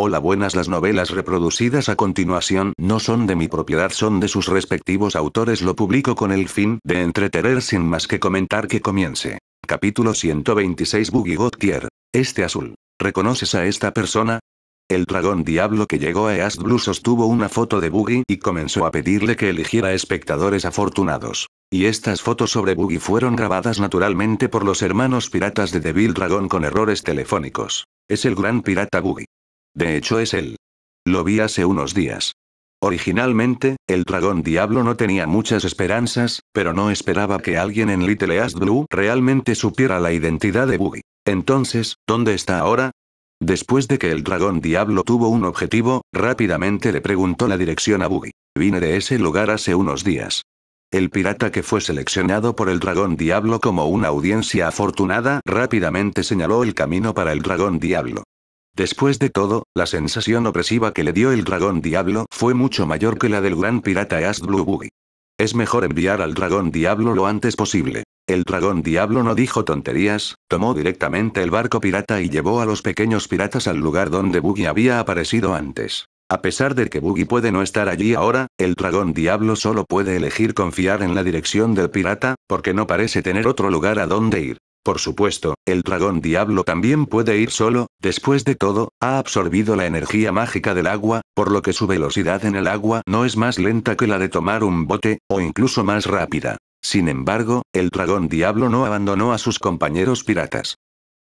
Hola buenas las novelas reproducidas a continuación no son de mi propiedad son de sus respectivos autores lo publico con el fin de entretener sin más que comentar que comience. Capítulo 126 Buggy Gottier. Este azul. ¿Reconoces a esta persona? El dragón diablo que llegó a East Blue sostuvo una foto de Boogie y comenzó a pedirle que eligiera espectadores afortunados. Y estas fotos sobre Boogie fueron grabadas naturalmente por los hermanos piratas de Devil Dragon con errores telefónicos. Es el gran pirata Boogie. De hecho es él. Lo vi hace unos días. Originalmente, el dragón diablo no tenía muchas esperanzas, pero no esperaba que alguien en Little East Blue realmente supiera la identidad de Boogie. Entonces, ¿dónde está ahora? Después de que el dragón diablo tuvo un objetivo, rápidamente le preguntó la dirección a Boogie. Vine de ese lugar hace unos días. El pirata que fue seleccionado por el dragón diablo como una audiencia afortunada rápidamente señaló el camino para el dragón diablo. Después de todo, la sensación opresiva que le dio el dragón diablo fue mucho mayor que la del gran pirata East Blue Boogie. Es mejor enviar al dragón diablo lo antes posible. El dragón diablo no dijo tonterías, tomó directamente el barco pirata y llevó a los pequeños piratas al lugar donde Boogie había aparecido antes. A pesar de que Boogie puede no estar allí ahora, el dragón diablo solo puede elegir confiar en la dirección del pirata, porque no parece tener otro lugar a donde ir. Por supuesto, el dragón diablo también puede ir solo, después de todo, ha absorbido la energía mágica del agua, por lo que su velocidad en el agua no es más lenta que la de tomar un bote, o incluso más rápida. Sin embargo, el dragón diablo no abandonó a sus compañeros piratas.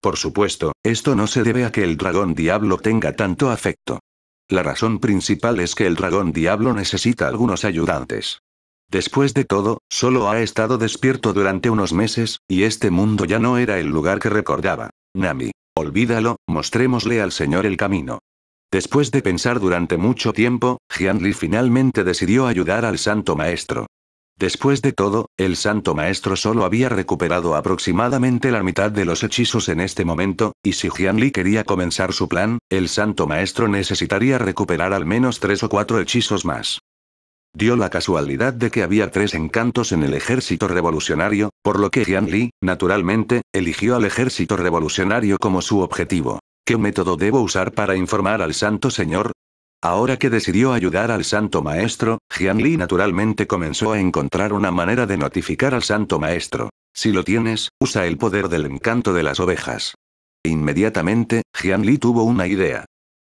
Por supuesto, esto no se debe a que el dragón diablo tenga tanto afecto. La razón principal es que el dragón diablo necesita algunos ayudantes. Después de todo, solo ha estado despierto durante unos meses, y este mundo ya no era el lugar que recordaba. Nami. Olvídalo, mostrémosle al Señor el camino. Después de pensar durante mucho tiempo, Jianli finalmente decidió ayudar al Santo Maestro. Después de todo, el Santo Maestro solo había recuperado aproximadamente la mitad de los hechizos en este momento, y si Jianli quería comenzar su plan, el Santo Maestro necesitaría recuperar al menos tres o cuatro hechizos más. Dio la casualidad de que había tres encantos en el ejército revolucionario, por lo que Jian Li, naturalmente, eligió al ejército revolucionario como su objetivo. ¿Qué método debo usar para informar al santo señor? Ahora que decidió ayudar al santo maestro, Jian Li naturalmente comenzó a encontrar una manera de notificar al santo maestro. Si lo tienes, usa el poder del encanto de las ovejas. Inmediatamente, Jian Li tuvo una idea.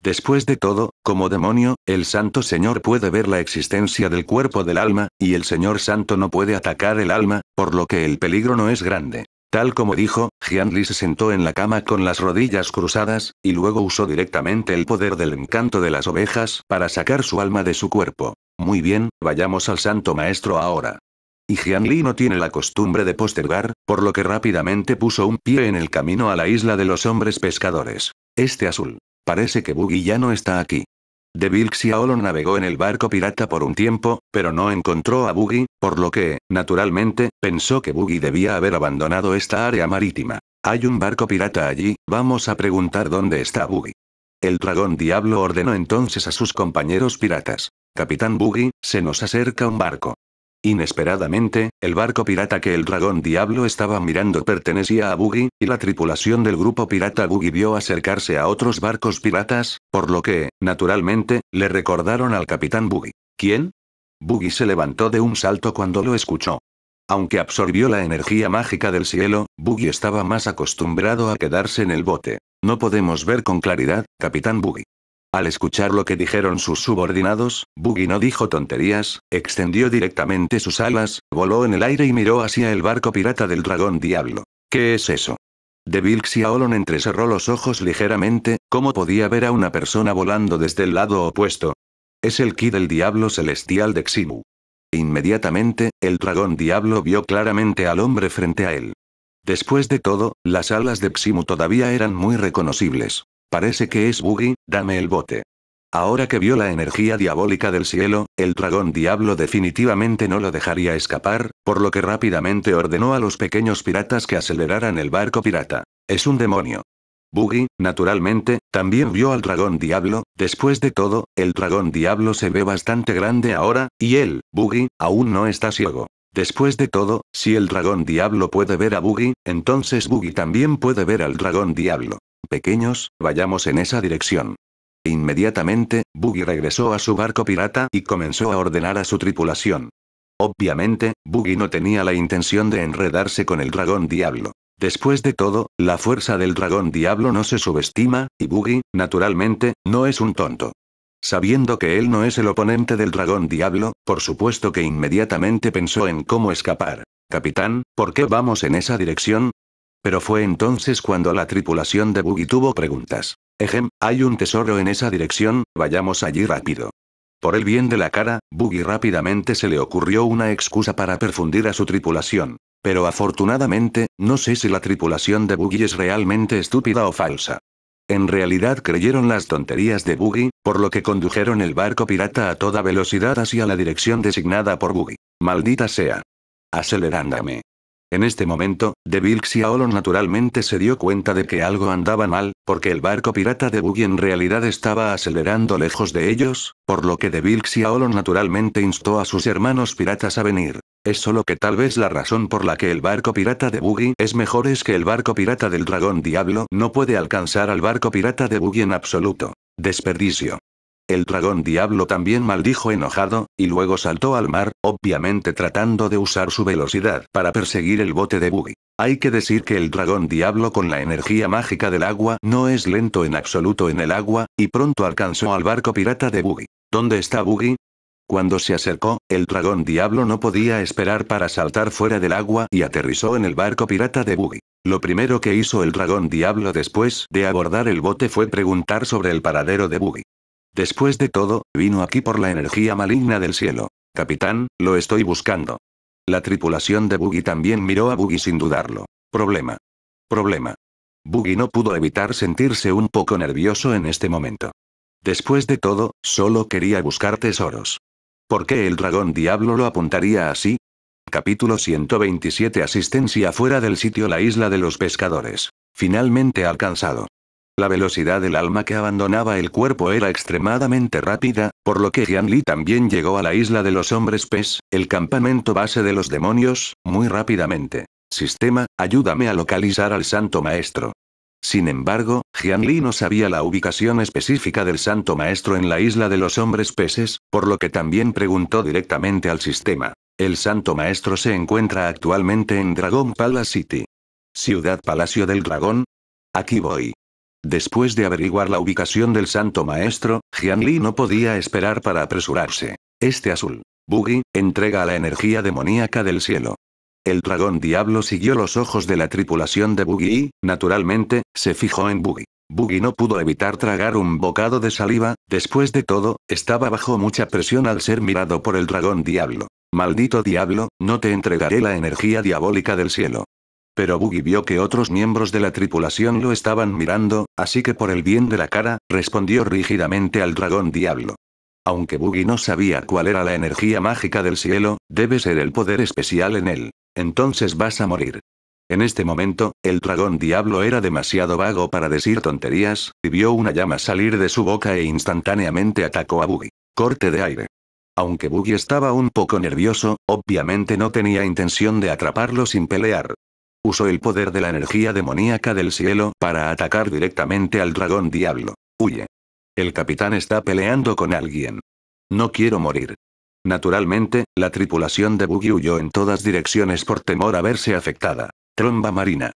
Después de todo, como demonio, el Santo Señor puede ver la existencia del cuerpo del alma, y el Señor Santo no puede atacar el alma, por lo que el peligro no es grande. Tal como dijo, Jianli se sentó en la cama con las rodillas cruzadas, y luego usó directamente el poder del encanto de las ovejas para sacar su alma de su cuerpo. Muy bien, vayamos al Santo Maestro ahora. Y Jianli no tiene la costumbre de postergar, por lo que rápidamente puso un pie en el camino a la isla de los hombres pescadores. Este azul. Parece que Buggy ya no está aquí. De Xiaolo navegó en el barco pirata por un tiempo, pero no encontró a Boogie, por lo que, naturalmente, pensó que Boogie debía haber abandonado esta área marítima. Hay un barco pirata allí, vamos a preguntar dónde está Boogie. El dragón diablo ordenó entonces a sus compañeros piratas. Capitán Boogie, se nos acerca un barco. Inesperadamente, el barco pirata que el dragón diablo estaba mirando pertenecía a Boogie, y la tripulación del grupo pirata Boogie vio acercarse a otros barcos piratas, por lo que, naturalmente, le recordaron al capitán Boogie. ¿Quién? Buggy se levantó de un salto cuando lo escuchó. Aunque absorbió la energía mágica del cielo, Boogie estaba más acostumbrado a quedarse en el bote. No podemos ver con claridad, capitán Boogie. Al escuchar lo que dijeron sus subordinados, Buggy no dijo tonterías, extendió directamente sus alas, voló en el aire y miró hacia el barco pirata del dragón diablo. ¿Qué es eso? De Vilxia Olon entrecerró los ojos ligeramente, ¿cómo podía ver a una persona volando desde el lado opuesto? Es el ki del diablo celestial de Ximu. Inmediatamente, el dragón diablo vio claramente al hombre frente a él. Después de todo, las alas de Ximu todavía eran muy reconocibles. Parece que es Buggy, dame el bote. Ahora que vio la energía diabólica del cielo, el dragón diablo definitivamente no lo dejaría escapar, por lo que rápidamente ordenó a los pequeños piratas que aceleraran el barco pirata. Es un demonio. Buggy, naturalmente, también vio al dragón diablo, después de todo, el dragón diablo se ve bastante grande ahora, y él, Buggy, aún no está ciego. Después de todo, si el dragón diablo puede ver a Buggy, entonces Buggy también puede ver al dragón diablo. Pequeños, vayamos en esa dirección. Inmediatamente, Buggy regresó a su barco pirata y comenzó a ordenar a su tripulación. Obviamente, Buggy no tenía la intención de enredarse con el dragón diablo. Después de todo, la fuerza del dragón diablo no se subestima, y Buggy, naturalmente, no es un tonto. Sabiendo que él no es el oponente del dragón diablo, por supuesto que inmediatamente pensó en cómo escapar. Capitán, ¿por qué vamos en esa dirección? Pero fue entonces cuando la tripulación de Buggy tuvo preguntas. Ejem, hay un tesoro en esa dirección, vayamos allí rápido. Por el bien de la cara, Buggy rápidamente se le ocurrió una excusa para perfundir a su tripulación. Pero afortunadamente, no sé si la tripulación de Buggy es realmente estúpida o falsa. En realidad creyeron las tonterías de Buggy, por lo que condujeron el barco pirata a toda velocidad hacia la dirección designada por Buggy. Maldita sea. Acelerándame. En este momento, De Xiaolo naturalmente se dio cuenta de que algo andaba mal, porque el barco pirata de Buggy en realidad estaba acelerando lejos de ellos, por lo que De Xiaolo naturalmente instó a sus hermanos piratas a venir. Es solo que tal vez la razón por la que el barco pirata de Buggy es mejor es que el barco pirata del dragón diablo no puede alcanzar al barco pirata de Boogie en absoluto. Desperdicio. El dragón diablo también maldijo enojado, y luego saltó al mar, obviamente tratando de usar su velocidad para perseguir el bote de Boogie. Hay que decir que el dragón diablo con la energía mágica del agua no es lento en absoluto en el agua, y pronto alcanzó al barco pirata de Boogie. ¿Dónde está Boogie? Cuando se acercó, el dragón diablo no podía esperar para saltar fuera del agua y aterrizó en el barco pirata de Boogie. Lo primero que hizo el dragón diablo después de abordar el bote fue preguntar sobre el paradero de Boogie. Después de todo, vino aquí por la energía maligna del cielo. Capitán, lo estoy buscando. La tripulación de Buggy también miró a Buggy sin dudarlo. Problema. Problema. Buggy no pudo evitar sentirse un poco nervioso en este momento. Después de todo, solo quería buscar tesoros. ¿Por qué el dragón diablo lo apuntaría así? Capítulo 127 Asistencia fuera del sitio La isla de los pescadores. Finalmente alcanzado. La velocidad del alma que abandonaba el cuerpo era extremadamente rápida, por lo que Jian Li también llegó a la isla de los hombres pez, el campamento base de los demonios, muy rápidamente. Sistema, ayúdame a localizar al Santo Maestro. Sin embargo, Jian Li no sabía la ubicación específica del Santo Maestro en la isla de los hombres peces, por lo que también preguntó directamente al sistema. El Santo Maestro se encuentra actualmente en Dragon Palace City. Ciudad Palacio del Dragón. Aquí voy. Después de averiguar la ubicación del Santo Maestro, Jian Li no podía esperar para apresurarse. Este azul. Buggy, entrega la energía demoníaca del cielo. El dragón diablo siguió los ojos de la tripulación de Buggy y, naturalmente, se fijó en Buggy. Buggy no pudo evitar tragar un bocado de saliva, después de todo, estaba bajo mucha presión al ser mirado por el dragón diablo. Maldito diablo, no te entregaré la energía diabólica del cielo pero Buggy vio que otros miembros de la tripulación lo estaban mirando, así que por el bien de la cara, respondió rígidamente al dragón diablo. Aunque Buggy no sabía cuál era la energía mágica del cielo, debe ser el poder especial en él. Entonces vas a morir. En este momento, el dragón diablo era demasiado vago para decir tonterías, y vio una llama salir de su boca e instantáneamente atacó a Buggy. Corte de aire. Aunque Buggy estaba un poco nervioso, obviamente no tenía intención de atraparlo sin pelear, Usó el poder de la energía demoníaca del cielo para atacar directamente al dragón diablo. Huye. El capitán está peleando con alguien. No quiero morir. Naturalmente, la tripulación de Buggy huyó en todas direcciones por temor a verse afectada. Tromba marina.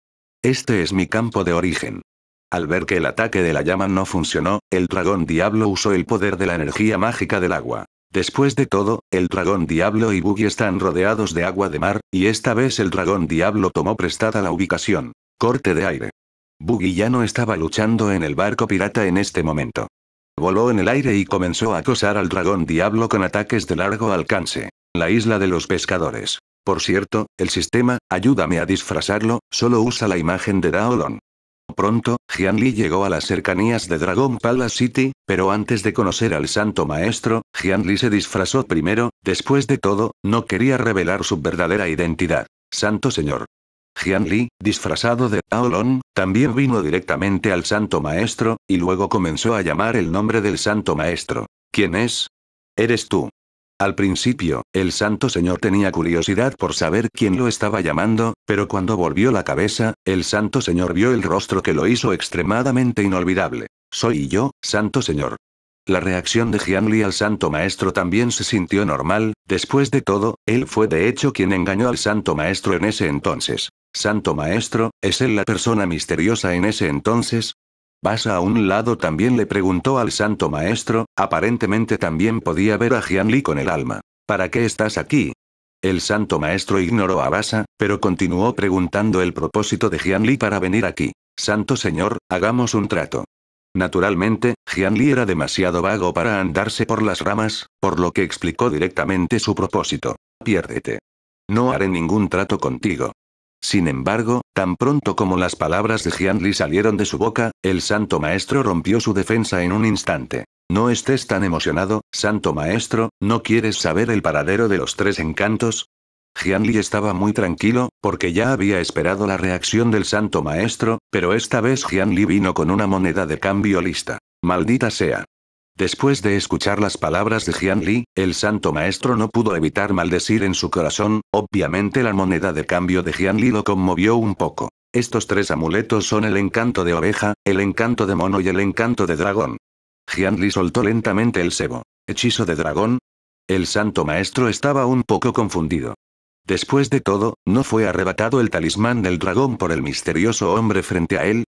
Este es mi campo de origen. Al ver que el ataque de la llama no funcionó, el dragón diablo usó el poder de la energía mágica del agua. Después de todo, el dragón diablo y Buggy están rodeados de agua de mar, y esta vez el dragón diablo tomó prestada la ubicación. Corte de aire. Buggy ya no estaba luchando en el barco pirata en este momento. Voló en el aire y comenzó a acosar al dragón diablo con ataques de largo alcance. La isla de los pescadores. Por cierto, el sistema, ayúdame a disfrazarlo, solo usa la imagen de Daolon. Pronto, Jian Li llegó a las cercanías de Dragon Palace City, pero antes de conocer al santo maestro, Jian Li se disfrazó primero, después de todo, no quería revelar su verdadera identidad. Santo Señor. Jian Li, disfrazado de Aolon, también vino directamente al santo maestro, y luego comenzó a llamar el nombre del santo maestro. ¿Quién es? Eres tú. Al principio, el Santo Señor tenía curiosidad por saber quién lo estaba llamando, pero cuando volvió la cabeza, el Santo Señor vio el rostro que lo hizo extremadamente inolvidable. Soy yo, Santo Señor. La reacción de Jianli al Santo Maestro también se sintió normal, después de todo, él fue de hecho quien engañó al Santo Maestro en ese entonces. Santo Maestro, ¿es él la persona misteriosa en ese entonces? Basa a un lado? también le preguntó al santo maestro, aparentemente también podía ver a Jianli con el alma. ¿Para qué estás aquí? El santo maestro ignoró a Basa, pero continuó preguntando el propósito de Jianli para venir aquí. Santo señor, hagamos un trato. Naturalmente, Jianli era demasiado vago para andarse por las ramas, por lo que explicó directamente su propósito. Piérdete. No haré ningún trato contigo. Sin embargo, tan pronto como las palabras de Li salieron de su boca, el santo maestro rompió su defensa en un instante. No estés tan emocionado, santo maestro, ¿no quieres saber el paradero de los tres encantos? Jianli estaba muy tranquilo, porque ya había esperado la reacción del santo maestro, pero esta vez Li vino con una moneda de cambio lista. Maldita sea. Después de escuchar las palabras de Jian Li, el santo maestro no pudo evitar maldecir en su corazón, obviamente la moneda de cambio de Jian Li lo conmovió un poco. Estos tres amuletos son el encanto de oveja, el encanto de mono y el encanto de dragón. Jian Li soltó lentamente el sebo. ¿Hechizo de dragón? El santo maestro estaba un poco confundido. Después de todo, ¿no fue arrebatado el talismán del dragón por el misterioso hombre frente a él?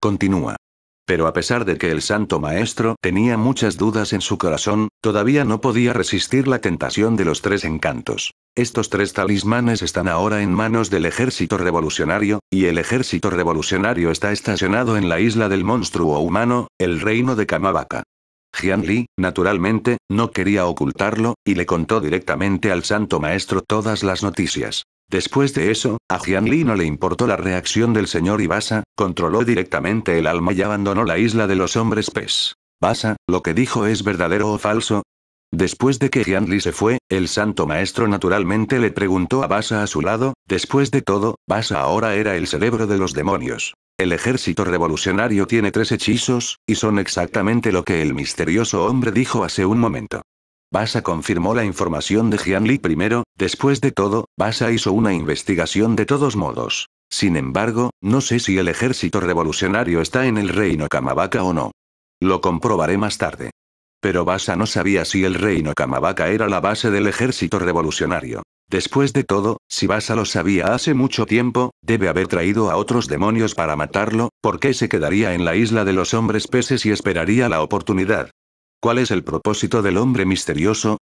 Continúa. Pero a pesar de que el Santo Maestro tenía muchas dudas en su corazón, todavía no podía resistir la tentación de los tres encantos. Estos tres talismanes están ahora en manos del ejército revolucionario, y el ejército revolucionario está estacionado en la isla del monstruo humano, el reino de Kamabaka. Jian Li, naturalmente, no quería ocultarlo, y le contó directamente al Santo Maestro todas las noticias. Después de eso, a Jianli no le importó la reacción del señor Ibasa, controló directamente el alma y abandonó la isla de los hombres pez. Basa, ¿lo que dijo es verdadero o falso? Después de que Jianli se fue, el santo maestro naturalmente le preguntó a Basa a su lado, después de todo, Basa ahora era el cerebro de los demonios. El ejército revolucionario tiene tres hechizos, y son exactamente lo que el misterioso hombre dijo hace un momento. Basa confirmó la información de Jianli primero, después de todo, Basa hizo una investigación de todos modos. Sin embargo, no sé si el ejército revolucionario está en el reino Kamabaka o no. Lo comprobaré más tarde. Pero Basa no sabía si el reino Kamabaka era la base del ejército revolucionario. Después de todo, si Basa lo sabía hace mucho tiempo, debe haber traído a otros demonios para matarlo, porque se quedaría en la isla de los hombres peces y esperaría la oportunidad? ¿Cuál es el propósito del hombre misterioso?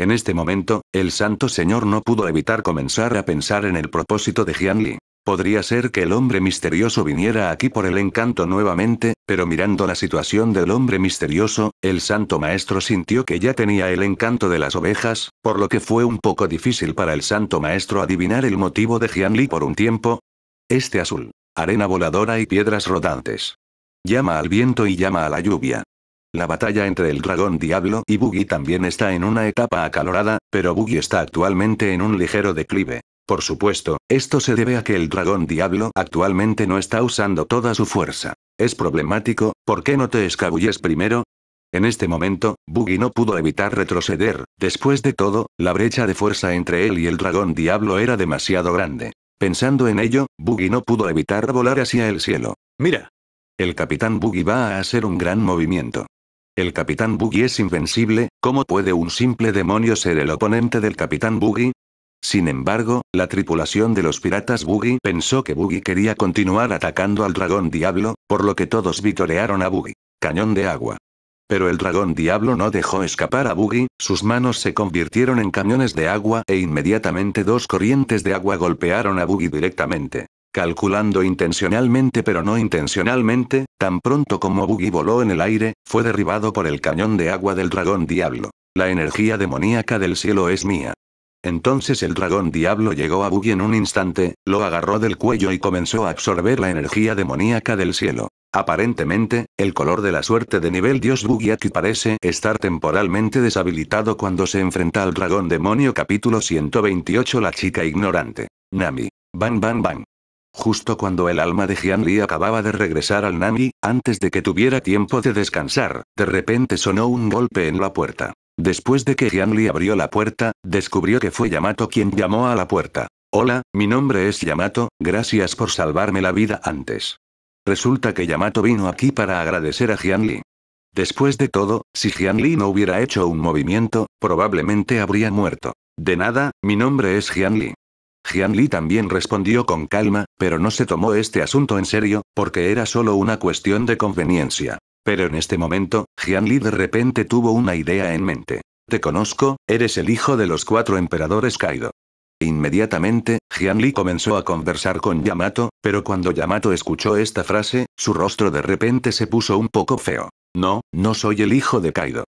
En este momento, el santo señor no pudo evitar comenzar a pensar en el propósito de Jianli. Podría ser que el hombre misterioso viniera aquí por el encanto nuevamente, pero mirando la situación del hombre misterioso, el santo maestro sintió que ya tenía el encanto de las ovejas, por lo que fue un poco difícil para el santo maestro adivinar el motivo de Jianli por un tiempo. Este azul, arena voladora y piedras rodantes. Llama al viento y llama a la lluvia. La batalla entre el dragón Diablo y Buggy también está en una etapa acalorada, pero Buggy está actualmente en un ligero declive. Por supuesto, esto se debe a que el dragón Diablo actualmente no está usando toda su fuerza. Es problemático, ¿por qué no te escabulles primero? En este momento, Buggy no pudo evitar retroceder, después de todo, la brecha de fuerza entre él y el dragón diablo era demasiado grande. Pensando en ello, Buggy no pudo evitar volar hacia el cielo. ¡Mira! El capitán Buggy va a hacer un gran movimiento. El Capitán Boogie es invencible, ¿cómo puede un simple demonio ser el oponente del Capitán Boogie? Sin embargo, la tripulación de los piratas Boogie pensó que Boogie quería continuar atacando al dragón diablo, por lo que todos vitorearon a Boogie. Cañón de agua. Pero el dragón diablo no dejó escapar a Boogie, sus manos se convirtieron en cañones de agua e inmediatamente dos corrientes de agua golpearon a Boogie directamente calculando intencionalmente pero no intencionalmente, tan pronto como Boogie voló en el aire, fue derribado por el cañón de agua del dragón diablo. La energía demoníaca del cielo es mía. Entonces el dragón diablo llegó a Boogie en un instante, lo agarró del cuello y comenzó a absorber la energía demoníaca del cielo. Aparentemente, el color de la suerte de nivel dios aquí parece estar temporalmente deshabilitado cuando se enfrenta al dragón demonio capítulo 128 La chica ignorante. Nami. Bang bang bang. Justo cuando el alma de Jianli acababa de regresar al Nami, antes de que tuviera tiempo de descansar, de repente sonó un golpe en la puerta. Después de que Jian Li abrió la puerta, descubrió que fue Yamato quien llamó a la puerta. Hola, mi nombre es Yamato, gracias por salvarme la vida antes. Resulta que Yamato vino aquí para agradecer a Jian Después de todo, si Jian Li no hubiera hecho un movimiento, probablemente habría muerto. De nada, mi nombre es Jian Li. Jian también respondió con calma, pero no se tomó este asunto en serio, porque era solo una cuestión de conveniencia. Pero en este momento, Jian de repente tuvo una idea en mente. Te conozco, eres el hijo de los cuatro emperadores Kaido. Inmediatamente, Jianli comenzó a conversar con Yamato, pero cuando Yamato escuchó esta frase, su rostro de repente se puso un poco feo. No, no soy el hijo de Kaido.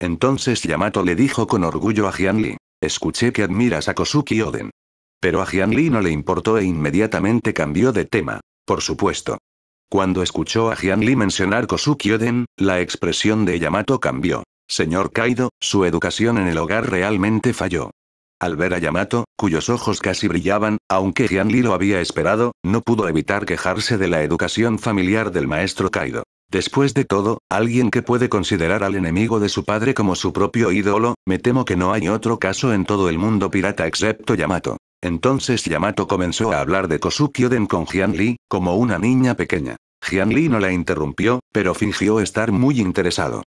Entonces Yamato le dijo con orgullo a Jianli. Escuché que admiras a Kosuki Oden. Pero a Jian no le importó e inmediatamente cambió de tema. Por supuesto. Cuando escuchó a Jian Li mencionar Kosuki la expresión de Yamato cambió. Señor Kaido, su educación en el hogar realmente falló. Al ver a Yamato, cuyos ojos casi brillaban, aunque Jian lo había esperado, no pudo evitar quejarse de la educación familiar del maestro Kaido. Después de todo, alguien que puede considerar al enemigo de su padre como su propio ídolo, me temo que no hay otro caso en todo el mundo pirata excepto Yamato. Entonces Yamato comenzó a hablar de Kosuki Oden con Jianli, como una niña pequeña. Jianli no la interrumpió, pero fingió estar muy interesado.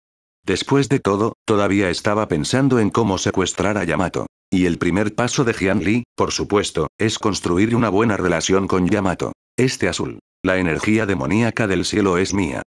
Después de todo, todavía estaba pensando en cómo secuestrar a Yamato. Y el primer paso de Jian-Li, por supuesto, es construir una buena relación con Yamato. Este azul. La energía demoníaca del cielo es mía.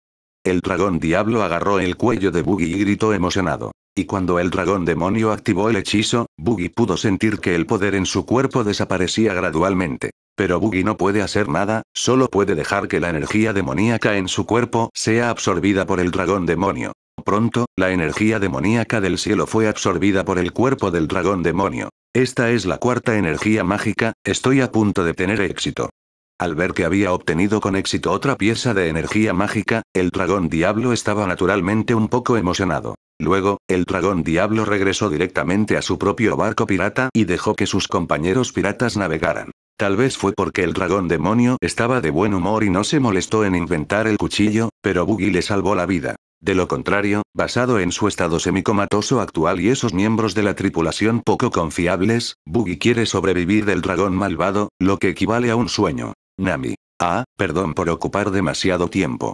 El dragón diablo agarró el cuello de Buggy y gritó emocionado. Y cuando el dragón demonio activó el hechizo, Buggy pudo sentir que el poder en su cuerpo desaparecía gradualmente. Pero Buggy no puede hacer nada, solo puede dejar que la energía demoníaca en su cuerpo sea absorbida por el dragón demonio. Pronto, la energía demoníaca del cielo fue absorbida por el cuerpo del dragón demonio. Esta es la cuarta energía mágica, estoy a punto de tener éxito. Al ver que había obtenido con éxito otra pieza de energía mágica, el dragón diablo estaba naturalmente un poco emocionado. Luego, el dragón diablo regresó directamente a su propio barco pirata y dejó que sus compañeros piratas navegaran. Tal vez fue porque el dragón demonio estaba de buen humor y no se molestó en inventar el cuchillo, pero Buggy le salvó la vida. De lo contrario, basado en su estado semicomatoso actual y esos miembros de la tripulación poco confiables, Buggy quiere sobrevivir del dragón malvado, lo que equivale a un sueño. Nami. Ah, perdón por ocupar demasiado tiempo.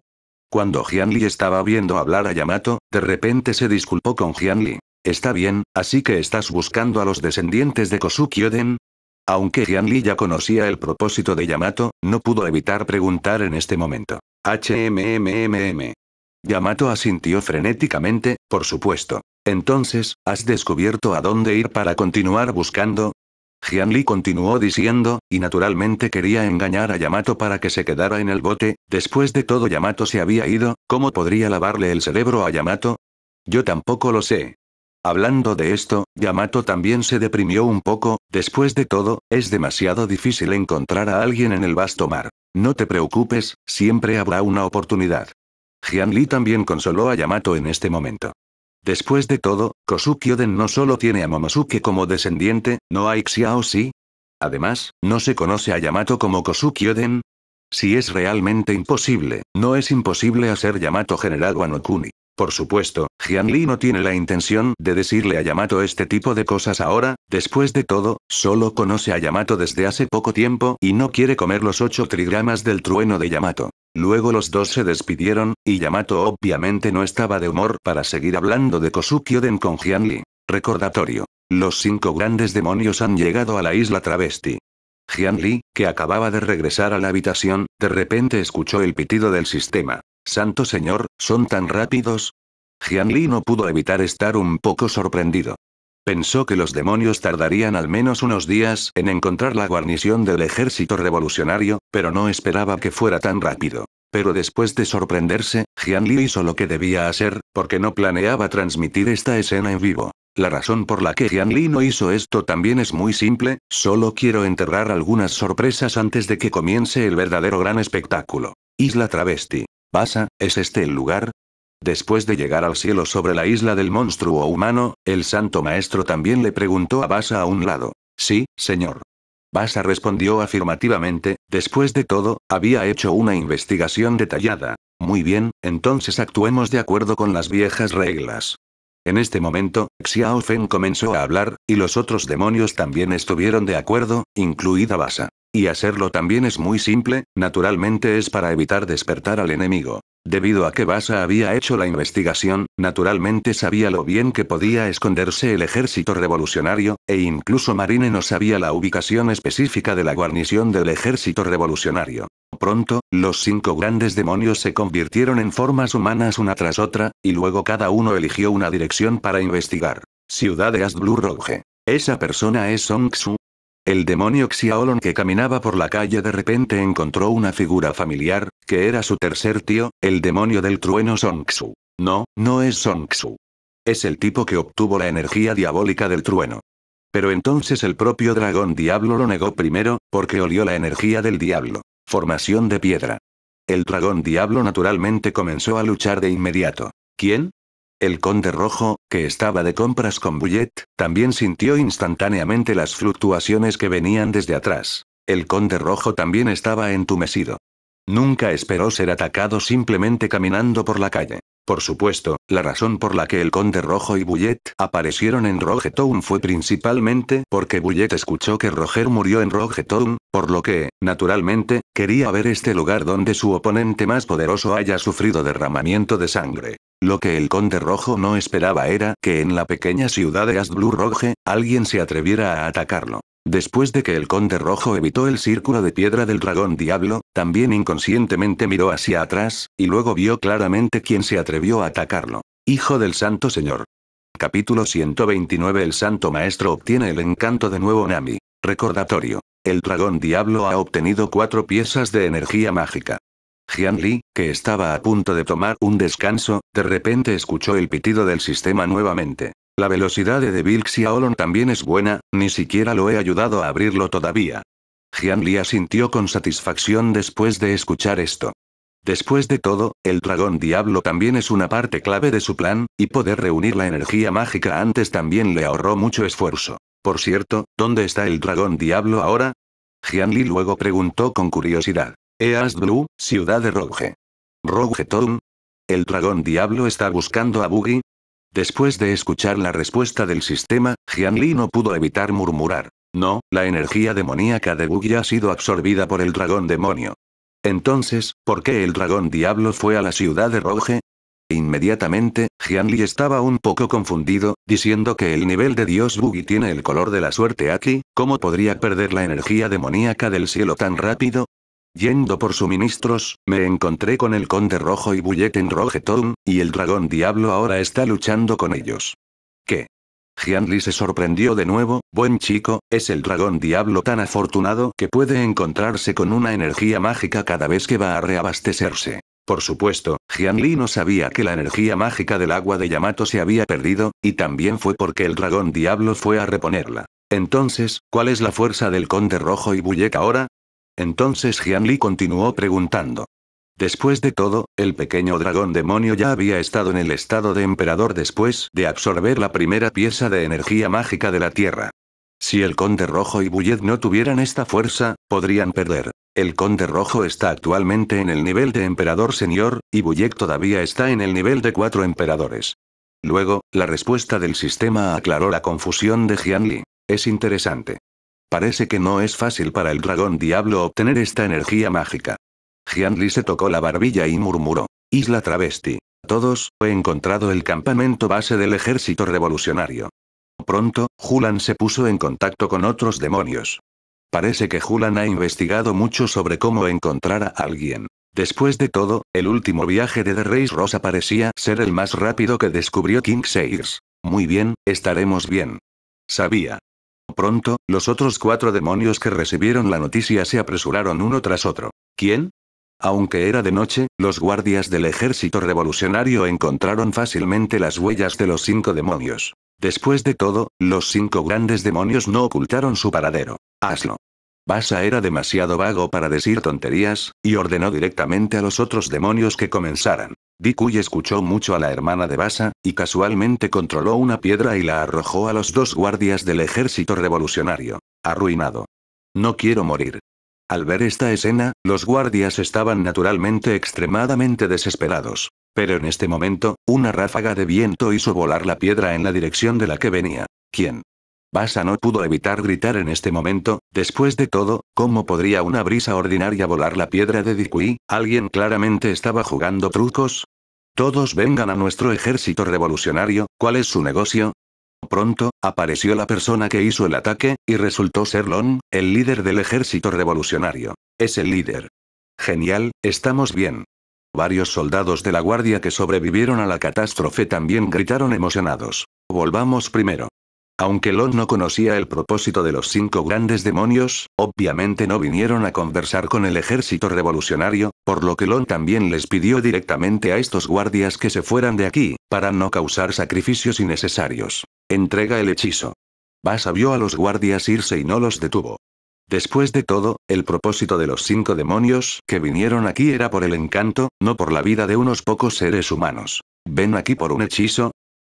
Cuando Jianli estaba viendo hablar a Yamato, de repente se disculpó con Jianli. Está bien, así que estás buscando a los descendientes de Kosuki Oden. Aunque Jianli ya conocía el propósito de Yamato, no pudo evitar preguntar en este momento. HMMMM. Yamato asintió frenéticamente, por supuesto. Entonces, ¿has descubierto a dónde ir para continuar buscando? Jianli continuó diciendo, y naturalmente quería engañar a Yamato para que se quedara en el bote, después de todo Yamato se había ido, ¿cómo podría lavarle el cerebro a Yamato? Yo tampoco lo sé. Hablando de esto, Yamato también se deprimió un poco, después de todo, es demasiado difícil encontrar a alguien en el vasto mar. No te preocupes, siempre habrá una oportunidad. Li también consoló a Yamato en este momento. Después de todo, Kosuke Oden no solo tiene a Momosuke como descendiente, no hay Xiao si? Además, no se conoce a Yamato como Kosuke Oden. Si es realmente imposible, no es imposible hacer Yamato general Wanokuni. Kuni. Por supuesto, Jianli no tiene la intención de decirle a Yamato este tipo de cosas ahora, después de todo, solo conoce a Yamato desde hace poco tiempo y no quiere comer los 8 trigramas del trueno de Yamato. Luego los dos se despidieron, y Yamato obviamente no estaba de humor para seguir hablando de Kosukioden den con Jianli. Recordatorio. Los cinco grandes demonios han llegado a la isla travesti. Jianli, que acababa de regresar a la habitación, de repente escuchó el pitido del sistema. Santo señor, ¿son tan rápidos? Jianli no pudo evitar estar un poco sorprendido. Pensó que los demonios tardarían al menos unos días en encontrar la guarnición del ejército revolucionario, pero no esperaba que fuera tan rápido. Pero después de sorprenderse, Jian Li hizo lo que debía hacer, porque no planeaba transmitir esta escena en vivo. La razón por la que Jian Li no hizo esto también es muy simple, solo quiero enterrar algunas sorpresas antes de que comience el verdadero gran espectáculo. Isla Travesti. Pasa, ¿es este el lugar? Después de llegar al cielo sobre la isla del monstruo humano, el santo maestro también le preguntó a Basa a un lado. Sí, señor. Basa respondió afirmativamente, después de todo, había hecho una investigación detallada. Muy bien, entonces actuemos de acuerdo con las viejas reglas. En este momento, Xiao Fen comenzó a hablar, y los otros demonios también estuvieron de acuerdo, incluida Basa. Y hacerlo también es muy simple, naturalmente es para evitar despertar al enemigo. Debido a que Basa había hecho la investigación, naturalmente sabía lo bien que podía esconderse el ejército revolucionario, e incluso Marine no sabía la ubicación específica de la guarnición del ejército revolucionario. Pronto, los cinco grandes demonios se convirtieron en formas humanas una tras otra, y luego cada uno eligió una dirección para investigar. Ciudad de Rouge. Esa persona es Song el demonio Xiaolong que caminaba por la calle de repente encontró una figura familiar, que era su tercer tío, el demonio del trueno Songxu. No, no es Songxu, Es el tipo que obtuvo la energía diabólica del trueno. Pero entonces el propio dragón diablo lo negó primero, porque olió la energía del diablo. Formación de piedra. El dragón diablo naturalmente comenzó a luchar de inmediato. ¿Quién? El conde rojo, que estaba de compras con Bullet, también sintió instantáneamente las fluctuaciones que venían desde atrás. El conde rojo también estaba entumecido. Nunca esperó ser atacado simplemente caminando por la calle. Por supuesto, la razón por la que el conde Rojo y Bullet aparecieron en Rogetown fue principalmente porque Bullet escuchó que Roger murió en Rogetown, por lo que, naturalmente, quería ver este lugar donde su oponente más poderoso haya sufrido derramamiento de sangre. Lo que el conde Rojo no esperaba era que en la pequeña ciudad de Blue Roge, alguien se atreviera a atacarlo. Después de que el conde rojo evitó el círculo de piedra del dragón diablo, también inconscientemente miró hacia atrás, y luego vio claramente quién se atrevió a atacarlo. Hijo del Santo Señor. Capítulo 129 El Santo Maestro obtiene el encanto de nuevo Nami. Recordatorio. El dragón diablo ha obtenido cuatro piezas de energía mágica. Jian Li, que estaba a punto de tomar un descanso, de repente escuchó el pitido del sistema nuevamente. La velocidad de y Olon también es buena, ni siquiera lo he ayudado a abrirlo todavía. Jian Li asintió con satisfacción después de escuchar esto. Después de todo, el dragón diablo también es una parte clave de su plan, y poder reunir la energía mágica antes también le ahorró mucho esfuerzo. Por cierto, ¿dónde está el dragón diablo ahora? Jian Li luego preguntó con curiosidad. East Blue, ciudad de Rogue. Rogue Town. El dragón diablo está buscando a Boogie, Después de escuchar la respuesta del sistema, Jianli no pudo evitar murmurar. No, la energía demoníaca de Wu ha sido absorbida por el dragón demonio. Entonces, ¿por qué el dragón diablo fue a la ciudad de Roge? Inmediatamente, Jianli estaba un poco confundido, diciendo que el nivel de Dios Bugi tiene el color de la suerte aquí, ¿cómo podría perder la energía demoníaca del cielo tan rápido? Yendo por suministros, me encontré con el Conde Rojo y Bullet en Rogeton, y el dragón diablo ahora está luchando con ellos. ¿Qué? Gianli se sorprendió de nuevo, buen chico, es el dragón diablo tan afortunado que puede encontrarse con una energía mágica cada vez que va a reabastecerse. Por supuesto, Gianli no sabía que la energía mágica del agua de Yamato se había perdido, y también fue porque el dragón diablo fue a reponerla. Entonces, ¿cuál es la fuerza del conde rojo y bullet ahora? Entonces Jianli continuó preguntando. Después de todo, el pequeño dragón demonio ya había estado en el estado de emperador después de absorber la primera pieza de energía mágica de la Tierra. Si el Conde Rojo y Bullet no tuvieran esta fuerza, podrían perder. El Conde Rojo está actualmente en el nivel de Emperador Señor, y Bullet todavía está en el nivel de cuatro emperadores. Luego, la respuesta del sistema aclaró la confusión de Jianli. Es interesante. Parece que no es fácil para el dragón diablo obtener esta energía mágica. Gianli se tocó la barbilla y murmuró. Isla Travesti. Todos, he encontrado el campamento base del ejército revolucionario. Pronto, Julan se puso en contacto con otros demonios. Parece que Julan ha investigado mucho sobre cómo encontrar a alguien. Después de todo, el último viaje de The Reis Rosa parecía ser el más rápido que descubrió King Sears. Muy bien, estaremos bien. Sabía, pronto, los otros cuatro demonios que recibieron la noticia se apresuraron uno tras otro. ¿Quién? Aunque era de noche, los guardias del ejército revolucionario encontraron fácilmente las huellas de los cinco demonios. Después de todo, los cinco grandes demonios no ocultaron su paradero. Hazlo. Basa era demasiado vago para decir tonterías, y ordenó directamente a los otros demonios que comenzaran. Dikuy escuchó mucho a la hermana de Basa, y casualmente controló una piedra y la arrojó a los dos guardias del ejército revolucionario. Arruinado. No quiero morir. Al ver esta escena, los guardias estaban naturalmente extremadamente desesperados. Pero en este momento, una ráfaga de viento hizo volar la piedra en la dirección de la que venía. ¿Quién? Basa no pudo evitar gritar en este momento, después de todo, ¿cómo podría una brisa ordinaria volar la piedra de Dikui? ¿Alguien claramente estaba jugando trucos? Todos vengan a nuestro ejército revolucionario, ¿cuál es su negocio? Pronto, apareció la persona que hizo el ataque, y resultó ser Lon, el líder del ejército revolucionario. Es el líder. Genial, estamos bien. Varios soldados de la guardia que sobrevivieron a la catástrofe también gritaron emocionados. Volvamos primero. Aunque Lon no conocía el propósito de los cinco grandes demonios, obviamente no vinieron a conversar con el ejército revolucionario, por lo que Lon también les pidió directamente a estos guardias que se fueran de aquí, para no causar sacrificios innecesarios. Entrega el hechizo. Basa vio a los guardias irse y no los detuvo. Después de todo, el propósito de los cinco demonios que vinieron aquí era por el encanto, no por la vida de unos pocos seres humanos. Ven aquí por un hechizo,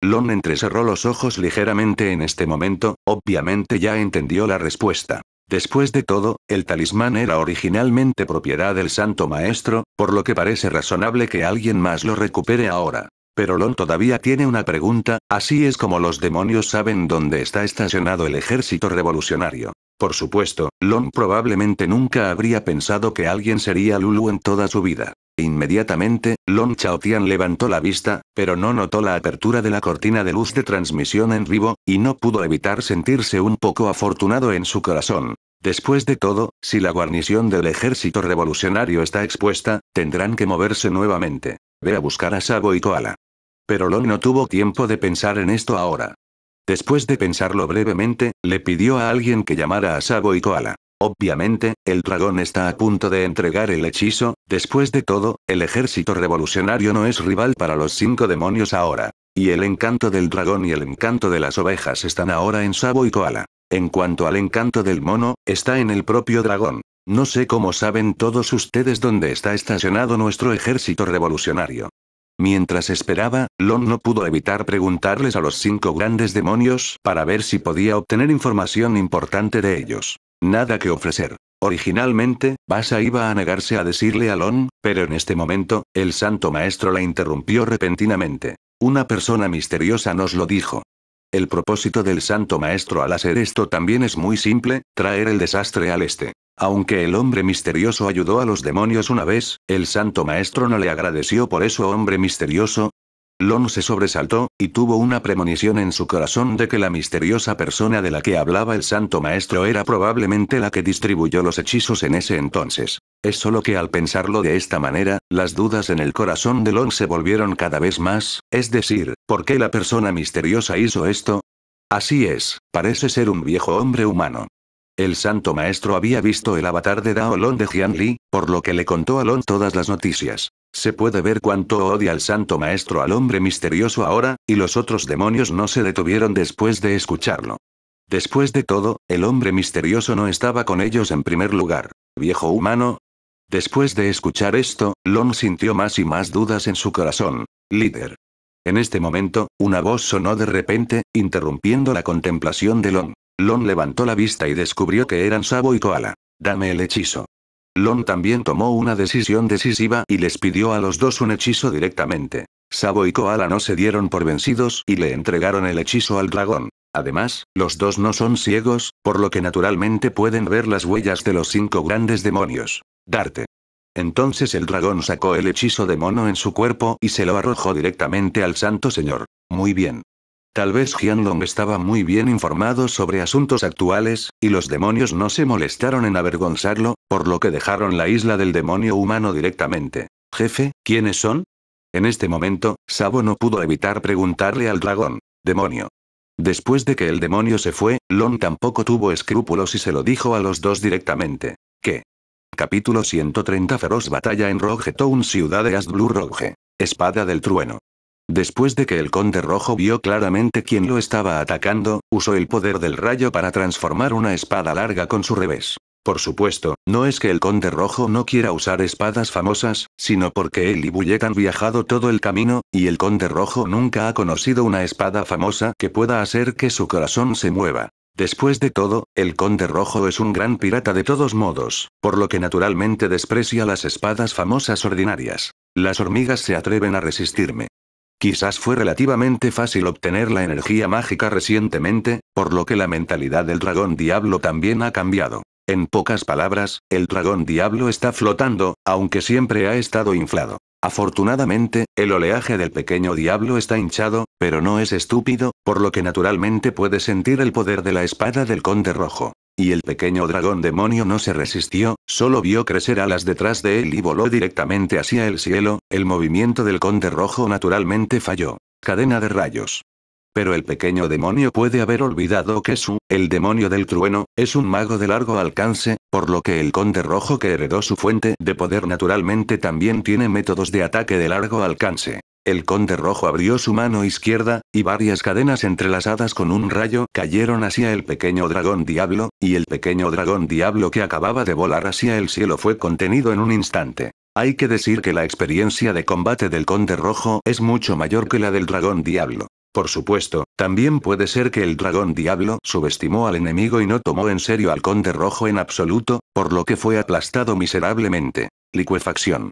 Lon entrecerró los ojos ligeramente en este momento, obviamente ya entendió la respuesta. Después de todo, el talismán era originalmente propiedad del Santo Maestro, por lo que parece razonable que alguien más lo recupere ahora. Pero Lon todavía tiene una pregunta, así es como los demonios saben dónde está estacionado el ejército revolucionario. Por supuesto, Lon probablemente nunca habría pensado que alguien sería Lulu en toda su vida. Inmediatamente, Lon Chaotian levantó la vista, pero no notó la apertura de la cortina de luz de transmisión en vivo, y no pudo evitar sentirse un poco afortunado en su corazón. Después de todo, si la guarnición del ejército revolucionario está expuesta, tendrán que moverse nuevamente. Ve a buscar a Sago y Koala. Pero Lon no tuvo tiempo de pensar en esto ahora. Después de pensarlo brevemente, le pidió a alguien que llamara a Sago y Koala. Obviamente, el dragón está a punto de entregar el hechizo, después de todo, el ejército revolucionario no es rival para los cinco demonios ahora. Y el encanto del dragón y el encanto de las ovejas están ahora en Sabo y Koala. En cuanto al encanto del mono, está en el propio dragón. No sé cómo saben todos ustedes dónde está estacionado nuestro ejército revolucionario. Mientras esperaba, Lon no pudo evitar preguntarles a los cinco grandes demonios para ver si podía obtener información importante de ellos. Nada que ofrecer. Originalmente, Basa iba a negarse a decirle a Lon, pero en este momento, el santo maestro la interrumpió repentinamente. Una persona misteriosa nos lo dijo. El propósito del santo maestro al hacer esto también es muy simple, traer el desastre al este. Aunque el hombre misterioso ayudó a los demonios una vez, el santo maestro no le agradeció por eso hombre misterioso, Lon se sobresaltó, y tuvo una premonición en su corazón de que la misteriosa persona de la que hablaba el santo maestro era probablemente la que distribuyó los hechizos en ese entonces. Es solo que al pensarlo de esta manera, las dudas en el corazón de Lon se volvieron cada vez más, es decir, ¿por qué la persona misteriosa hizo esto? Así es, parece ser un viejo hombre humano. El santo maestro había visto el avatar de Dao de Jianli, por lo que le contó a Long todas las noticias. Se puede ver cuánto odia el santo maestro al hombre misterioso ahora, y los otros demonios no se detuvieron después de escucharlo. Después de todo, el hombre misterioso no estaba con ellos en primer lugar. Viejo humano. Después de escuchar esto, Long sintió más y más dudas en su corazón. Líder. En este momento, una voz sonó de repente, interrumpiendo la contemplación de Long. Lon levantó la vista y descubrió que eran Sabo y Koala. Dame el hechizo. Lon también tomó una decisión decisiva y les pidió a los dos un hechizo directamente. Sabo y Koala no se dieron por vencidos y le entregaron el hechizo al dragón. Además, los dos no son ciegos, por lo que naturalmente pueden ver las huellas de los cinco grandes demonios. Darte. Entonces el dragón sacó el hechizo de mono en su cuerpo y se lo arrojó directamente al santo señor. Muy bien. Tal vez Long estaba muy bien informado sobre asuntos actuales, y los demonios no se molestaron en avergonzarlo, por lo que dejaron la isla del demonio humano directamente. Jefe, ¿quiénes son? En este momento, Sabo no pudo evitar preguntarle al dragón. Demonio. Después de que el demonio se fue, Long tampoco tuvo escrúpulos y se lo dijo a los dos directamente. ¿Qué? Capítulo 130 Feroz batalla en Roge Town Ciudad de Asblue Roge. Espada del trueno. Después de que el conde rojo vio claramente quién lo estaba atacando, usó el poder del rayo para transformar una espada larga con su revés. Por supuesto, no es que el conde rojo no quiera usar espadas famosas, sino porque él y Bullet han viajado todo el camino, y el conde rojo nunca ha conocido una espada famosa que pueda hacer que su corazón se mueva. Después de todo, el conde rojo es un gran pirata de todos modos, por lo que naturalmente desprecia las espadas famosas ordinarias. Las hormigas se atreven a resistirme. Quizás fue relativamente fácil obtener la energía mágica recientemente, por lo que la mentalidad del dragón diablo también ha cambiado. En pocas palabras, el dragón diablo está flotando, aunque siempre ha estado inflado. Afortunadamente, el oleaje del pequeño diablo está hinchado, pero no es estúpido, por lo que naturalmente puede sentir el poder de la espada del conde rojo. Y el pequeño dragón demonio no se resistió, solo vio crecer alas detrás de él y voló directamente hacia el cielo, el movimiento del conde rojo naturalmente falló. Cadena de rayos. Pero el pequeño demonio puede haber olvidado que su, el demonio del trueno, es un mago de largo alcance, por lo que el conde rojo que heredó su fuente de poder naturalmente también tiene métodos de ataque de largo alcance. El conde rojo abrió su mano izquierda, y varias cadenas entrelazadas con un rayo cayeron hacia el pequeño dragón diablo, y el pequeño dragón diablo que acababa de volar hacia el cielo fue contenido en un instante. Hay que decir que la experiencia de combate del conde rojo es mucho mayor que la del dragón diablo. Por supuesto, también puede ser que el dragón diablo subestimó al enemigo y no tomó en serio al conde rojo en absoluto, por lo que fue aplastado miserablemente. Liquefacción.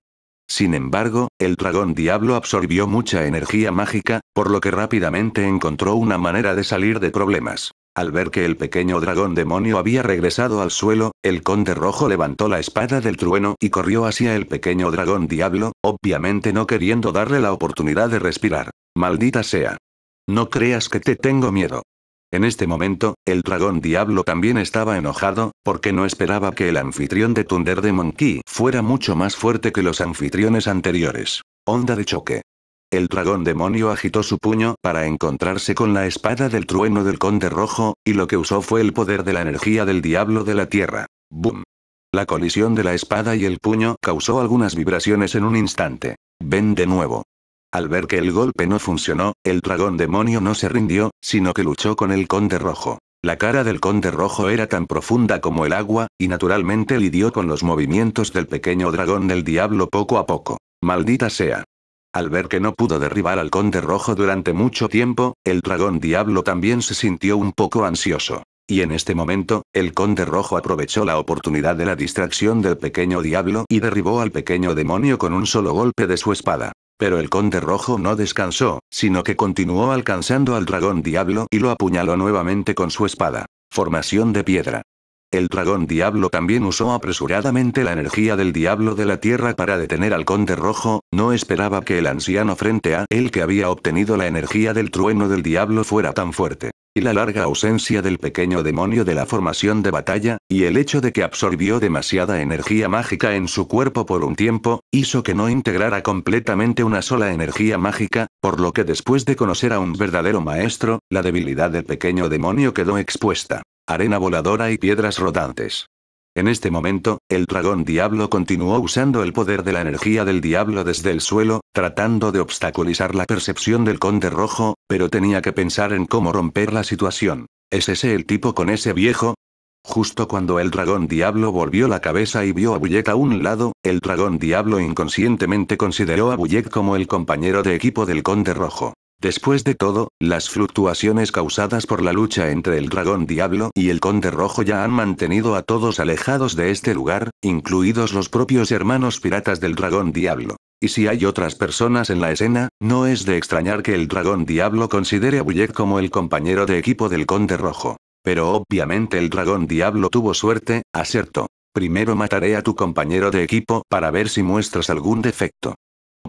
Sin embargo, el dragón diablo absorbió mucha energía mágica, por lo que rápidamente encontró una manera de salir de problemas. Al ver que el pequeño dragón demonio había regresado al suelo, el conde rojo levantó la espada del trueno y corrió hacia el pequeño dragón diablo, obviamente no queriendo darle la oportunidad de respirar. Maldita sea. No creas que te tengo miedo. En este momento, el dragón diablo también estaba enojado, porque no esperaba que el anfitrión de Thunder de Monkey fuera mucho más fuerte que los anfitriones anteriores. Onda de choque. El dragón demonio agitó su puño para encontrarse con la espada del trueno del conde rojo, y lo que usó fue el poder de la energía del diablo de la tierra. ¡Boom! La colisión de la espada y el puño causó algunas vibraciones en un instante. Ven de nuevo. Al ver que el golpe no funcionó, el dragón demonio no se rindió, sino que luchó con el conde rojo. La cara del conde rojo era tan profunda como el agua, y naturalmente lidió con los movimientos del pequeño dragón del diablo poco a poco. Maldita sea. Al ver que no pudo derribar al conde rojo durante mucho tiempo, el dragón diablo también se sintió un poco ansioso. Y en este momento, el conde rojo aprovechó la oportunidad de la distracción del pequeño diablo y derribó al pequeño demonio con un solo golpe de su espada. Pero el conde rojo no descansó, sino que continuó alcanzando al dragón diablo y lo apuñaló nuevamente con su espada. Formación de piedra. El dragón diablo también usó apresuradamente la energía del diablo de la tierra para detener al conde rojo, no esperaba que el anciano frente a él que había obtenido la energía del trueno del diablo fuera tan fuerte y la larga ausencia del pequeño demonio de la formación de batalla, y el hecho de que absorbió demasiada energía mágica en su cuerpo por un tiempo, hizo que no integrara completamente una sola energía mágica, por lo que después de conocer a un verdadero maestro, la debilidad del pequeño demonio quedó expuesta. Arena voladora y piedras rodantes. En este momento, el dragón diablo continuó usando el poder de la energía del diablo desde el suelo, tratando de obstaculizar la percepción del conde rojo, pero tenía que pensar en cómo romper la situación. ¿Es ese el tipo con ese viejo? Justo cuando el dragón diablo volvió la cabeza y vio a Bullet a un lado, el dragón diablo inconscientemente consideró a Bullet como el compañero de equipo del conde rojo. Después de todo, las fluctuaciones causadas por la lucha entre el dragón diablo y el conde rojo ya han mantenido a todos alejados de este lugar, incluidos los propios hermanos piratas del dragón diablo. Y si hay otras personas en la escena, no es de extrañar que el dragón diablo considere a Bullet como el compañero de equipo del conde rojo. Pero obviamente el dragón diablo tuvo suerte, acierto. Primero mataré a tu compañero de equipo para ver si muestras algún defecto.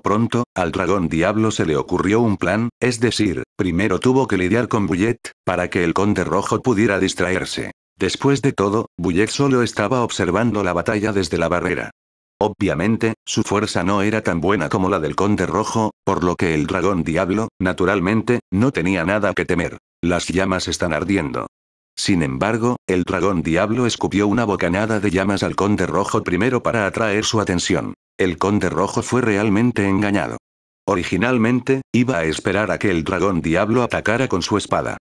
Pronto, al dragón diablo se le ocurrió un plan, es decir, primero tuvo que lidiar con Bullet, para que el conde rojo pudiera distraerse. Después de todo, Bullet solo estaba observando la batalla desde la barrera. Obviamente, su fuerza no era tan buena como la del conde rojo, por lo que el dragón diablo, naturalmente, no tenía nada que temer. Las llamas están ardiendo. Sin embargo, el dragón diablo escupió una bocanada de llamas al conde rojo primero para atraer su atención. El conde rojo fue realmente engañado. Originalmente, iba a esperar a que el dragón diablo atacara con su espada.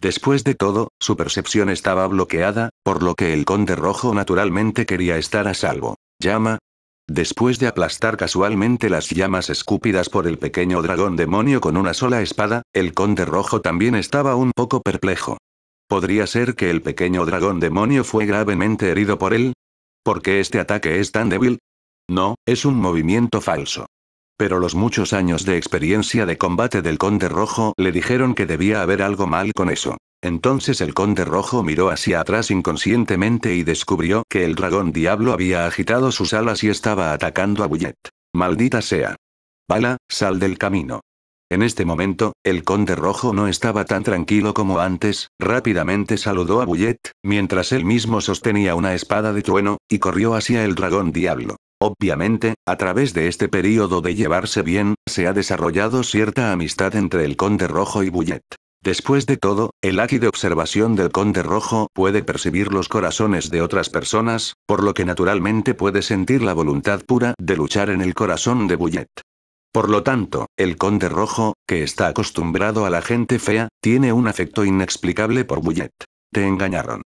Después de todo, su percepción estaba bloqueada, por lo que el conde rojo naturalmente quería estar a salvo. Llama. Después de aplastar casualmente las llamas escúpidas por el pequeño dragón demonio con una sola espada, el conde rojo también estaba un poco perplejo. ¿Podría ser que el pequeño dragón demonio fue gravemente herido por él? ¿Por qué este ataque es tan débil? No, es un movimiento falso. Pero los muchos años de experiencia de combate del Conde Rojo le dijeron que debía haber algo mal con eso. Entonces el Conde Rojo miró hacia atrás inconscientemente y descubrió que el dragón diablo había agitado sus alas y estaba atacando a Bullet. Maldita sea. Bala, sal del camino. En este momento, el conde rojo no estaba tan tranquilo como antes, rápidamente saludó a Bullet, mientras él mismo sostenía una espada de trueno, y corrió hacia el dragón diablo. Obviamente, a través de este periodo de llevarse bien, se ha desarrollado cierta amistad entre el conde rojo y Bullet. Después de todo, el ácido de observación del conde rojo puede percibir los corazones de otras personas, por lo que naturalmente puede sentir la voluntad pura de luchar en el corazón de Bullet. Por lo tanto, el conde rojo, que está acostumbrado a la gente fea, tiene un afecto inexplicable por Bullet. Te engañaron.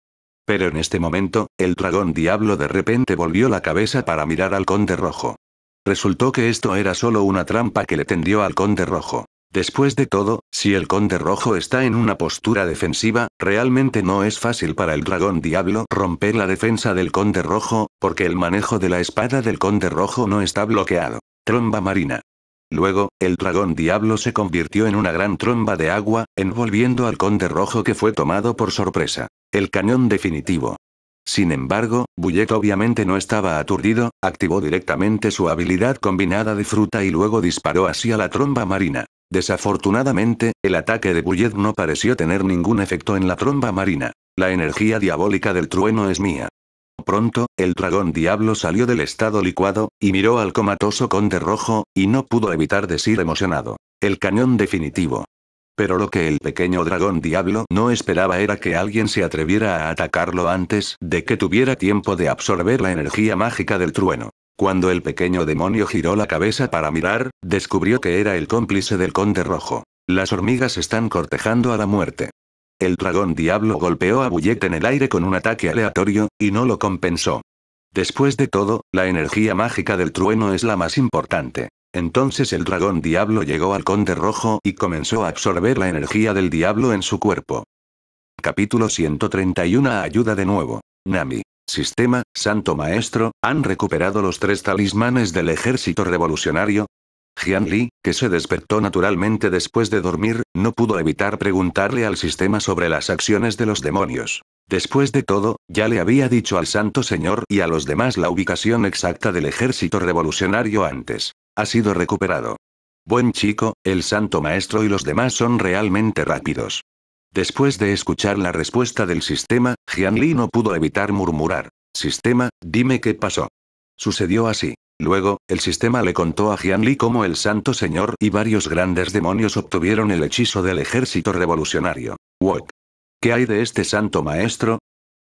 Pero en este momento, el dragón diablo de repente volvió la cabeza para mirar al conde rojo. Resultó que esto era solo una trampa que le tendió al conde rojo. Después de todo, si el conde rojo está en una postura defensiva, realmente no es fácil para el dragón diablo romper la defensa del conde rojo, porque el manejo de la espada del conde rojo no está bloqueado. Tromba marina. Luego, el dragón diablo se convirtió en una gran tromba de agua, envolviendo al conde rojo que fue tomado por sorpresa. El cañón definitivo. Sin embargo, Bullet obviamente no estaba aturdido, activó directamente su habilidad combinada de fruta y luego disparó hacia la tromba marina. Desafortunadamente, el ataque de Bullet no pareció tener ningún efecto en la tromba marina. La energía diabólica del trueno es mía pronto, el dragón diablo salió del estado licuado, y miró al comatoso conde rojo, y no pudo evitar decir emocionado. El cañón definitivo. Pero lo que el pequeño dragón diablo no esperaba era que alguien se atreviera a atacarlo antes de que tuviera tiempo de absorber la energía mágica del trueno. Cuando el pequeño demonio giró la cabeza para mirar, descubrió que era el cómplice del conde rojo. Las hormigas están cortejando a la muerte. El dragón diablo golpeó a Bullet en el aire con un ataque aleatorio, y no lo compensó. Después de todo, la energía mágica del trueno es la más importante. Entonces el dragón diablo llegó al conde rojo y comenzó a absorber la energía del diablo en su cuerpo. Capítulo 131 Ayuda de nuevo. Nami. Sistema, Santo Maestro, han recuperado los tres talismanes del ejército revolucionario, Jian Li, que se despertó naturalmente después de dormir, no pudo evitar preguntarle al sistema sobre las acciones de los demonios. Después de todo, ya le había dicho al Santo Señor y a los demás la ubicación exacta del ejército revolucionario antes. Ha sido recuperado. Buen chico, el Santo Maestro y los demás son realmente rápidos. Después de escuchar la respuesta del sistema, Jian Li no pudo evitar murmurar. Sistema, dime qué pasó. Sucedió así. Luego, el sistema le contó a Jianli cómo el Santo Señor y varios grandes demonios obtuvieron el hechizo del ejército revolucionario. ¿Qué hay de este santo maestro?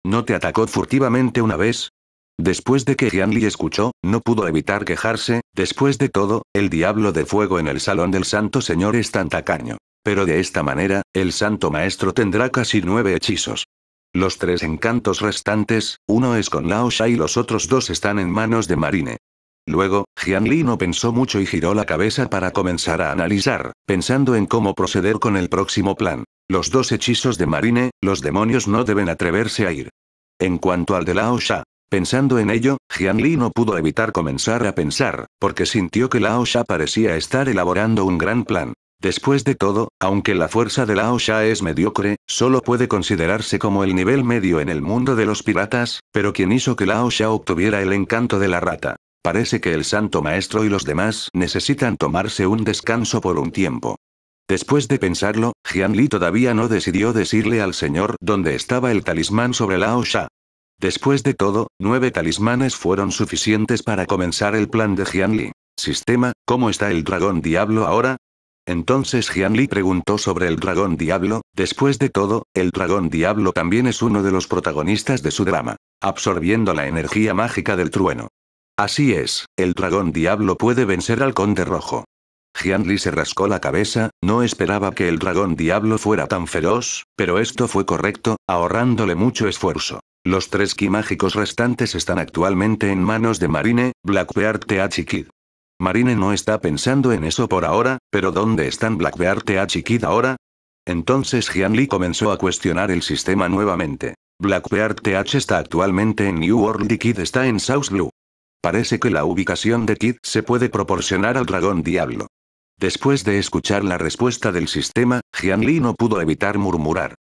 ¿No te atacó furtivamente una vez? Después de que Jianli escuchó, no pudo evitar quejarse, después de todo, el diablo de fuego en el salón del Santo Señor es tan tacaño. Pero de esta manera, el Santo Maestro tendrá casi nueve hechizos. Los tres encantos restantes, uno es con Lao Sha y los otros dos están en manos de Marine. Luego, Li no pensó mucho y giró la cabeza para comenzar a analizar, pensando en cómo proceder con el próximo plan. Los dos hechizos de Marine, los demonios no deben atreverse a ir. En cuanto al de Lao Sha, pensando en ello, Li no pudo evitar comenzar a pensar, porque sintió que Lao Sha parecía estar elaborando un gran plan. Después de todo, aunque la fuerza de Lao Sha es mediocre, solo puede considerarse como el nivel medio en el mundo de los piratas, pero quien hizo que Lao Sha obtuviera el encanto de la rata. Parece que el Santo Maestro y los demás necesitan tomarse un descanso por un tiempo. Después de pensarlo, Li todavía no decidió decirle al señor dónde estaba el talismán sobre la Osha. Después de todo, nueve talismanes fueron suficientes para comenzar el plan de Li. Sistema, ¿cómo está el dragón diablo ahora? Entonces Li preguntó sobre el dragón diablo, después de todo, el dragón diablo también es uno de los protagonistas de su drama, absorbiendo la energía mágica del trueno. Así es, el dragón diablo puede vencer al conde rojo. Jianli se rascó la cabeza, no esperaba que el dragón diablo fuera tan feroz, pero esto fue correcto, ahorrándole mucho esfuerzo. Los tres ki mágicos restantes están actualmente en manos de Marine, Blackbeard TH Kid. Marine no está pensando en eso por ahora, pero ¿dónde están Blackbeard TH Kid ahora? Entonces Jianli comenzó a cuestionar el sistema nuevamente. Blackbeard TH está actualmente en New World y Kid está en South Blue. Parece que la ubicación de Kid se puede proporcionar al dragón diablo. Después de escuchar la respuesta del sistema, Li no pudo evitar murmurar.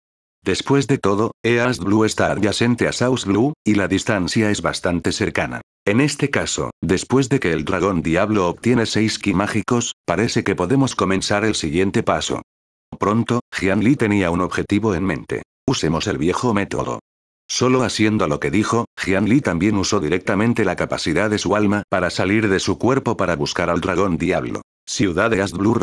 Después de todo, East Blue está adyacente a South Blue, y la distancia es bastante cercana. En este caso, después de que el dragón diablo obtiene 6 ki mágicos, parece que podemos comenzar el siguiente paso. Pronto, Jian Li tenía un objetivo en mente. Usemos el viejo método. Solo haciendo lo que dijo, Jian Li también usó directamente la capacidad de su alma para salir de su cuerpo para buscar al dragón diablo. Ciudad de As Blue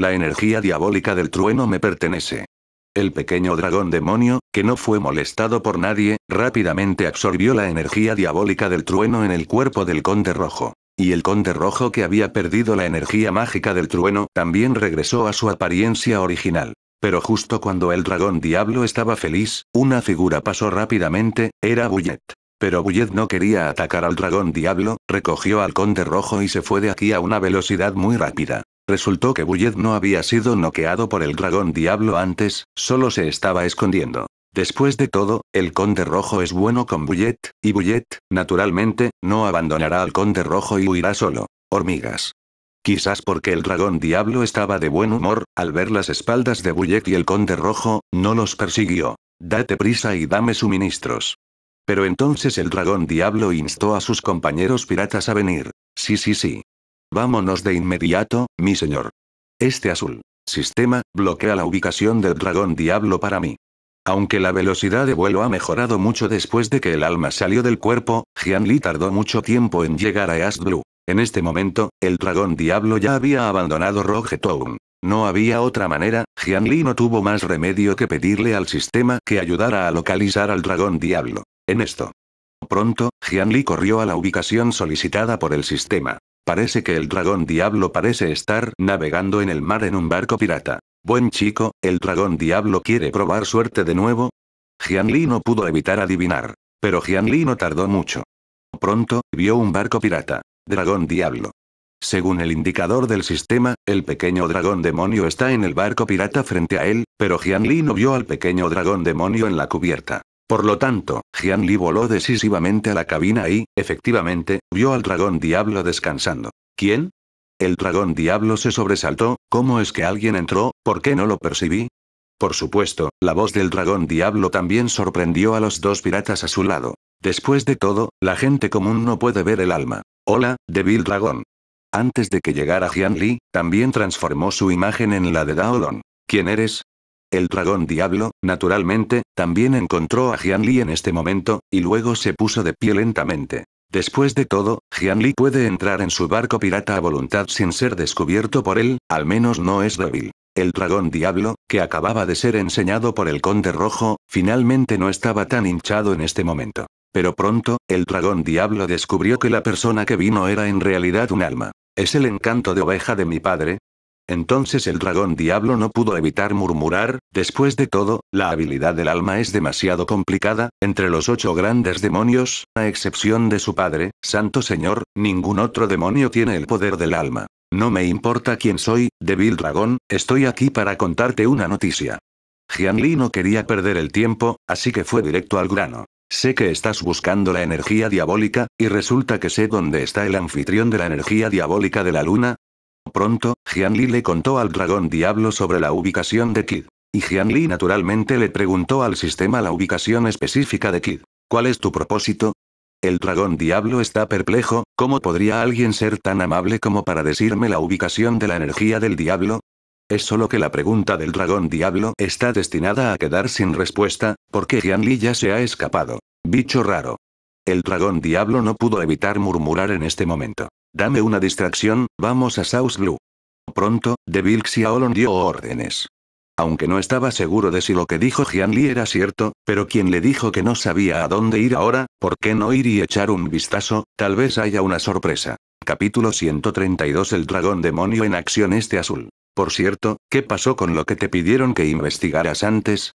La energía diabólica del trueno me pertenece. El pequeño dragón demonio, que no fue molestado por nadie, rápidamente absorbió la energía diabólica del trueno en el cuerpo del conde rojo. Y el conde rojo que había perdido la energía mágica del trueno, también regresó a su apariencia original. Pero justo cuando el dragón diablo estaba feliz, una figura pasó rápidamente, era Bullet. Pero Bullet no quería atacar al dragón diablo, recogió al conde rojo y se fue de aquí a una velocidad muy rápida. Resultó que Bullet no había sido noqueado por el dragón diablo antes, solo se estaba escondiendo. Después de todo, el conde rojo es bueno con Bullet, y Bullet, naturalmente, no abandonará al conde rojo y huirá solo. Hormigas. Quizás porque el dragón diablo estaba de buen humor, al ver las espaldas de Bullet y el conde rojo, no los persiguió. Date prisa y dame suministros. Pero entonces el dragón diablo instó a sus compañeros piratas a venir. Sí, sí, sí. Vámonos de inmediato, mi señor. Este azul. Sistema, bloquea la ubicación del dragón diablo para mí. Aunque la velocidad de vuelo ha mejorado mucho después de que el alma salió del cuerpo, Jian Li tardó mucho tiempo en llegar a Ast Blue. En este momento, el dragón diablo ya había abandonado town No había otra manera, Li no tuvo más remedio que pedirle al sistema que ayudara a localizar al dragón diablo. En esto. Pronto, Li corrió a la ubicación solicitada por el sistema. Parece que el dragón diablo parece estar navegando en el mar en un barco pirata. Buen chico, el dragón diablo quiere probar suerte de nuevo. Li no pudo evitar adivinar. Pero Li no tardó mucho. Pronto, vio un barco pirata. Dragón Diablo. Según el indicador del sistema, el pequeño dragón demonio está en el barco pirata frente a él, pero Jian Li no vio al pequeño dragón demonio en la cubierta. Por lo tanto, Jian Li voló decisivamente a la cabina y, efectivamente, vio al dragón diablo descansando. ¿Quién? El dragón diablo se sobresaltó, ¿cómo es que alguien entró? ¿Por qué no lo percibí? Por supuesto, la voz del dragón diablo también sorprendió a los dos piratas a su lado. Después de todo, la gente común no puede ver el alma. Hola, débil dragón. Antes de que llegara Jian Li, también transformó su imagen en la de Daolon. ¿Quién eres? El dragón diablo, naturalmente, también encontró a Jian Li en este momento, y luego se puso de pie lentamente. Después de todo, Jian Li puede entrar en su barco pirata a voluntad sin ser descubierto por él, al menos no es débil. El dragón diablo, que acababa de ser enseñado por el conde rojo, finalmente no estaba tan hinchado en este momento. Pero pronto, el dragón diablo descubrió que la persona que vino era en realidad un alma. ¿Es el encanto de oveja de mi padre? Entonces el dragón diablo no pudo evitar murmurar, después de todo, la habilidad del alma es demasiado complicada, entre los ocho grandes demonios, a excepción de su padre, Santo Señor, ningún otro demonio tiene el poder del alma. No me importa quién soy, débil dragón, estoy aquí para contarte una noticia. Jian no quería perder el tiempo, así que fue directo al grano. Sé que estás buscando la energía diabólica, y resulta que sé dónde está el anfitrión de la energía diabólica de la luna. Pronto, Jianli le contó al dragón diablo sobre la ubicación de Kid. Y Jianli naturalmente le preguntó al sistema la ubicación específica de Kid. ¿Cuál es tu propósito? El dragón diablo está perplejo, ¿cómo podría alguien ser tan amable como para decirme la ubicación de la energía del diablo? Es solo que la pregunta del dragón diablo está destinada a quedar sin respuesta, porque Li ya se ha escapado. Bicho raro. El dragón diablo no pudo evitar murmurar en este momento. Dame una distracción, vamos a South Blue. Pronto, De Vilxia dio órdenes. Aunque no estaba seguro de si lo que dijo Li era cierto, pero quien le dijo que no sabía a dónde ir ahora, ¿por qué no ir y echar un vistazo? Tal vez haya una sorpresa. Capítulo 132 El dragón demonio en acción este azul. Por cierto, ¿qué pasó con lo que te pidieron que investigaras antes?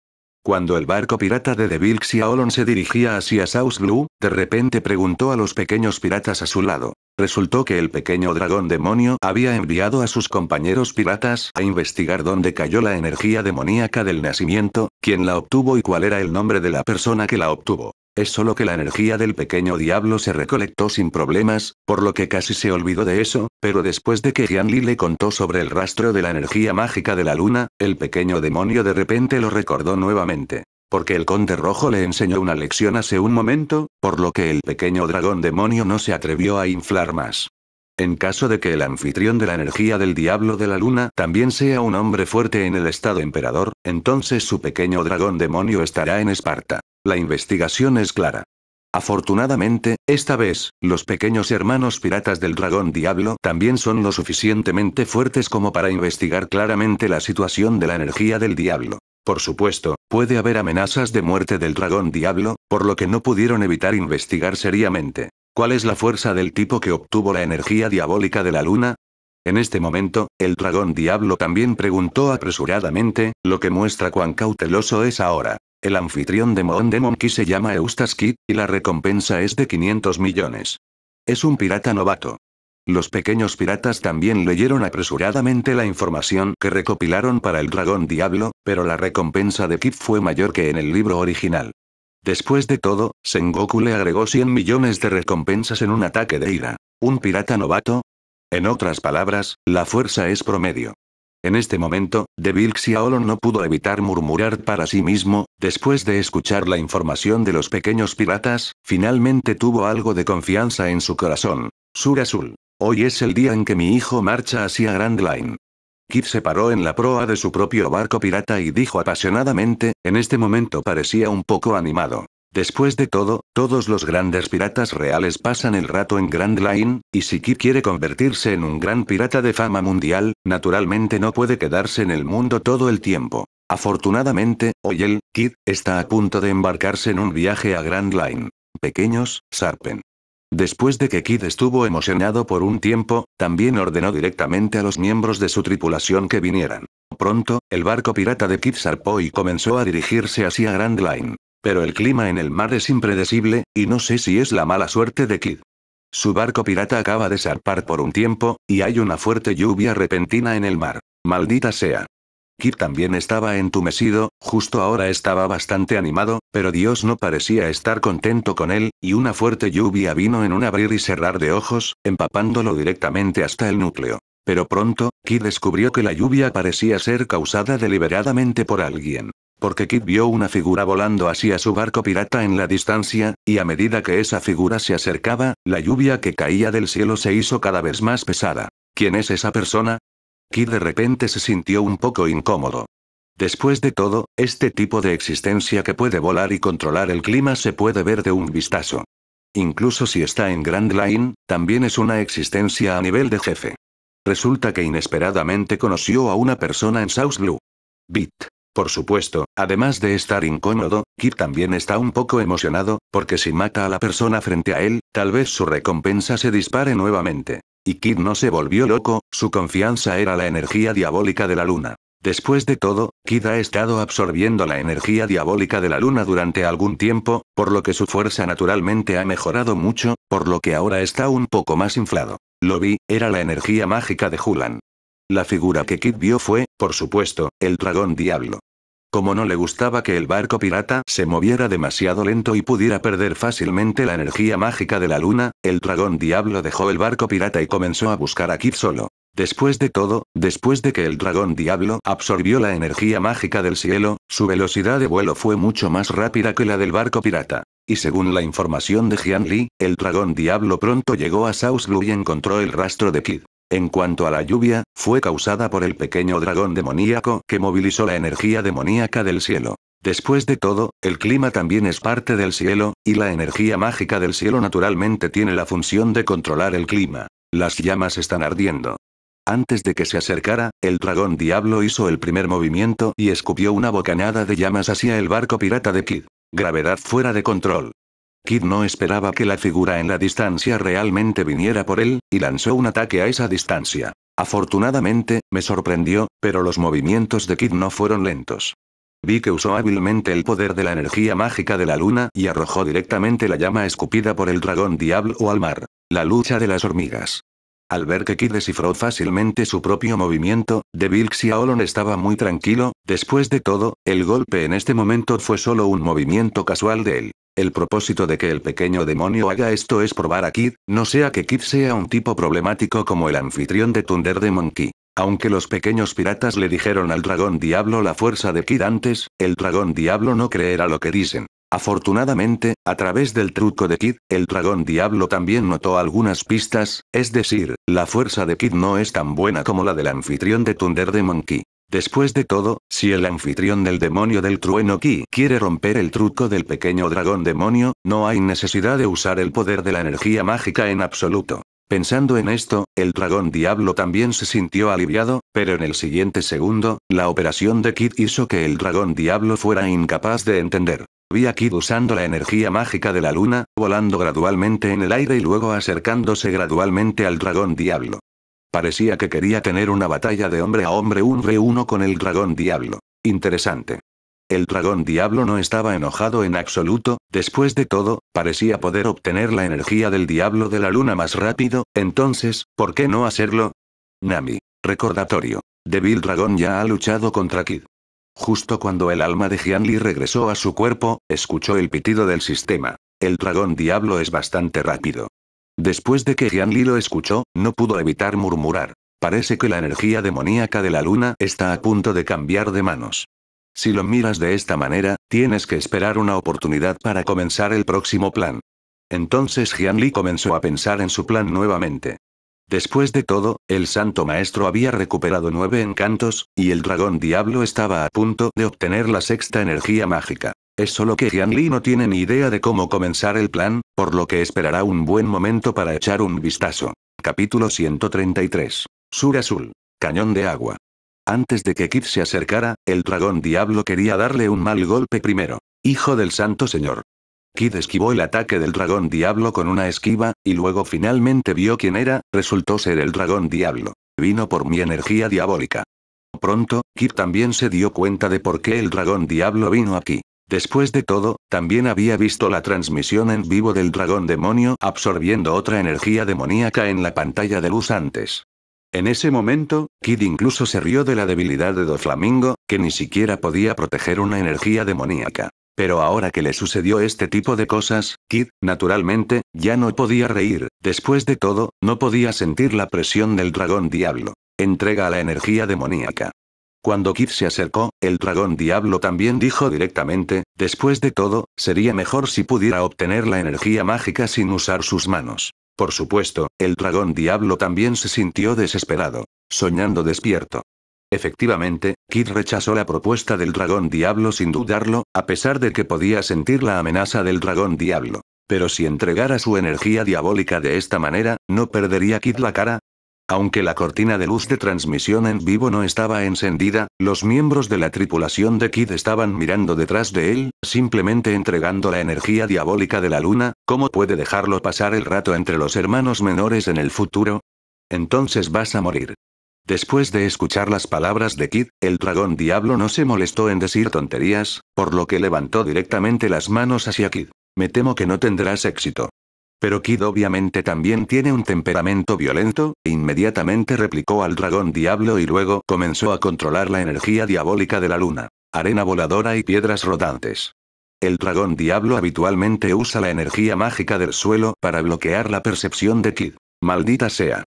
Cuando el barco pirata de y Olon se dirigía hacia South Blue, de repente preguntó a los pequeños piratas a su lado. Resultó que el pequeño dragón demonio había enviado a sus compañeros piratas a investigar dónde cayó la energía demoníaca del nacimiento, quién la obtuvo y cuál era el nombre de la persona que la obtuvo. Es solo que la energía del pequeño diablo se recolectó sin problemas, por lo que casi se olvidó de eso, pero después de que Jian Li le contó sobre el rastro de la energía mágica de la luna, el pequeño demonio de repente lo recordó nuevamente. Porque el conde rojo le enseñó una lección hace un momento, por lo que el pequeño dragón demonio no se atrevió a inflar más. En caso de que el anfitrión de la energía del diablo de la luna también sea un hombre fuerte en el estado emperador, entonces su pequeño dragón demonio estará en Esparta. La investigación es clara. Afortunadamente, esta vez, los pequeños hermanos piratas del dragón diablo también son lo suficientemente fuertes como para investigar claramente la situación de la energía del diablo. Por supuesto, puede haber amenazas de muerte del dragón diablo, por lo que no pudieron evitar investigar seriamente. ¿Cuál es la fuerza del tipo que obtuvo la energía diabólica de la luna? En este momento, el dragón diablo también preguntó apresuradamente, lo que muestra cuán cauteloso es ahora. El anfitrión de Moon de monkey se llama Eustas Kid, y la recompensa es de 500 millones. Es un pirata novato. Los pequeños piratas también leyeron apresuradamente la información que recopilaron para el dragón diablo, pero la recompensa de Kid fue mayor que en el libro original. Después de todo, Sengoku le agregó 100 millones de recompensas en un ataque de ira. ¿Un pirata novato? En otras palabras, la fuerza es promedio. En este momento, De Vilxiaolo no pudo evitar murmurar para sí mismo, después de escuchar la información de los pequeños piratas, finalmente tuvo algo de confianza en su corazón. Sur Azul. Hoy es el día en que mi hijo marcha hacia Grand Line. Kid se paró en la proa de su propio barco pirata y dijo apasionadamente, en este momento parecía un poco animado. Después de todo, todos los grandes piratas reales pasan el rato en Grand Line, y si Kid quiere convertirse en un gran pirata de fama mundial, naturalmente no puede quedarse en el mundo todo el tiempo. Afortunadamente, hoy el Kid está a punto de embarcarse en un viaje a Grand Line. Pequeños, Sarpen. Después de que Kid estuvo emocionado por un tiempo, también ordenó directamente a los miembros de su tripulación que vinieran. Pronto, el barco pirata de Kid zarpó y comenzó a dirigirse hacia Grand Line. Pero el clima en el mar es impredecible, y no sé si es la mala suerte de Kid. Su barco pirata acaba de zarpar por un tiempo, y hay una fuerte lluvia repentina en el mar. Maldita sea. Kid también estaba entumecido, justo ahora estaba bastante animado, pero Dios no parecía estar contento con él, y una fuerte lluvia vino en un abrir y cerrar de ojos, empapándolo directamente hasta el núcleo. Pero pronto, Kid descubrió que la lluvia parecía ser causada deliberadamente por alguien porque Kid vio una figura volando hacia su barco pirata en la distancia, y a medida que esa figura se acercaba, la lluvia que caía del cielo se hizo cada vez más pesada. ¿Quién es esa persona? Kid de repente se sintió un poco incómodo. Después de todo, este tipo de existencia que puede volar y controlar el clima se puede ver de un vistazo. Incluso si está en Grand Line, también es una existencia a nivel de jefe. Resulta que inesperadamente conoció a una persona en South Blue. Bit. Por supuesto, además de estar incómodo, Kid también está un poco emocionado, porque si mata a la persona frente a él, tal vez su recompensa se dispare nuevamente. Y Kid no se volvió loco, su confianza era la energía diabólica de la luna. Después de todo, Kid ha estado absorbiendo la energía diabólica de la luna durante algún tiempo, por lo que su fuerza naturalmente ha mejorado mucho, por lo que ahora está un poco más inflado. Lo vi, era la energía mágica de Hulan. La figura que Kid vio fue, por supuesto, el dragón diablo. Como no le gustaba que el barco pirata se moviera demasiado lento y pudiera perder fácilmente la energía mágica de la luna, el dragón diablo dejó el barco pirata y comenzó a buscar a Kid solo. Después de todo, después de que el dragón diablo absorbió la energía mágica del cielo, su velocidad de vuelo fue mucho más rápida que la del barco pirata. Y según la información de Jian Li, el dragón diablo pronto llegó a South Blue y encontró el rastro de Kid. En cuanto a la lluvia, fue causada por el pequeño dragón demoníaco que movilizó la energía demoníaca del cielo. Después de todo, el clima también es parte del cielo, y la energía mágica del cielo naturalmente tiene la función de controlar el clima. Las llamas están ardiendo. Antes de que se acercara, el dragón diablo hizo el primer movimiento y escupió una bocanada de llamas hacia el barco pirata de Kid. Gravedad fuera de control. Kid no esperaba que la figura en la distancia realmente viniera por él, y lanzó un ataque a esa distancia. Afortunadamente, me sorprendió, pero los movimientos de Kid no fueron lentos. Vi que usó hábilmente el poder de la energía mágica de la luna y arrojó directamente la llama escupida por el dragón diablo al mar. La lucha de las hormigas. Al ver que Kid descifró fácilmente su propio movimiento, y Aolon estaba muy tranquilo, después de todo, el golpe en este momento fue solo un movimiento casual de él. El propósito de que el pequeño demonio haga esto es probar a Kid, no sea que Kid sea un tipo problemático como el anfitrión de Thunder Demon monkey Aunque los pequeños piratas le dijeron al dragón diablo la fuerza de Kid antes, el dragón diablo no creerá lo que dicen. Afortunadamente, a través del truco de Kid, el dragón diablo también notó algunas pistas, es decir, la fuerza de Kid no es tan buena como la del anfitrión de Thunder Demon Monkey. Después de todo, si el anfitrión del demonio del trueno Ki quiere romper el truco del pequeño dragón demonio, no hay necesidad de usar el poder de la energía mágica en absoluto. Pensando en esto, el dragón diablo también se sintió aliviado, pero en el siguiente segundo, la operación de Kid hizo que el dragón diablo fuera incapaz de entender. Vi a Kid usando la energía mágica de la luna, volando gradualmente en el aire y luego acercándose gradualmente al dragón diablo. Parecía que quería tener una batalla de hombre a hombre un re uno con el dragón diablo. Interesante. El dragón diablo no estaba enojado en absoluto, después de todo, parecía poder obtener la energía del diablo de la luna más rápido, entonces, ¿por qué no hacerlo? Nami. Recordatorio. Devil Dragón ya ha luchado contra Kid. Justo cuando el alma de Jianli regresó a su cuerpo, escuchó el pitido del sistema. El dragón diablo es bastante rápido. Después de que Jianli lo escuchó, no pudo evitar murmurar. Parece que la energía demoníaca de la luna está a punto de cambiar de manos. Si lo miras de esta manera, tienes que esperar una oportunidad para comenzar el próximo plan. Entonces Jianli comenzó a pensar en su plan nuevamente. Después de todo, el Santo Maestro había recuperado nueve encantos, y el dragón diablo estaba a punto de obtener la sexta energía mágica. Es solo que Jianli no tiene ni idea de cómo comenzar el plan, por lo que esperará un buen momento para echar un vistazo. Capítulo 133. Sur Azul. Cañón de agua. Antes de que Kid se acercara, el dragón diablo quería darle un mal golpe primero. Hijo del santo señor, Kid esquivó el ataque del dragón diablo con una esquiva, y luego finalmente vio quién era, resultó ser el dragón diablo. Vino por mi energía diabólica. Pronto, Kid también se dio cuenta de por qué el dragón diablo vino aquí. Después de todo, también había visto la transmisión en vivo del dragón demonio absorbiendo otra energía demoníaca en la pantalla de luz antes. En ese momento, Kid incluso se rió de la debilidad de Doflamingo, que ni siquiera podía proteger una energía demoníaca. Pero ahora que le sucedió este tipo de cosas, Kid, naturalmente, ya no podía reír, después de todo, no podía sentir la presión del dragón diablo. Entrega la energía demoníaca. Cuando Kid se acercó, el dragón diablo también dijo directamente, después de todo, sería mejor si pudiera obtener la energía mágica sin usar sus manos. Por supuesto, el dragón diablo también se sintió desesperado, soñando despierto. Efectivamente, Kid rechazó la propuesta del dragón diablo sin dudarlo, a pesar de que podía sentir la amenaza del dragón diablo. Pero si entregara su energía diabólica de esta manera, ¿no perdería Kid la cara? Aunque la cortina de luz de transmisión en vivo no estaba encendida, los miembros de la tripulación de Kid estaban mirando detrás de él, simplemente entregando la energía diabólica de la luna, ¿cómo puede dejarlo pasar el rato entre los hermanos menores en el futuro? Entonces vas a morir. Después de escuchar las palabras de Kid, el dragón diablo no se molestó en decir tonterías, por lo que levantó directamente las manos hacia Kid. Me temo que no tendrás éxito. Pero Kid obviamente también tiene un temperamento violento, e inmediatamente replicó al dragón diablo y luego comenzó a controlar la energía diabólica de la luna. Arena voladora y piedras rodantes. El dragón diablo habitualmente usa la energía mágica del suelo para bloquear la percepción de Kid. Maldita sea.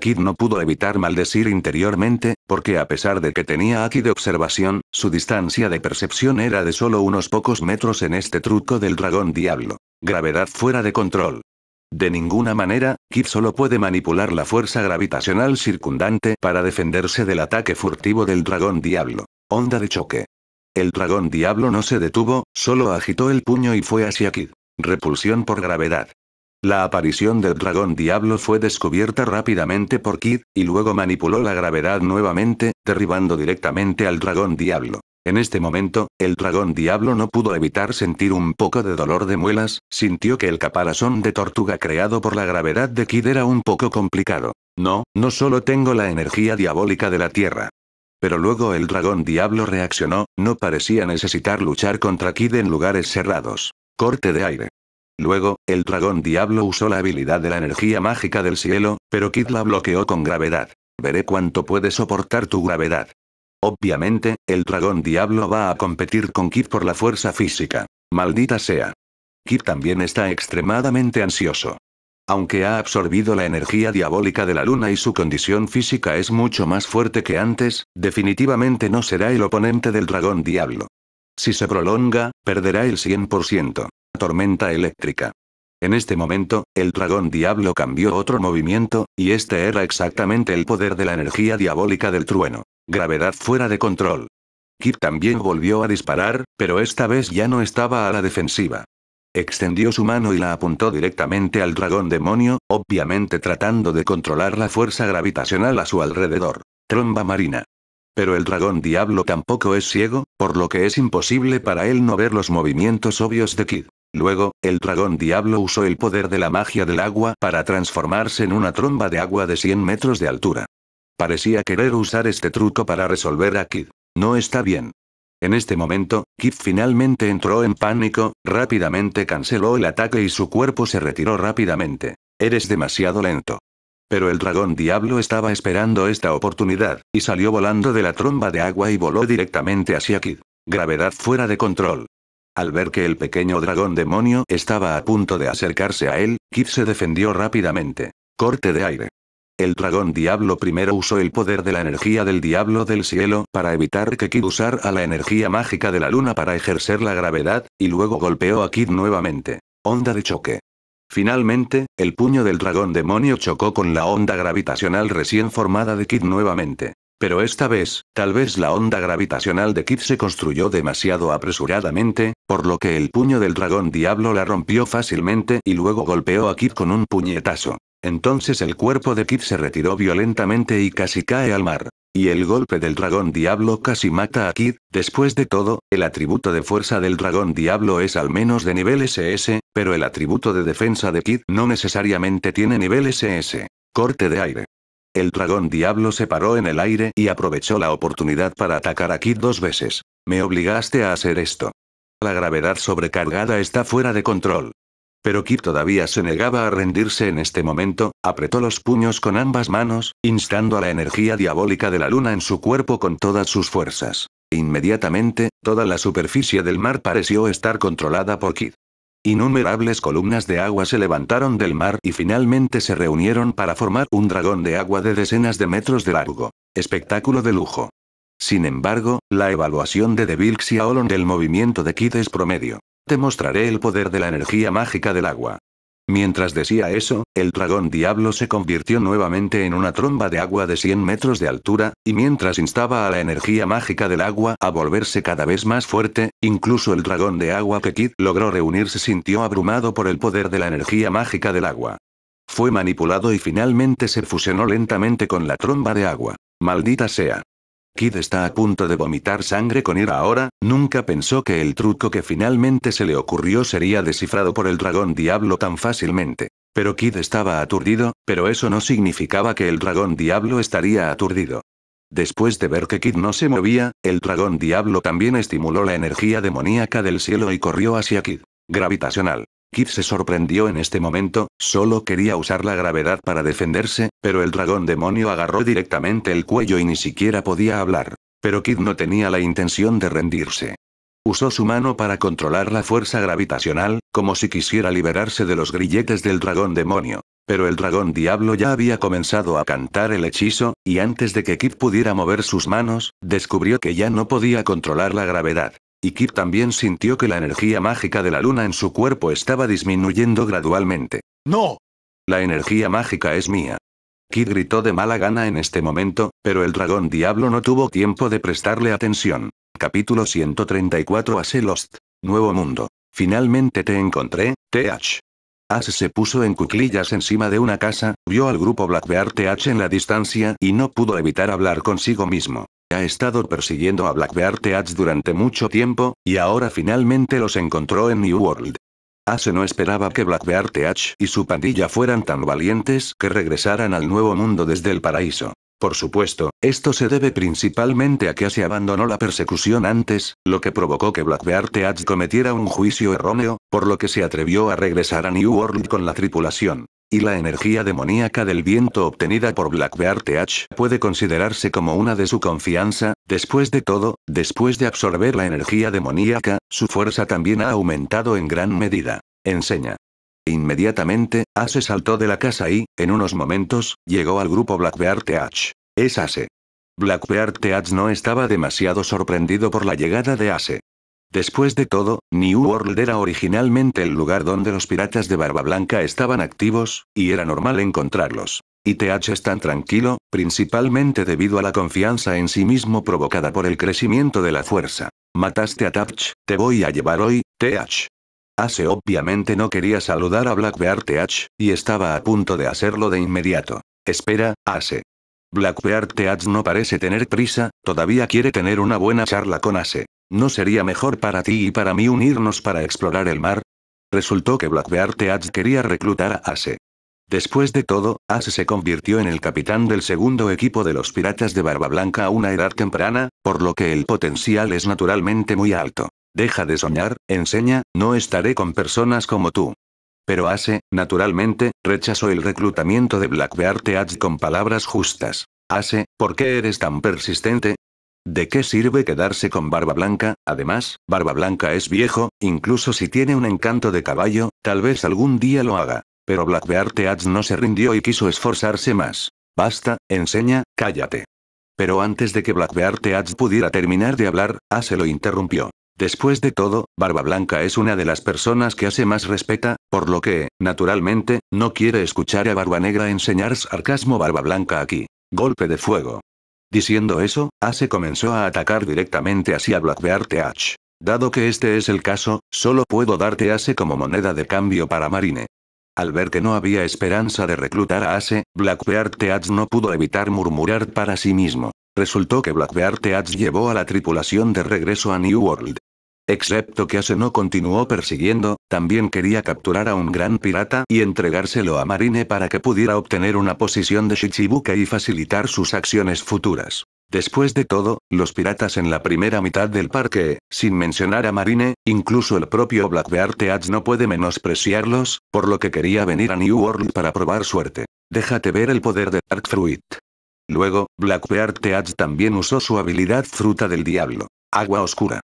Kid no pudo evitar maldecir interiormente, porque a pesar de que tenía aquí de observación, su distancia de percepción era de solo unos pocos metros en este truco del dragón diablo. Gravedad fuera de control. De ninguna manera, Kid solo puede manipular la fuerza gravitacional circundante para defenderse del ataque furtivo del dragón diablo. Onda de choque. El dragón diablo no se detuvo, solo agitó el puño y fue hacia Kid. Repulsión por gravedad. La aparición del dragón diablo fue descubierta rápidamente por Kid, y luego manipuló la gravedad nuevamente, derribando directamente al dragón diablo. En este momento, el dragón diablo no pudo evitar sentir un poco de dolor de muelas, sintió que el caparazón de tortuga creado por la gravedad de Kid era un poco complicado. No, no solo tengo la energía diabólica de la Tierra. Pero luego el dragón diablo reaccionó, no parecía necesitar luchar contra Kid en lugares cerrados. Corte de aire. Luego, el dragón diablo usó la habilidad de la energía mágica del cielo, pero Kid la bloqueó con gravedad. Veré cuánto puede soportar tu gravedad. Obviamente, el dragón diablo va a competir con Kid por la fuerza física. Maldita sea. Kid también está extremadamente ansioso. Aunque ha absorbido la energía diabólica de la luna y su condición física es mucho más fuerte que antes, definitivamente no será el oponente del dragón diablo. Si se prolonga, perderá el 100% tormenta eléctrica. En este momento, el dragón diablo cambió otro movimiento, y este era exactamente el poder de la energía diabólica del trueno. Gravedad fuera de control. Kid también volvió a disparar, pero esta vez ya no estaba a la defensiva. Extendió su mano y la apuntó directamente al dragón demonio, obviamente tratando de controlar la fuerza gravitacional a su alrededor. Tromba marina. Pero el dragón diablo tampoco es ciego, por lo que es imposible para él no ver los movimientos obvios de Kid. Luego, el dragón diablo usó el poder de la magia del agua para transformarse en una tromba de agua de 100 metros de altura. Parecía querer usar este truco para resolver a Kid. No está bien. En este momento, Kid finalmente entró en pánico, rápidamente canceló el ataque y su cuerpo se retiró rápidamente. Eres demasiado lento. Pero el dragón diablo estaba esperando esta oportunidad, y salió volando de la tromba de agua y voló directamente hacia Kid. Gravedad fuera de control. Al ver que el pequeño dragón demonio estaba a punto de acercarse a él, Kid se defendió rápidamente. Corte de aire. El dragón diablo primero usó el poder de la energía del diablo del cielo para evitar que Kid usara la energía mágica de la luna para ejercer la gravedad, y luego golpeó a Kid nuevamente. Onda de choque. Finalmente, el puño del dragón demonio chocó con la onda gravitacional recién formada de Kid nuevamente. Pero esta vez, Tal vez la onda gravitacional de Kid se construyó demasiado apresuradamente, por lo que el puño del dragón diablo la rompió fácilmente y luego golpeó a Kid con un puñetazo. Entonces el cuerpo de Kid se retiró violentamente y casi cae al mar. Y el golpe del dragón diablo casi mata a Kid, después de todo, el atributo de fuerza del dragón diablo es al menos de nivel SS, pero el atributo de defensa de Kid no necesariamente tiene nivel SS. Corte de aire. El dragón diablo se paró en el aire y aprovechó la oportunidad para atacar a Kid dos veces. Me obligaste a hacer esto. La gravedad sobrecargada está fuera de control. Pero Kid todavía se negaba a rendirse en este momento, apretó los puños con ambas manos, instando a la energía diabólica de la luna en su cuerpo con todas sus fuerzas. Inmediatamente, toda la superficie del mar pareció estar controlada por Kid. Innumerables columnas de agua se levantaron del mar y finalmente se reunieron para formar un dragón de agua de decenas de metros de largo. Espectáculo de lujo. Sin embargo, la evaluación de De y Aolon del movimiento de Kid es promedio. Te mostraré el poder de la energía mágica del agua. Mientras decía eso, el dragón diablo se convirtió nuevamente en una tromba de agua de 100 metros de altura, y mientras instaba a la energía mágica del agua a volverse cada vez más fuerte, incluso el dragón de agua que Kid logró reunirse sintió abrumado por el poder de la energía mágica del agua. Fue manipulado y finalmente se fusionó lentamente con la tromba de agua. Maldita sea. Kid está a punto de vomitar sangre con ira ahora, nunca pensó que el truco que finalmente se le ocurrió sería descifrado por el dragón diablo tan fácilmente. Pero Kid estaba aturdido, pero eso no significaba que el dragón diablo estaría aturdido. Después de ver que Kid no se movía, el dragón diablo también estimuló la energía demoníaca del cielo y corrió hacia Kid. Gravitacional. Kid se sorprendió en este momento, solo quería usar la gravedad para defenderse, pero el dragón demonio agarró directamente el cuello y ni siquiera podía hablar. Pero Kid no tenía la intención de rendirse. Usó su mano para controlar la fuerza gravitacional, como si quisiera liberarse de los grilletes del dragón demonio. Pero el dragón diablo ya había comenzado a cantar el hechizo, y antes de que Kid pudiera mover sus manos, descubrió que ya no podía controlar la gravedad. Y Kid también sintió que la energía mágica de la luna en su cuerpo estaba disminuyendo gradualmente. ¡No! La energía mágica es mía. Kid gritó de mala gana en este momento, pero el dragón diablo no tuvo tiempo de prestarle atención. Capítulo 134 A.C. Lost. Nuevo mundo. Finalmente te encontré, TH. As se puso en cuclillas encima de una casa, vio al grupo Blackbeard TH en la distancia y no pudo evitar hablar consigo mismo. Ha estado persiguiendo a Blackbeard The durante mucho tiempo, y ahora finalmente los encontró en New World. Ase ah, no esperaba que Blackbeard The Teach y su pandilla fueran tan valientes que regresaran al nuevo mundo desde el paraíso. Por supuesto, esto se debe principalmente a que se abandonó la persecución antes, lo que provocó que Blackbeard Hatch cometiera un juicio erróneo, por lo que se atrevió a regresar a New World con la tripulación. Y la energía demoníaca del viento obtenida por Blackbeard Teach puede considerarse como una de su confianza, después de todo, después de absorber la energía demoníaca, su fuerza también ha aumentado en gran medida. Enseña. Inmediatamente, Ace saltó de la casa y, en unos momentos, llegó al grupo Blackbeard TH. Es Ace. Blackbeard Teach no estaba demasiado sorprendido por la llegada de Ace. Después de todo, New World era originalmente el lugar donde los piratas de Barba Blanca estaban activos, y era normal encontrarlos. Y TH es tan tranquilo, principalmente debido a la confianza en sí mismo provocada por el crecimiento de la fuerza. Mataste a Tapch, te voy a llevar hoy, TH. Ace obviamente no quería saludar a Blackbeard Teach, y estaba a punto de hacerlo de inmediato. Espera, Ace. Blackbeard Teach no parece tener prisa, todavía quiere tener una buena charla con Ace. ¿No sería mejor para ti y para mí unirnos para explorar el mar? Resultó que Blackbeard Teach quería reclutar a Ace. Después de todo, Ace se convirtió en el capitán del segundo equipo de los piratas de Barba Blanca a una edad temprana, por lo que el potencial es naturalmente muy alto. Deja de soñar, enseña, no estaré con personas como tú. Pero Ace, naturalmente, rechazó el reclutamiento de Blackbeard Bear con palabras justas. Ace, ¿por qué eres tan persistente? ¿De qué sirve quedarse con Barba Blanca? Además, Barba Blanca es viejo, incluso si tiene un encanto de caballo, tal vez algún día lo haga. Pero Blackbeard Bear no se rindió y quiso esforzarse más. Basta, enseña, cállate. Pero antes de que Blackbeard Bear pudiera terminar de hablar, Ace ah, lo interrumpió. Después de todo, Barba Blanca es una de las personas que hace más respeta, por lo que, naturalmente, no quiere escuchar a Barba Negra enseñar sarcasmo Barba Blanca aquí. Golpe de fuego. Diciendo eso, Ace comenzó a atacar directamente hacia Blackbeard teach Dado que este es el caso, solo puedo darte Ace como moneda de cambio para Marine. Al ver que no había esperanza de reclutar a Ace, Blackbeard teach no pudo evitar murmurar para sí mismo. Resultó que Blackbeard teach llevó a la tripulación de regreso a New World. Excepto que Aseno continuó persiguiendo, también quería capturar a un gran pirata y entregárselo a Marine para que pudiera obtener una posición de Shichibukai y facilitar sus acciones futuras. Después de todo, los piratas en la primera mitad del parque, sin mencionar a Marine, incluso el propio Blackbeard Teach no puede menospreciarlos, por lo que quería venir a New World para probar suerte. Déjate ver el poder de Dark Fruit. Luego, Blackbeard Teach también usó su habilidad Fruta del Diablo. Agua Oscura.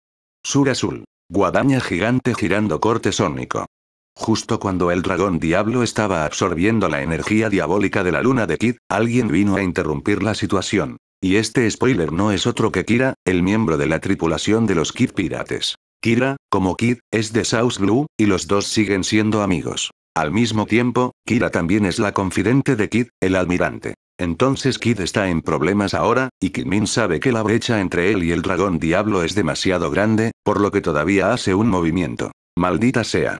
Sur azul. Guadaña gigante girando corte sónico. Justo cuando el dragón diablo estaba absorbiendo la energía diabólica de la luna de Kid, alguien vino a interrumpir la situación. Y este spoiler no es otro que Kira, el miembro de la tripulación de los Kid Pirates. Kira, como Kid, es de South Blue, y los dos siguen siendo amigos. Al mismo tiempo, Kira también es la confidente de Kid, el almirante. Entonces Kid está en problemas ahora, y Kimin sabe que la brecha entre él y el dragón diablo es demasiado grande, por lo que todavía hace un movimiento. Maldita sea.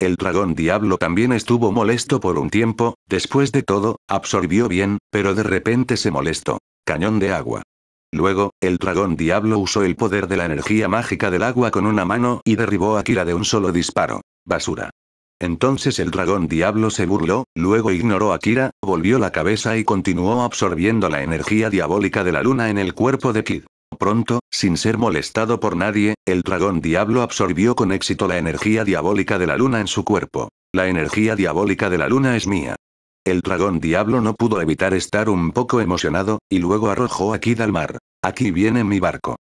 El dragón diablo también estuvo molesto por un tiempo, después de todo, absorbió bien, pero de repente se molestó. Cañón de agua. Luego, el dragón diablo usó el poder de la energía mágica del agua con una mano y derribó a Kira de un solo disparo. Basura. Entonces el dragón diablo se burló, luego ignoró a Kira, volvió la cabeza y continuó absorbiendo la energía diabólica de la luna en el cuerpo de Kid. Pronto, sin ser molestado por nadie, el dragón diablo absorbió con éxito la energía diabólica de la luna en su cuerpo. La energía diabólica de la luna es mía. El dragón diablo no pudo evitar estar un poco emocionado, y luego arrojó a Kid al mar. Aquí viene mi barco.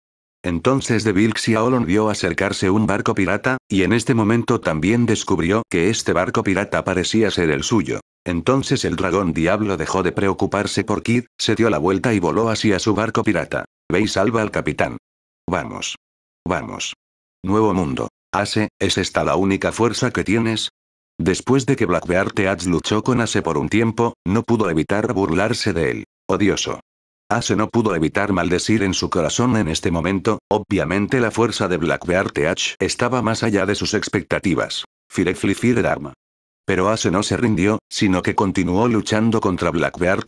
Entonces de y Olon vio acercarse un barco pirata, y en este momento también descubrió que este barco pirata parecía ser el suyo. Entonces el dragón diablo dejó de preocuparse por Kid, se dio la vuelta y voló hacia su barco pirata. Ve y salva al capitán. Vamos. Vamos. Nuevo mundo. Ace, ¿es esta la única fuerza que tienes? Después de que Blackbeard Teats luchó con Ace por un tiempo, no pudo evitar burlarse de él. Odioso. Ase no pudo evitar maldecir en su corazón en este momento, obviamente la fuerza de Blackbeard estaba más allá de sus expectativas. Firefly Fire Pero Ase no se rindió, sino que continuó luchando contra Blackbeard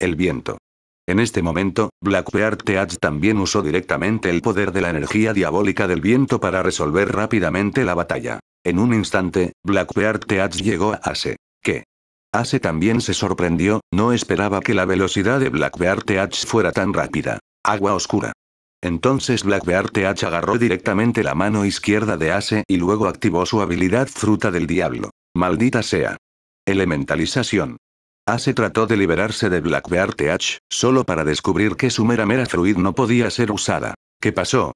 El viento. En este momento, Blackbeard Teach también usó directamente el poder de la energía diabólica del viento para resolver rápidamente la batalla. En un instante, Blackbeard Teach llegó a Ase. ¿Qué? Ace también se sorprendió, no esperaba que la velocidad de Blackbeard TH fuera tan rápida. Agua oscura. Entonces Blackbeard TH agarró directamente la mano izquierda de Ace y luego activó su habilidad fruta del diablo. Maldita sea. Elementalización. Ace trató de liberarse de Blackbeard TH, solo para descubrir que su mera mera fruit no podía ser usada. ¿Qué pasó?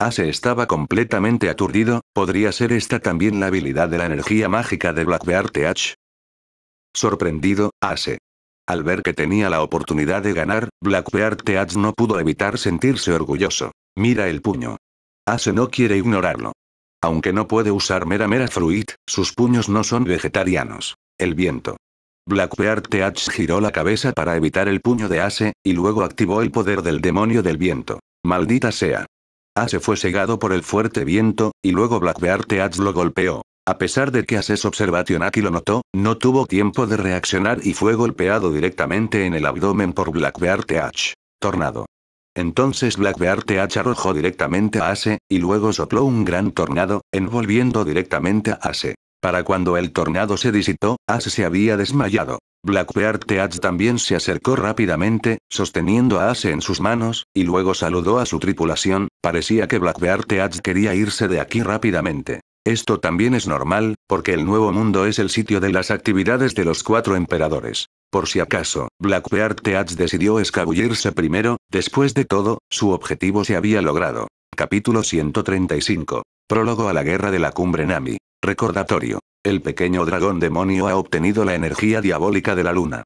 Ace estaba completamente aturdido, ¿podría ser esta también la habilidad de la energía mágica de Blackbeard TH? Sorprendido, Ace. Al ver que tenía la oportunidad de ganar, Blackbeard Teach no pudo evitar sentirse orgulloso. Mira el puño. Ace no quiere ignorarlo. Aunque no puede usar mera mera fruit, sus puños no son vegetarianos. El viento. Blackbeard Teach giró la cabeza para evitar el puño de Ace, y luego activó el poder del demonio del viento. Maldita sea. Ace fue cegado por el fuerte viento, y luego Blackbeard Teach lo golpeó. A pesar de que Ases Aquí lo notó, no tuvo tiempo de reaccionar y fue golpeado directamente en el abdomen por Blackbeard Bear Tornado. Entonces Blackbeard Bear arrojó directamente a Ace y luego sopló un gran tornado, envolviendo directamente a Ace. Para cuando el tornado se disitó, Ace se había desmayado. Blackbeard también se acercó rápidamente, sosteniendo a Ace en sus manos, y luego saludó a su tripulación, parecía que Blackbeard Bear quería irse de aquí rápidamente. Esto también es normal, porque el Nuevo Mundo es el sitio de las actividades de los cuatro emperadores. Por si acaso, Blackbeard Teats decidió escabullirse primero, después de todo, su objetivo se había logrado. Capítulo 135. Prólogo a la guerra de la cumbre Nami. Recordatorio. El pequeño dragón demonio ha obtenido la energía diabólica de la luna.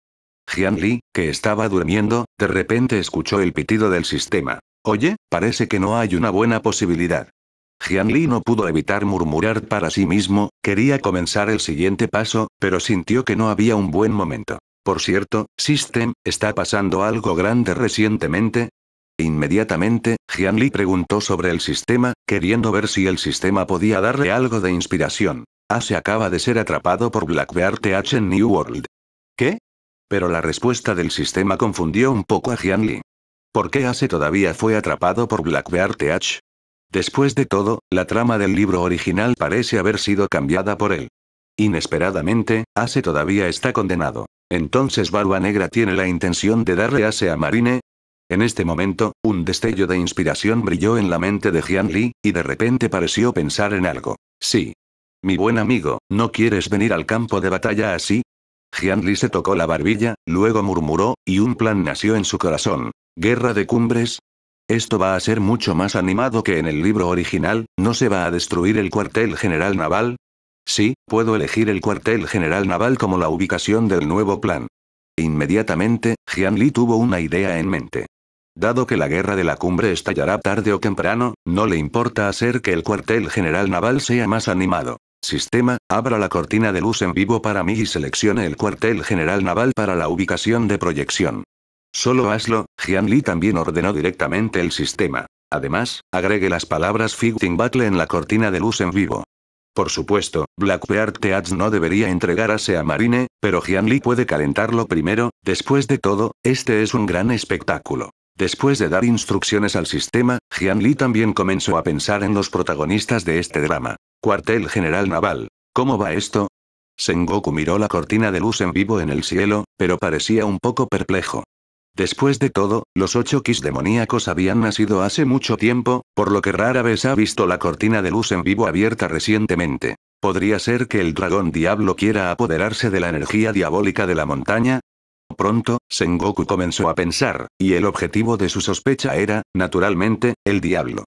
Jian Li, que estaba durmiendo, de repente escuchó el pitido del sistema. Oye, parece que no hay una buena posibilidad. Li no pudo evitar murmurar para sí mismo, quería comenzar el siguiente paso, pero sintió que no había un buen momento. Por cierto, System, ¿está pasando algo grande recientemente? Inmediatamente, Li preguntó sobre el sistema, queriendo ver si el sistema podía darle algo de inspiración. A ah, acaba de ser atrapado por Blackbeard TH en New World. ¿Qué? Pero la respuesta del sistema confundió un poco a Jianli. ¿Por qué Ace todavía fue atrapado por Blackbeard TH? Después de todo, la trama del libro original parece haber sido cambiada por él. Inesperadamente, Ace todavía está condenado. Entonces Barba Negra tiene la intención de darle Ace a Marine. En este momento, un destello de inspiración brilló en la mente de Jian Li, y de repente pareció pensar en algo. Sí. Mi buen amigo, ¿no quieres venir al campo de batalla así? Jian Li se tocó la barbilla, luego murmuró, y un plan nació en su corazón. Guerra de cumbres, esto va a ser mucho más animado que en el libro original, ¿no se va a destruir el cuartel general naval? Sí, puedo elegir el cuartel general naval como la ubicación del nuevo plan. Inmediatamente, Jian Li tuvo una idea en mente. Dado que la guerra de la cumbre estallará tarde o temprano, no le importa hacer que el cuartel general naval sea más animado. Sistema, abra la cortina de luz en vivo para mí y seleccione el cuartel general naval para la ubicación de proyección. Solo hazlo, Jian también ordenó directamente el sistema. Además, agregue las palabras Fighting Battle en la cortina de luz en vivo. Por supuesto, Blackbeard Teads no debería entregarse a Marine, pero Jian puede calentarlo primero, después de todo, este es un gran espectáculo. Después de dar instrucciones al sistema, Jian también comenzó a pensar en los protagonistas de este drama. Cuartel General Naval. ¿Cómo va esto? Sengoku miró la cortina de luz en vivo en el cielo, pero parecía un poco perplejo. Después de todo, los ocho Kis demoníacos habían nacido hace mucho tiempo, por lo que rara vez ha visto la cortina de luz en vivo abierta recientemente. ¿Podría ser que el dragón diablo quiera apoderarse de la energía diabólica de la montaña? Pronto, Sengoku comenzó a pensar, y el objetivo de su sospecha era, naturalmente, el diablo.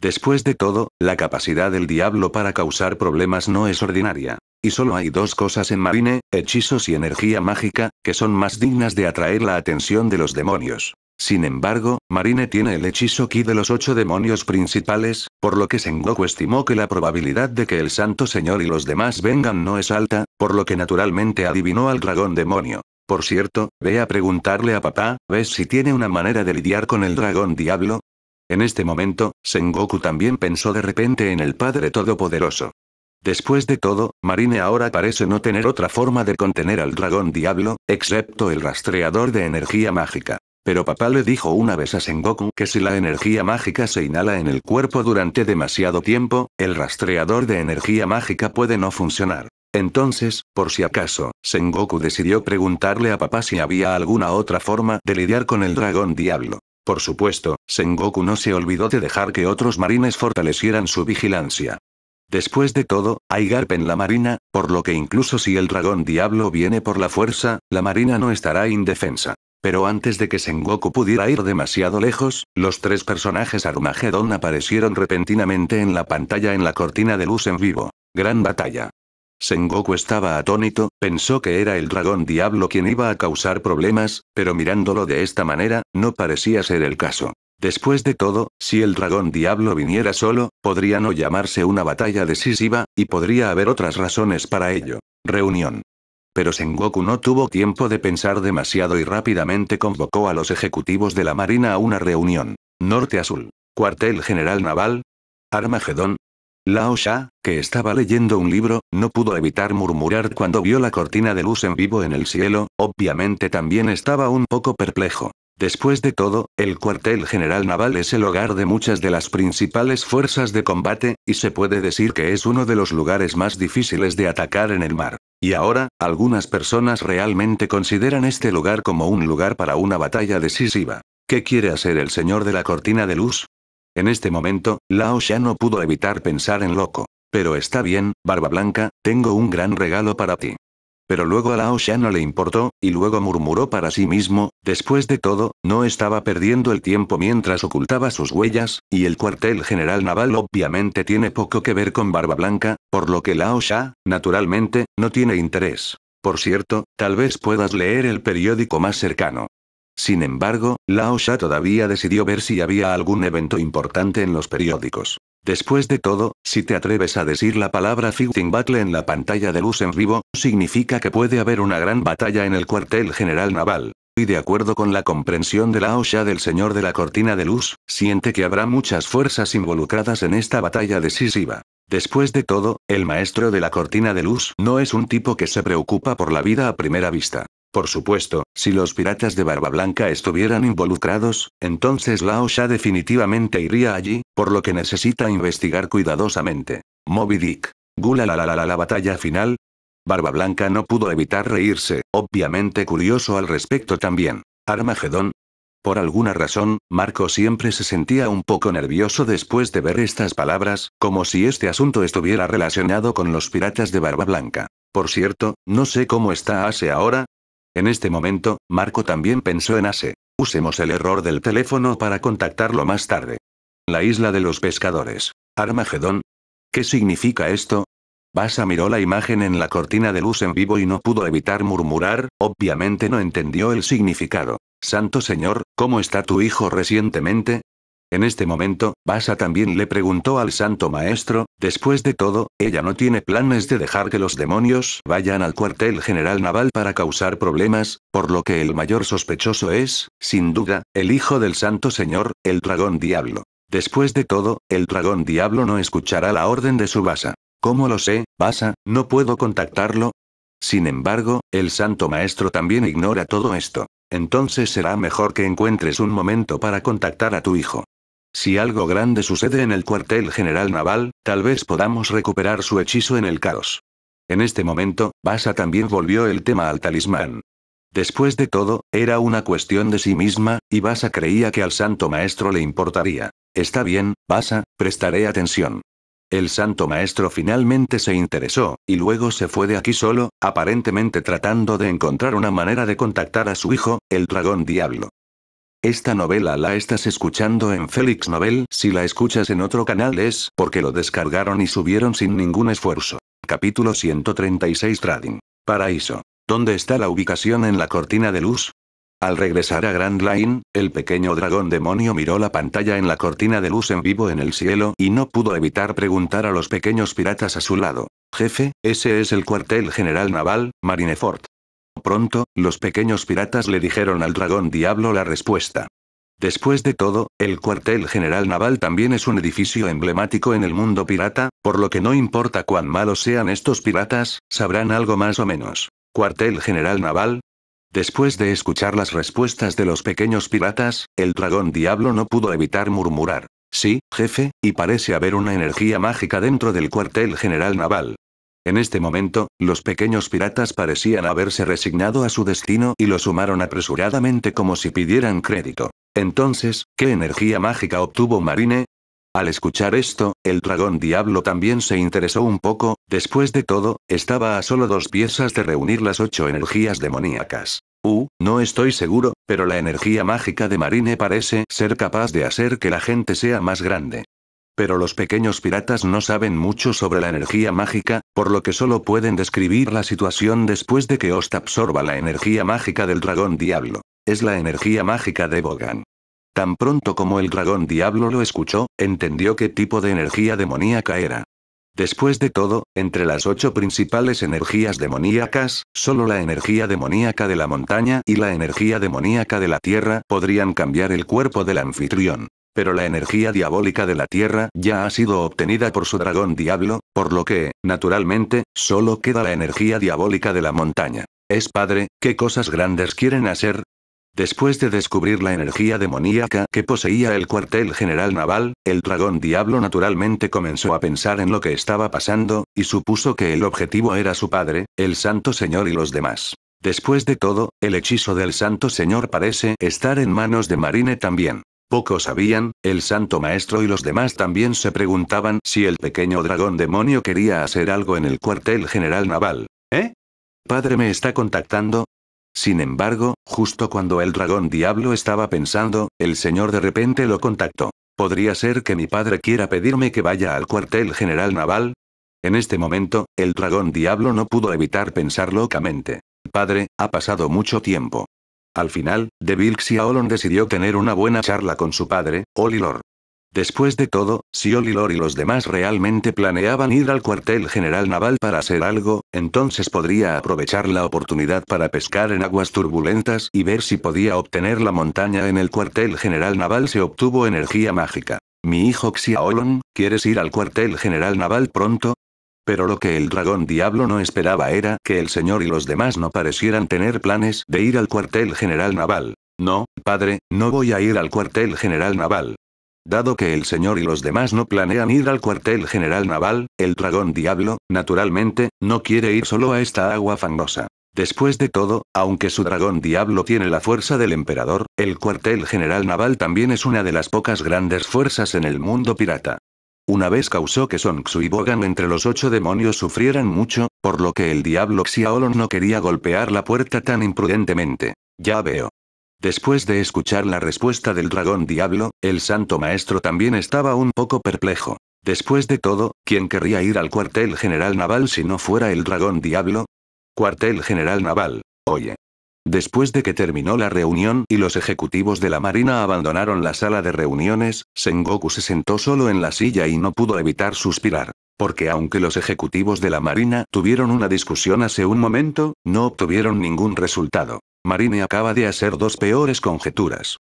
Después de todo, la capacidad del diablo para causar problemas no es ordinaria. Y solo hay dos cosas en Marine, hechizos y energía mágica, que son más dignas de atraer la atención de los demonios. Sin embargo, Marine tiene el hechizo Ki de los ocho demonios principales, por lo que Sengoku estimó que la probabilidad de que el Santo Señor y los demás vengan no es alta, por lo que naturalmente adivinó al dragón demonio. Por cierto, ve a preguntarle a papá, ¿ves si tiene una manera de lidiar con el dragón diablo? En este momento, Sengoku también pensó de repente en el Padre Todopoderoso. Después de todo, Marine ahora parece no tener otra forma de contener al dragón diablo, excepto el rastreador de energía mágica. Pero papá le dijo una vez a Sengoku que si la energía mágica se inhala en el cuerpo durante demasiado tiempo, el rastreador de energía mágica puede no funcionar. Entonces, por si acaso, Sengoku decidió preguntarle a papá si había alguna otra forma de lidiar con el dragón diablo. Por supuesto, Sengoku no se olvidó de dejar que otros marines fortalecieran su vigilancia. Después de todo, hay Garp en la marina, por lo que incluso si el dragón diablo viene por la fuerza, la marina no estará indefensa. Pero antes de que Sengoku pudiera ir demasiado lejos, los tres personajes Armagedón aparecieron repentinamente en la pantalla en la cortina de luz en vivo. Gran batalla. Sengoku estaba atónito, pensó que era el dragón diablo quien iba a causar problemas, pero mirándolo de esta manera, no parecía ser el caso. Después de todo, si el dragón diablo viniera solo, podría no llamarse una batalla decisiva, y podría haber otras razones para ello. Reunión. Pero Sengoku no tuvo tiempo de pensar demasiado y rápidamente convocó a los ejecutivos de la Marina a una reunión. Norte Azul. Cuartel General Naval. Armagedón. Lao Sha, que estaba leyendo un libro, no pudo evitar murmurar cuando vio la cortina de luz en vivo en el cielo, obviamente también estaba un poco perplejo. Después de todo, el cuartel general naval es el hogar de muchas de las principales fuerzas de combate, y se puede decir que es uno de los lugares más difíciles de atacar en el mar. Y ahora, algunas personas realmente consideran este lugar como un lugar para una batalla decisiva. ¿Qué quiere hacer el señor de la cortina de luz? En este momento, Lao ya no pudo evitar pensar en loco. Pero está bien, Barba Blanca, tengo un gran regalo para ti. Pero luego a Lao Sha no le importó, y luego murmuró para sí mismo, después de todo, no estaba perdiendo el tiempo mientras ocultaba sus huellas, y el cuartel general naval obviamente tiene poco que ver con Barba Blanca, por lo que Lao Sha, naturalmente, no tiene interés. Por cierto, tal vez puedas leer el periódico más cercano. Sin embargo, Lao Sha todavía decidió ver si había algún evento importante en los periódicos. Después de todo, si te atreves a decir la palabra fighting battle en la pantalla de luz en vivo, significa que puede haber una gran batalla en el cuartel general naval. Y de acuerdo con la comprensión de la OSHA del señor de la cortina de luz, siente que habrá muchas fuerzas involucradas en esta batalla decisiva. Después de todo, el maestro de la cortina de luz no es un tipo que se preocupa por la vida a primera vista. Por supuesto, si los piratas de Barba Blanca estuvieran involucrados, entonces Lao Sha definitivamente iría allí, por lo que necesita investigar cuidadosamente. Moby Dick. Gula la la la la la batalla final. Barba Blanca no pudo evitar reírse, obviamente curioso al respecto también. Armagedón. Por alguna razón, Marco siempre se sentía un poco nervioso después de ver estas palabras, como si este asunto estuviera relacionado con los piratas de Barba Blanca. Por cierto, no sé cómo está hace ahora, en este momento, Marco también pensó en hace. Usemos el error del teléfono para contactarlo más tarde. La isla de los pescadores. Armagedón. ¿Qué significa esto? Basa miró la imagen en la cortina de luz en vivo y no pudo evitar murmurar, obviamente no entendió el significado. Santo Señor, ¿cómo está tu hijo recientemente? En este momento, Basa también le preguntó al santo maestro, después de todo, ella no tiene planes de dejar que los demonios vayan al cuartel general naval para causar problemas, por lo que el mayor sospechoso es, sin duda, el hijo del santo señor, el dragón diablo. Después de todo, el dragón diablo no escuchará la orden de su Basa. ¿Cómo lo sé, Basa? ¿No puedo contactarlo? Sin embargo, el santo maestro también ignora todo esto. Entonces será mejor que encuentres un momento para contactar a tu hijo. Si algo grande sucede en el cuartel general naval, tal vez podamos recuperar su hechizo en el caos. En este momento, Basa también volvió el tema al talismán. Después de todo, era una cuestión de sí misma, y Basa creía que al santo maestro le importaría. Está bien, Basa, prestaré atención. El santo maestro finalmente se interesó, y luego se fue de aquí solo, aparentemente tratando de encontrar una manera de contactar a su hijo, el dragón diablo. Esta novela la estás escuchando en Félix Novel, si la escuchas en otro canal es porque lo descargaron y subieron sin ningún esfuerzo. Capítulo 136 Trading. Paraíso. ¿Dónde está la ubicación en la cortina de luz? Al regresar a Grand Line, el pequeño dragón demonio miró la pantalla en la cortina de luz en vivo en el cielo y no pudo evitar preguntar a los pequeños piratas a su lado. Jefe, ese es el cuartel general naval, Marineford. Pronto, los pequeños piratas le dijeron al dragón diablo la respuesta. Después de todo, el cuartel general naval también es un edificio emblemático en el mundo pirata, por lo que no importa cuán malos sean estos piratas, sabrán algo más o menos. Cuartel general naval. Después de escuchar las respuestas de los pequeños piratas, el dragón diablo no pudo evitar murmurar. Sí, jefe, y parece haber una energía mágica dentro del cuartel general naval. En este momento, los pequeños piratas parecían haberse resignado a su destino y lo sumaron apresuradamente como si pidieran crédito. Entonces, ¿qué energía mágica obtuvo Marine? Al escuchar esto, el dragón diablo también se interesó un poco, después de todo, estaba a solo dos piezas de reunir las ocho energías demoníacas. Uh, no estoy seguro, pero la energía mágica de Marine parece ser capaz de hacer que la gente sea más grande pero los pequeños piratas no saben mucho sobre la energía mágica, por lo que solo pueden describir la situación después de que Ost absorba la energía mágica del dragón diablo. Es la energía mágica de Bogan. Tan pronto como el dragón diablo lo escuchó, entendió qué tipo de energía demoníaca era. Después de todo, entre las ocho principales energías demoníacas, solo la energía demoníaca de la montaña y la energía demoníaca de la tierra podrían cambiar el cuerpo del anfitrión. Pero la energía diabólica de la Tierra ya ha sido obtenida por su dragón diablo, por lo que, naturalmente, solo queda la energía diabólica de la montaña. Es padre, ¿qué cosas grandes quieren hacer? Después de descubrir la energía demoníaca que poseía el cuartel general naval, el dragón diablo naturalmente comenzó a pensar en lo que estaba pasando, y supuso que el objetivo era su padre, el Santo Señor y los demás. Después de todo, el hechizo del Santo Señor parece estar en manos de Marine también. Poco sabían, el santo maestro y los demás también se preguntaban si el pequeño dragón demonio quería hacer algo en el cuartel general naval. ¿Eh? ¿Padre me está contactando? Sin embargo, justo cuando el dragón diablo estaba pensando, el señor de repente lo contactó. ¿Podría ser que mi padre quiera pedirme que vaya al cuartel general naval? En este momento, el dragón diablo no pudo evitar pensar locamente. Padre, ha pasado mucho tiempo. Al final, de Vilks decidió tener una buena charla con su padre, Olilor. Después de todo, si Olilor y los demás realmente planeaban ir al cuartel general naval para hacer algo, entonces podría aprovechar la oportunidad para pescar en aguas turbulentas y ver si podía obtener la montaña en el cuartel general naval se obtuvo energía mágica. Mi hijo Xiaolon, ¿quieres ir al cuartel general naval pronto? Pero lo que el dragón diablo no esperaba era que el señor y los demás no parecieran tener planes de ir al cuartel general naval. No, padre, no voy a ir al cuartel general naval. Dado que el señor y los demás no planean ir al cuartel general naval, el dragón diablo, naturalmente, no quiere ir solo a esta agua fangosa. Después de todo, aunque su dragón diablo tiene la fuerza del emperador, el cuartel general naval también es una de las pocas grandes fuerzas en el mundo pirata. Una vez causó que Song y Bogan entre los ocho demonios sufrieran mucho, por lo que el diablo Xiaolong no quería golpear la puerta tan imprudentemente. Ya veo. Después de escuchar la respuesta del dragón diablo, el santo maestro también estaba un poco perplejo. Después de todo, ¿quién querría ir al cuartel general naval si no fuera el dragón diablo? Cuartel general naval. Oye, Después de que terminó la reunión y los ejecutivos de la Marina abandonaron la sala de reuniones, Sengoku se sentó solo en la silla y no pudo evitar suspirar. Porque aunque los ejecutivos de la Marina tuvieron una discusión hace un momento, no obtuvieron ningún resultado. Marine acaba de hacer dos peores conjeturas.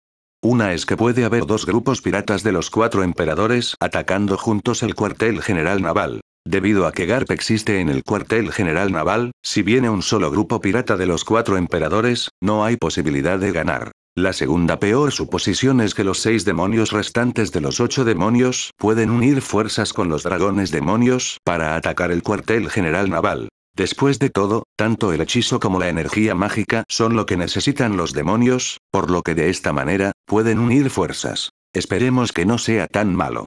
Una es que puede haber dos grupos piratas de los cuatro emperadores atacando juntos el cuartel general naval. Debido a que Garp existe en el cuartel general naval, si viene un solo grupo pirata de los cuatro emperadores, no hay posibilidad de ganar. La segunda peor suposición es que los seis demonios restantes de los ocho demonios pueden unir fuerzas con los dragones demonios para atacar el cuartel general naval. Después de todo, tanto el hechizo como la energía mágica son lo que necesitan los demonios, por lo que de esta manera, pueden unir fuerzas. Esperemos que no sea tan malo.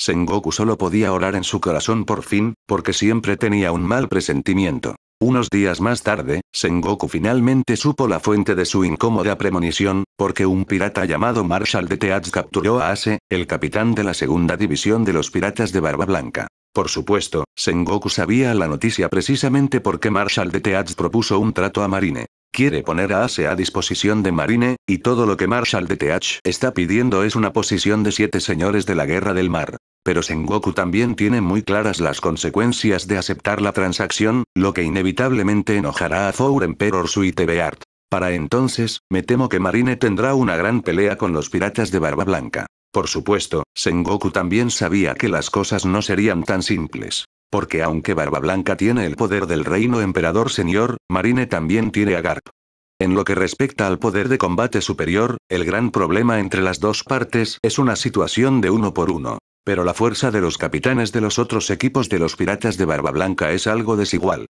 Sengoku solo podía orar en su corazón por fin, porque siempre tenía un mal presentimiento. Unos días más tarde, Sengoku finalmente supo la fuente de su incómoda premonición, porque un pirata llamado Marshall de Teats capturó a Ace, el capitán de la segunda división de los piratas de Barba Blanca. Por supuesto, Sengoku sabía la noticia precisamente porque Marshall de Teats propuso un trato a Marine. Quiere poner a Ase a disposición de Marine, y todo lo que Marshall de TH está pidiendo es una posición de siete señores de la Guerra del Mar. Pero Sengoku también tiene muy claras las consecuencias de aceptar la transacción, lo que inevitablemente enojará a Four Emperor Suite Beard. Para entonces, me temo que Marine tendrá una gran pelea con los piratas de Barba Blanca. Por supuesto, Sengoku también sabía que las cosas no serían tan simples. Porque aunque Barba Blanca tiene el poder del reino emperador señor, Marine también tiene a Garp. En lo que respecta al poder de combate superior, el gran problema entre las dos partes es una situación de uno por uno. Pero la fuerza de los capitanes de los otros equipos de los piratas de Barba Blanca es algo desigual.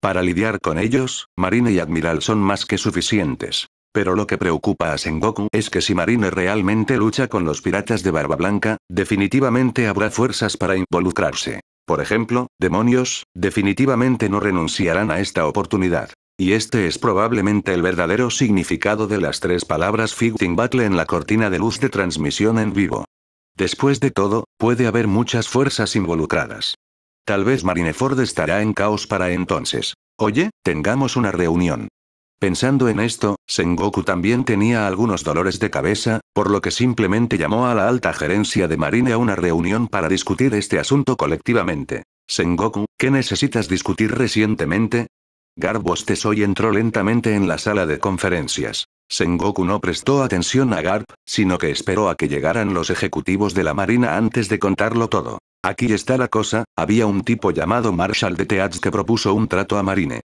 Para lidiar con ellos, Marine y Admiral son más que suficientes. Pero lo que preocupa a Sengoku es que si Marine realmente lucha con los piratas de Barba Blanca, definitivamente habrá fuerzas para involucrarse por ejemplo, demonios, definitivamente no renunciarán a esta oportunidad. Y este es probablemente el verdadero significado de las tres palabras Fighting Battle en la cortina de luz de transmisión en vivo. Después de todo, puede haber muchas fuerzas involucradas. Tal vez Marineford estará en caos para entonces. Oye, tengamos una reunión. Pensando en esto, Sengoku también tenía algunos dolores de cabeza, por lo que simplemente llamó a la alta gerencia de Marine a una reunión para discutir este asunto colectivamente. Sengoku, ¿qué necesitas discutir recientemente? bostezó y entró lentamente en la sala de conferencias. Sengoku no prestó atención a Garb, sino que esperó a que llegaran los ejecutivos de la Marina antes de contarlo todo. Aquí está la cosa, había un tipo llamado Marshall de Teats que propuso un trato a Marine.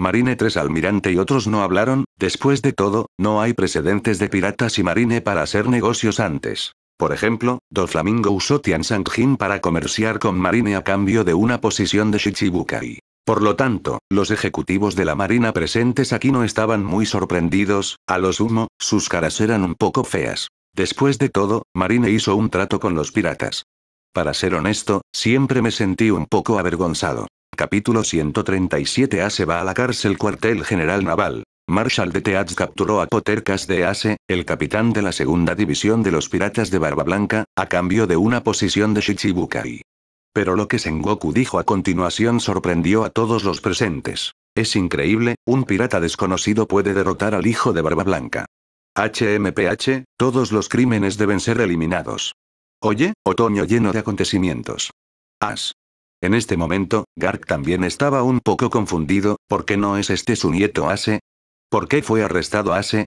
Marine 3 almirante y otros no hablaron, después de todo, no hay precedentes de piratas y Marine para hacer negocios antes. Por ejemplo, Doflamingo usó Tian Sangjin para comerciar con Marine a cambio de una posición de Shichibukai. Por lo tanto, los ejecutivos de la Marina presentes aquí no estaban muy sorprendidos, a lo sumo, sus caras eran un poco feas. Después de todo, Marine hizo un trato con los piratas. Para ser honesto, siempre me sentí un poco avergonzado. Capítulo 137 se va a la cárcel cuartel general naval. Marshal de Teats capturó a Potter de Ace, el capitán de la segunda división de los piratas de Barba Blanca, a cambio de una posición de Shichibukai. Pero lo que Sengoku dijo a continuación sorprendió a todos los presentes. Es increíble, un pirata desconocido puede derrotar al hijo de Barba Blanca. HMPH, todos los crímenes deben ser eliminados. Oye, otoño lleno de acontecimientos. As. En este momento, Gark también estaba un poco confundido, ¿por qué no es este su nieto Ase? ¿Por qué fue arrestado Ase?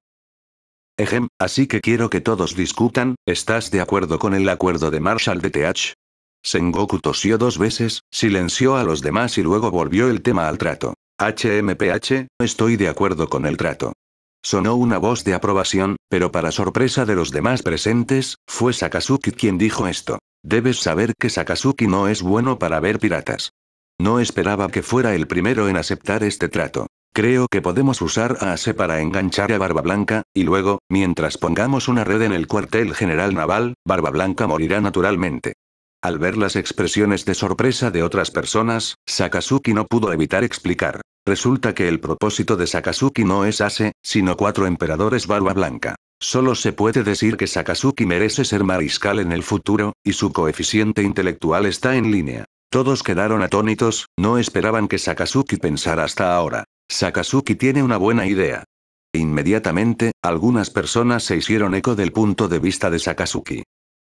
Ejem, así que quiero que todos discutan, ¿estás de acuerdo con el acuerdo de Marshall de TH? Sengoku tosió dos veces, silenció a los demás y luego volvió el tema al trato. HMPH, estoy de acuerdo con el trato. Sonó una voz de aprobación, pero para sorpresa de los demás presentes, fue Sakazuki quien dijo esto. Debes saber que Sakazuki no es bueno para ver piratas. No esperaba que fuera el primero en aceptar este trato. Creo que podemos usar a Ace para enganchar a Barba Blanca, y luego, mientras pongamos una red en el cuartel general naval, Barba Blanca morirá naturalmente. Al ver las expresiones de sorpresa de otras personas, Sakazuki no pudo evitar explicar. Resulta que el propósito de Sakazuki no es Ace, sino cuatro emperadores barba blanca. Solo se puede decir que Sakazuki merece ser mariscal en el futuro, y su coeficiente intelectual está en línea. Todos quedaron atónitos, no esperaban que Sakazuki pensara hasta ahora. Sakazuki tiene una buena idea. Inmediatamente, algunas personas se hicieron eco del punto de vista de Sakazuki.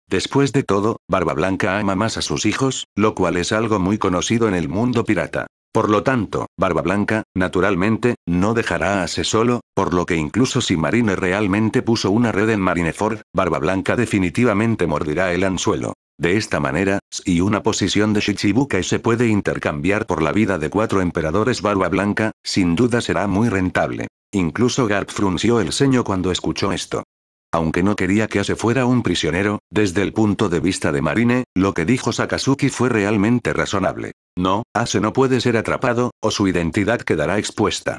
Después de todo, Barba Blanca ama más a sus hijos, lo cual es algo muy conocido en el mundo pirata. Por lo tanto, Barba Blanca, naturalmente, no dejará a solo, por lo que incluso si Marine realmente puso una red en Marineford, Barba Blanca definitivamente mordirá el anzuelo. De esta manera, si una posición de Shichibukai se puede intercambiar por la vida de cuatro emperadores Barba Blanca, sin duda será muy rentable. Incluso Garp frunció el ceño cuando escuchó esto aunque no quería que Ace fuera un prisionero, desde el punto de vista de Marine, lo que dijo Sakazuki fue realmente razonable. No, Ace no puede ser atrapado, o su identidad quedará expuesta.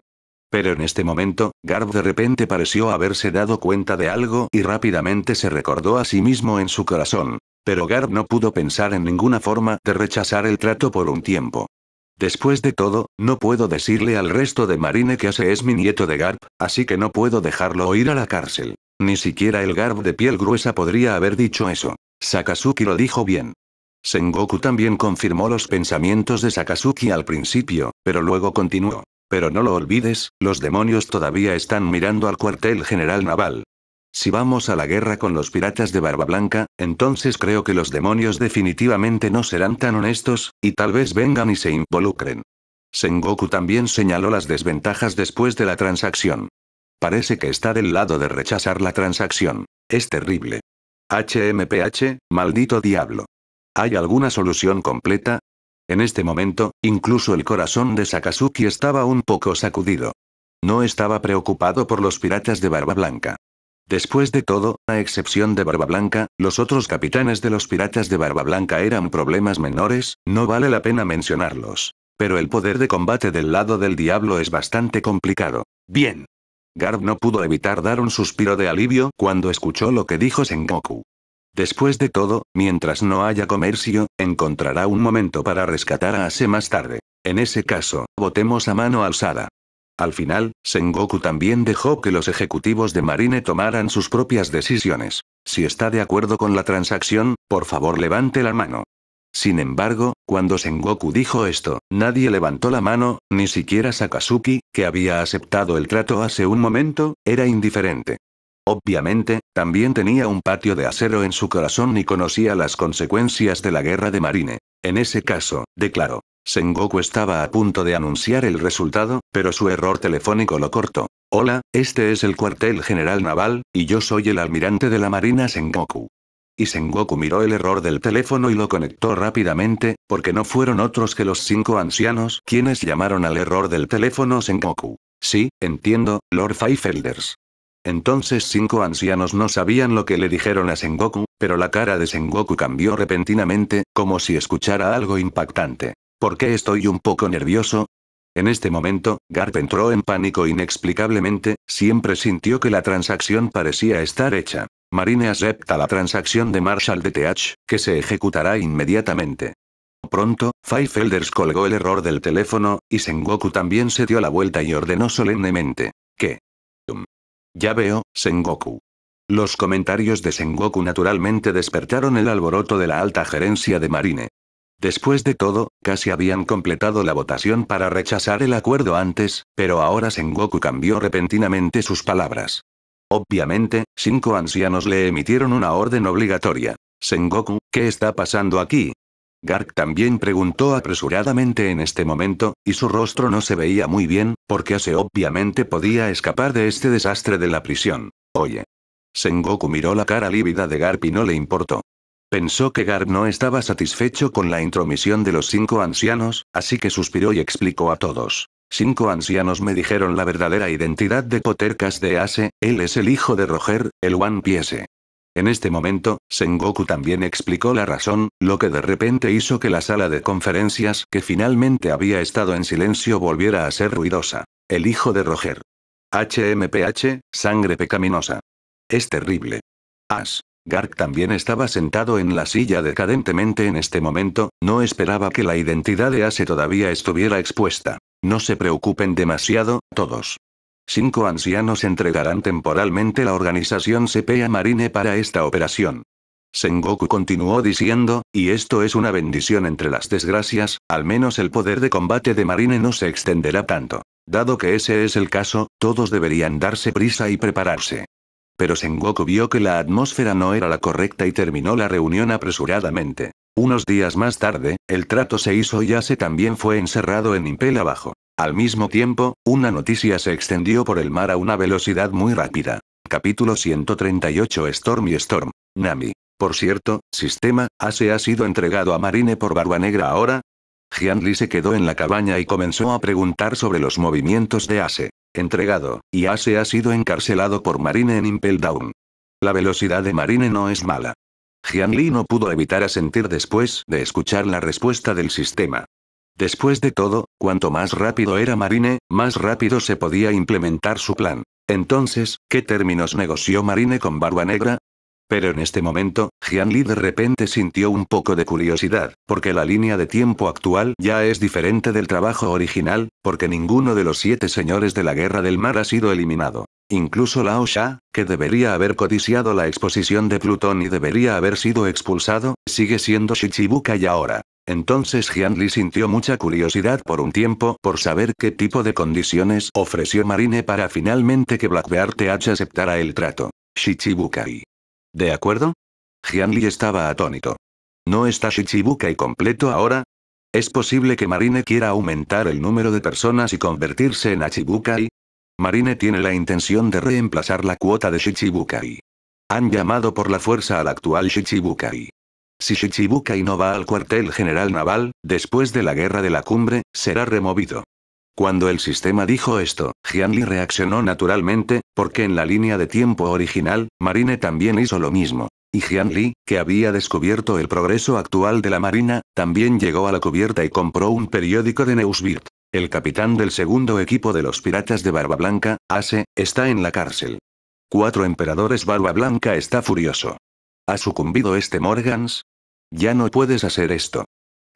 Pero en este momento, Garb de repente pareció haberse dado cuenta de algo y rápidamente se recordó a sí mismo en su corazón. Pero Garb no pudo pensar en ninguna forma de rechazar el trato por un tiempo. Después de todo, no puedo decirle al resto de Marine que Ace es mi nieto de Garp, así que no puedo dejarlo ir a la cárcel. Ni siquiera el Garb de piel gruesa podría haber dicho eso. Sakazuki lo dijo bien. Sengoku también confirmó los pensamientos de Sakazuki al principio, pero luego continuó. Pero no lo olvides, los demonios todavía están mirando al cuartel general naval. Si vamos a la guerra con los piratas de Barba Blanca, entonces creo que los demonios definitivamente no serán tan honestos, y tal vez vengan y se involucren. Sengoku también señaló las desventajas después de la transacción. Parece que está del lado de rechazar la transacción. Es terrible. HMPH, maldito diablo. ¿Hay alguna solución completa? En este momento, incluso el corazón de Sakazuki estaba un poco sacudido. No estaba preocupado por los piratas de Barba Blanca. Después de todo, a excepción de Barba Blanca, los otros capitanes de los piratas de Barba Blanca eran problemas menores, no vale la pena mencionarlos. Pero el poder de combate del lado del diablo es bastante complicado. Bien, Garb no pudo evitar dar un suspiro de alivio cuando escuchó lo que dijo Sengoku. Después de todo, mientras no haya comercio, encontrará un momento para rescatar a Ase más tarde. En ese caso, votemos a mano alzada. Al final, Sengoku también dejó que los ejecutivos de Marine tomaran sus propias decisiones. Si está de acuerdo con la transacción, por favor levante la mano. Sin embargo, cuando Sengoku dijo esto, nadie levantó la mano, ni siquiera Sakazuki, que había aceptado el trato hace un momento, era indiferente. Obviamente, también tenía un patio de acero en su corazón y conocía las consecuencias de la guerra de Marine. En ese caso, declaró. Sengoku estaba a punto de anunciar el resultado, pero su error telefónico lo cortó. Hola, este es el cuartel general naval, y yo soy el almirante de la Marina Sengoku. Y Sengoku miró el error del teléfono y lo conectó rápidamente, porque no fueron otros que los cinco ancianos quienes llamaron al error del teléfono Sengoku. Sí, entiendo, Lord Feifelders. Entonces cinco ancianos no sabían lo que le dijeron a Sengoku, pero la cara de Sengoku cambió repentinamente, como si escuchara algo impactante. ¿Por qué estoy un poco nervioso? En este momento, Garp entró en pánico inexplicablemente, siempre sintió que la transacción parecía estar hecha. Marine acepta la transacción de Marshall DTH, que se ejecutará inmediatamente. Pronto, Elders colgó el error del teléfono, y Sengoku también se dio la vuelta y ordenó solemnemente. ¿Qué? Ya veo, Sengoku. Los comentarios de Sengoku naturalmente despertaron el alboroto de la alta gerencia de Marine. Después de todo, casi habían completado la votación para rechazar el acuerdo antes, pero ahora Sengoku cambió repentinamente sus palabras. Obviamente, cinco ancianos le emitieron una orden obligatoria. Sengoku, ¿qué está pasando aquí? Gark también preguntó apresuradamente en este momento, y su rostro no se veía muy bien, porque se obviamente podía escapar de este desastre de la prisión. Oye. Sengoku miró la cara lívida de Garp y no le importó. Pensó que Garp no estaba satisfecho con la intromisión de los cinco ancianos, así que suspiró y explicó a todos. Cinco ancianos me dijeron la verdadera identidad de de Ace, él es el hijo de Roger, el One Piece. En este momento, Sengoku también explicó la razón, lo que de repente hizo que la sala de conferencias que finalmente había estado en silencio volviera a ser ruidosa. El hijo de Roger. HMPH, sangre pecaminosa. Es terrible. As. Gark también estaba sentado en la silla decadentemente en este momento, no esperaba que la identidad de Ace todavía estuviera expuesta. No se preocupen demasiado, todos. Cinco ancianos entregarán temporalmente la organización C.P.A. Marine para esta operación. Sengoku continuó diciendo, y esto es una bendición entre las desgracias, al menos el poder de combate de Marine no se extenderá tanto. Dado que ese es el caso, todos deberían darse prisa y prepararse. Pero Sengoku vio que la atmósfera no era la correcta y terminó la reunión apresuradamente. Unos días más tarde, el trato se hizo y Ase también fue encerrado en Impel abajo. Al mismo tiempo, una noticia se extendió por el mar a una velocidad muy rápida. Capítulo 138 Storm y Storm. Nami. Por cierto, sistema, Ase ha sido entregado a Marine por Barba Negra ahora. Li se quedó en la cabaña y comenzó a preguntar sobre los movimientos de Ase entregado, y Ace ha sido encarcelado por Marine en Impel Down. La velocidad de Marine no es mala. Li no pudo evitar asentir después de escuchar la respuesta del sistema. Después de todo, cuanto más rápido era Marine, más rápido se podía implementar su plan. Entonces, ¿qué términos negoció Marine con Barba Negra? Pero en este momento, Jianli de repente sintió un poco de curiosidad, porque la línea de tiempo actual ya es diferente del trabajo original, porque ninguno de los siete señores de la Guerra del Mar ha sido eliminado. Incluso Lao Sha, que debería haber codiciado la exposición de Plutón y debería haber sido expulsado, sigue siendo Shichibukai ahora. Entonces Jian sintió mucha curiosidad por un tiempo por saber qué tipo de condiciones ofreció Marine para finalmente que Blackbeard TH aceptara el trato. Shichibukai. ¿De acuerdo? Jianli estaba atónito. ¿No está Shichibukai completo ahora? ¿Es posible que Marine quiera aumentar el número de personas y convertirse en Achibukai? Marine tiene la intención de reemplazar la cuota de Shichibukai. Han llamado por la fuerza al actual Shichibukai. Si Shichibukai no va al cuartel general naval, después de la guerra de la cumbre, será removido. Cuando el sistema dijo esto, Gianli reaccionó naturalmente, porque en la línea de tiempo original, Marine también hizo lo mismo. Y Gianli, que había descubierto el progreso actual de la Marina, también llegó a la cubierta y compró un periódico de Neusbirt. El capitán del segundo equipo de los piratas de Barba Blanca, Ace, está en la cárcel. Cuatro emperadores Barba Blanca está furioso. ¿Ha sucumbido este Morgans? Ya no puedes hacer esto.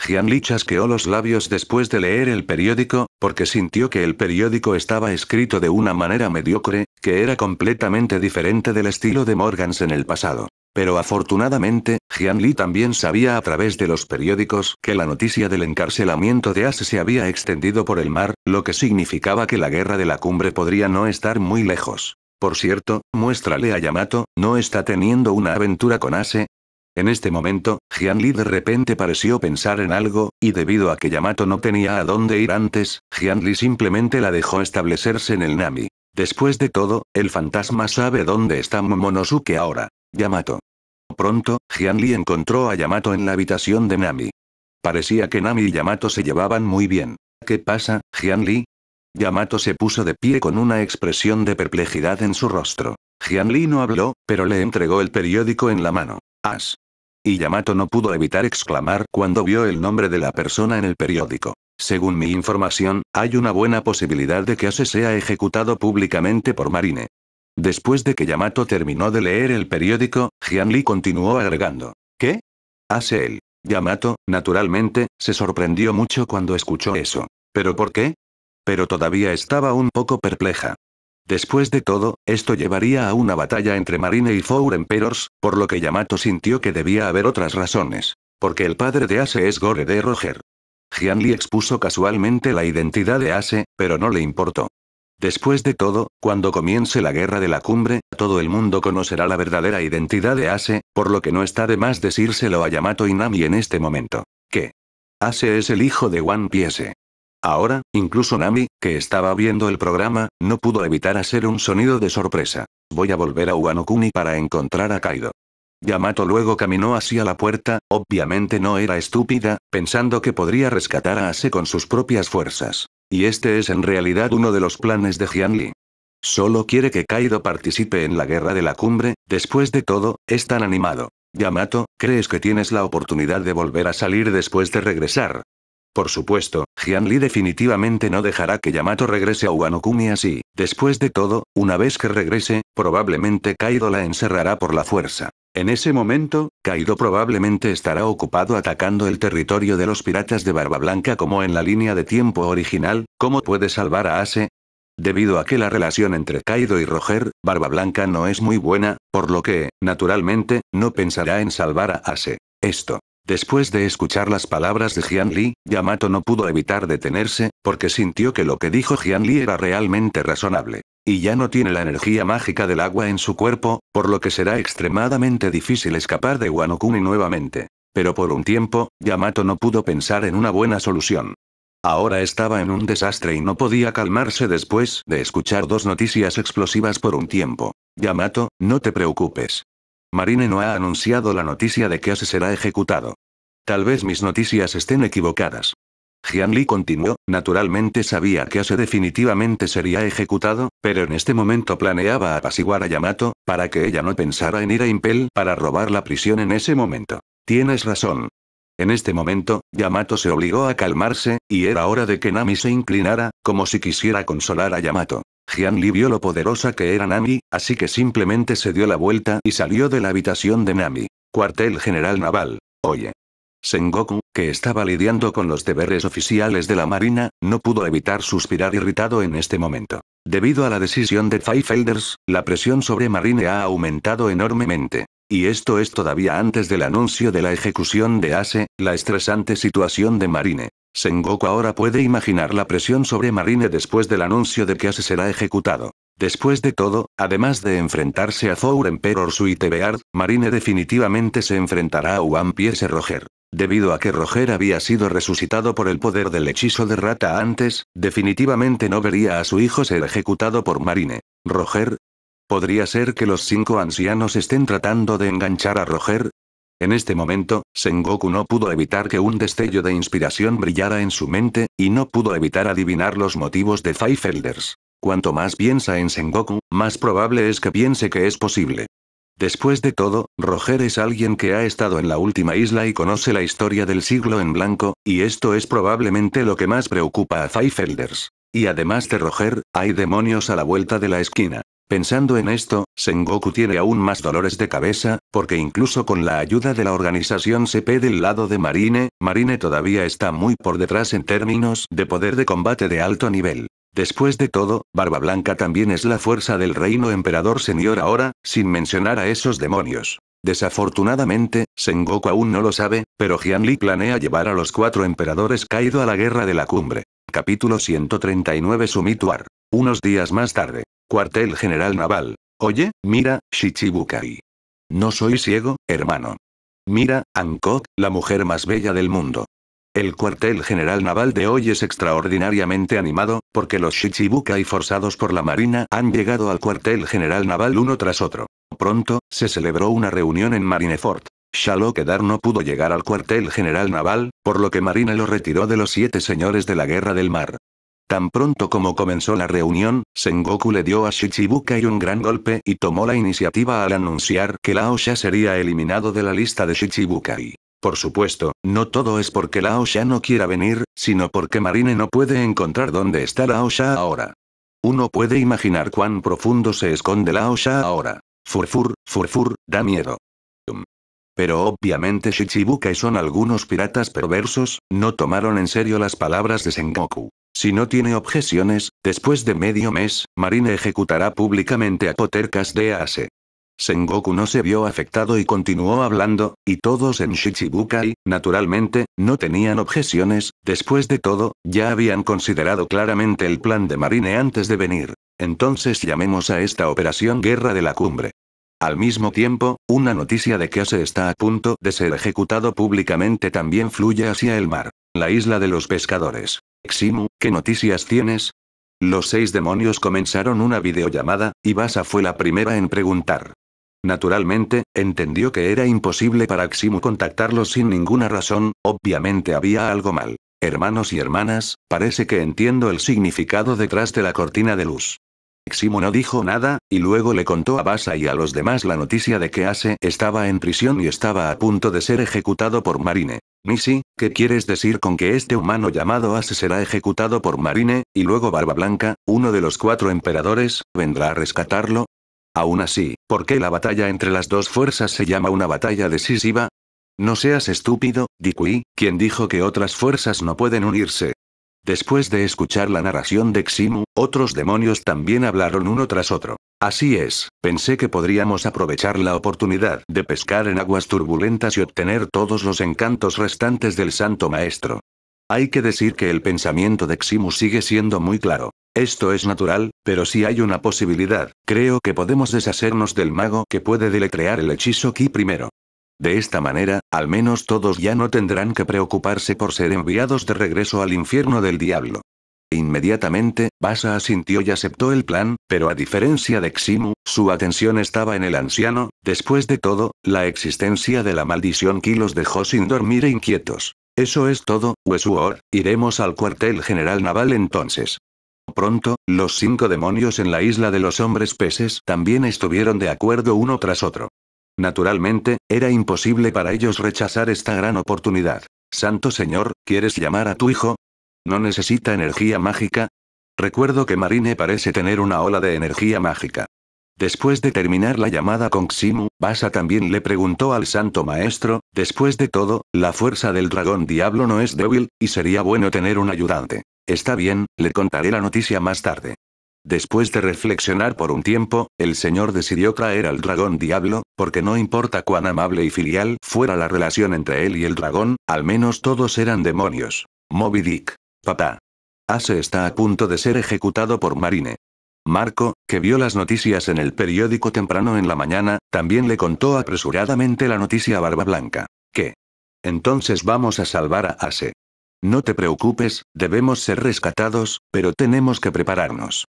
Li chasqueó los labios después de leer el periódico, porque sintió que el periódico estaba escrito de una manera mediocre, que era completamente diferente del estilo de Morgans en el pasado. Pero afortunadamente, Lee también sabía a través de los periódicos que la noticia del encarcelamiento de Ace se había extendido por el mar, lo que significaba que la guerra de la cumbre podría no estar muy lejos. Por cierto, muéstrale a Yamato, ¿no está teniendo una aventura con Ase? En este momento, Jian de repente pareció pensar en algo, y debido a que Yamato no tenía a dónde ir antes, Jian simplemente la dejó establecerse en el Nami. Después de todo, el fantasma sabe dónde está Momonosuke ahora. Yamato. Pronto, Jian encontró a Yamato en la habitación de Nami. Parecía que Nami y Yamato se llevaban muy bien. ¿Qué pasa, Jian Yamato se puso de pie con una expresión de perplejidad en su rostro. Jian no habló, pero le entregó el periódico en la mano. As. Y Yamato no pudo evitar exclamar cuando vio el nombre de la persona en el periódico. Según mi información, hay una buena posibilidad de que Ase sea ejecutado públicamente por Marine. Después de que Yamato terminó de leer el periódico, Lee continuó agregando. ¿Qué? Hace él. Yamato, naturalmente, se sorprendió mucho cuando escuchó eso. ¿Pero por qué? Pero todavía estaba un poco perpleja. Después de todo, esto llevaría a una batalla entre Marine y Four Emperors, por lo que Yamato sintió que debía haber otras razones. Porque el padre de Ace es Gore de Roger. Gianli expuso casualmente la identidad de Ace, pero no le importó. Después de todo, cuando comience la guerra de la cumbre, todo el mundo conocerá la verdadera identidad de Ace, por lo que no está de más decírselo a Yamato y Nami en este momento. ¿Qué? Ace es el hijo de One Piece. Ahora, incluso Nami, que estaba viendo el programa, no pudo evitar hacer un sonido de sorpresa. Voy a volver a Kuni para encontrar a Kaido. Yamato luego caminó hacia la puerta, obviamente no era estúpida, pensando que podría rescatar a Ase con sus propias fuerzas. Y este es en realidad uno de los planes de Jianli. Solo quiere que Kaido participe en la guerra de la cumbre, después de todo, es tan animado. Yamato, ¿crees que tienes la oportunidad de volver a salir después de regresar? Por supuesto, Jianli definitivamente no dejará que Yamato regrese a Wanokumi así. Después de todo, una vez que regrese, probablemente Kaido la encerrará por la fuerza. En ese momento, Kaido probablemente estará ocupado atacando el territorio de los piratas de Barba Blanca como en la línea de tiempo original, ¿cómo puede salvar a Ase? Debido a que la relación entre Kaido y Roger, Barba Blanca no es muy buena, por lo que, naturalmente, no pensará en salvar a Ase. Esto Después de escuchar las palabras de Jian Li, Yamato no pudo evitar detenerse, porque sintió que lo que dijo Jian Li era realmente razonable. Y ya no tiene la energía mágica del agua en su cuerpo, por lo que será extremadamente difícil escapar de Wanokuni nuevamente. Pero por un tiempo, Yamato no pudo pensar en una buena solución. Ahora estaba en un desastre y no podía calmarse después de escuchar dos noticias explosivas por un tiempo. Yamato, no te preocupes. Marine no ha anunciado la noticia de que Ace será ejecutado. Tal vez mis noticias estén equivocadas. Jianli continuó, naturalmente sabía que Ace definitivamente sería ejecutado, pero en este momento planeaba apaciguar a Yamato, para que ella no pensara en ir a Impel para robar la prisión en ese momento. Tienes razón. En este momento, Yamato se obligó a calmarse, y era hora de que Nami se inclinara, como si quisiera consolar a Yamato. Jian vio lo poderosa que era Nami, así que simplemente se dio la vuelta y salió de la habitación de Nami. Cuartel General Naval. Oye. Sengoku, que estaba lidiando con los deberes oficiales de la Marina, no pudo evitar suspirar irritado en este momento. Debido a la decisión de Feifelders, la presión sobre Marine ha aumentado enormemente. Y esto es todavía antes del anuncio de la ejecución de Ace, la estresante situación de Marine. Sengoku ahora puede imaginar la presión sobre Marine después del anuncio de que Ase será ejecutado. Después de todo, además de enfrentarse a Thor Emperor Suite Beard, Marine definitivamente se enfrentará a One Piece Roger. Debido a que Roger había sido resucitado por el poder del hechizo de rata antes, definitivamente no vería a su hijo ser ejecutado por Marine. Roger. Podría ser que los cinco ancianos estén tratando de enganchar a Roger, en este momento, Sengoku no pudo evitar que un destello de inspiración brillara en su mente, y no pudo evitar adivinar los motivos de Elders. Cuanto más piensa en Sengoku, más probable es que piense que es posible. Después de todo, Roger es alguien que ha estado en la última isla y conoce la historia del siglo en blanco, y esto es probablemente lo que más preocupa a Elders. Y además de Roger, hay demonios a la vuelta de la esquina. Pensando en esto, Sengoku tiene aún más dolores de cabeza, porque incluso con la ayuda de la organización CP del lado de Marine, Marine todavía está muy por detrás en términos de poder de combate de alto nivel. Después de todo, Barba Blanca también es la fuerza del reino emperador señor ahora, sin mencionar a esos demonios. Desafortunadamente, Sengoku aún no lo sabe, pero Jianli planea llevar a los cuatro emperadores caído a la guerra de la cumbre. Capítulo 139 Sumituar. Unos días más tarde. Cuartel General Naval. Oye, mira, Shichibukai. No soy ciego, hermano. Mira, Hancock, la mujer más bella del mundo. El cuartel general naval de hoy es extraordinariamente animado, porque los Shichibukai forzados por la Marina han llegado al cuartel general naval uno tras otro. Pronto, se celebró una reunión en Marinefort. Shalokedar no pudo llegar al cuartel general naval, por lo que Marina lo retiró de los siete señores de la guerra del mar. Tan pronto como comenzó la reunión, Sengoku le dio a Shichibukai un gran golpe y tomó la iniciativa al anunciar que Laosha sería eliminado de la lista de Shichibukai. Por supuesto, no todo es porque Laosha no quiera venir, sino porque Marine no puede encontrar dónde está Laosha ahora. Uno puede imaginar cuán profundo se esconde Laosha ahora. Furfur, furfur, da miedo. Pero obviamente Shichibukai son algunos piratas perversos, no tomaron en serio las palabras de Sengoku. Si no tiene objeciones, después de medio mes, Marine ejecutará públicamente a potercas de Ase. Sengoku no se vio afectado y continuó hablando, y todos en Shichibukai, naturalmente, no tenían objeciones, después de todo, ya habían considerado claramente el plan de Marine antes de venir. Entonces llamemos a esta operación Guerra de la Cumbre. Al mismo tiempo, una noticia de que Ase está a punto de ser ejecutado públicamente también fluye hacia el mar, la isla de los pescadores. Ximu, ¿qué noticias tienes? Los seis demonios comenzaron una videollamada, y Basa fue la primera en preguntar. Naturalmente, entendió que era imposible para Ximu contactarlos sin ninguna razón, obviamente había algo mal. Hermanos y hermanas, parece que entiendo el significado detrás de la cortina de luz. Ximu no dijo nada, y luego le contó a Basa y a los demás la noticia de que Ase estaba en prisión y estaba a punto de ser ejecutado por Marine. Missy, ¿qué quieres decir con que este humano llamado Ace será ejecutado por Marine, y luego Barba Blanca, uno de los cuatro emperadores, vendrá a rescatarlo? Aún así, ¿por qué la batalla entre las dos fuerzas se llama una batalla decisiva? No seas estúpido, Dikui, quien dijo que otras fuerzas no pueden unirse. Después de escuchar la narración de Ximu, otros demonios también hablaron uno tras otro. Así es, pensé que podríamos aprovechar la oportunidad de pescar en aguas turbulentas y obtener todos los encantos restantes del Santo Maestro. Hay que decir que el pensamiento de Ximu sigue siendo muy claro. Esto es natural, pero si hay una posibilidad, creo que podemos deshacernos del mago que puede deletrear el hechizo Ki primero. De esta manera, al menos todos ya no tendrán que preocuparse por ser enviados de regreso al infierno del diablo. Inmediatamente, Basa asintió y aceptó el plan, pero a diferencia de Ximu, su atención estaba en el anciano, después de todo, la existencia de la maldición que los dejó sin dormir e inquietos. Eso es todo, Wesuor, iremos al cuartel general naval entonces. Pronto, los cinco demonios en la isla de los hombres peces también estuvieron de acuerdo uno tras otro. Naturalmente, era imposible para ellos rechazar esta gran oportunidad. Santo Señor, ¿quieres llamar a tu hijo? ¿No necesita energía mágica? Recuerdo que Marine parece tener una ola de energía mágica. Después de terminar la llamada con Ximu, Basa también le preguntó al Santo Maestro, después de todo, la fuerza del dragón diablo no es débil, y sería bueno tener un ayudante. Está bien, le contaré la noticia más tarde. Después de reflexionar por un tiempo, el señor decidió traer al dragón diablo, porque no importa cuán amable y filial fuera la relación entre él y el dragón, al menos todos eran demonios. Moby Dick. Papá. Ace está a punto de ser ejecutado por Marine. Marco, que vio las noticias en el periódico temprano en la mañana, también le contó apresuradamente la noticia a Barba Blanca. ¿Qué? Entonces vamos a salvar a Ace. No te preocupes, debemos ser rescatados, pero tenemos que prepararnos.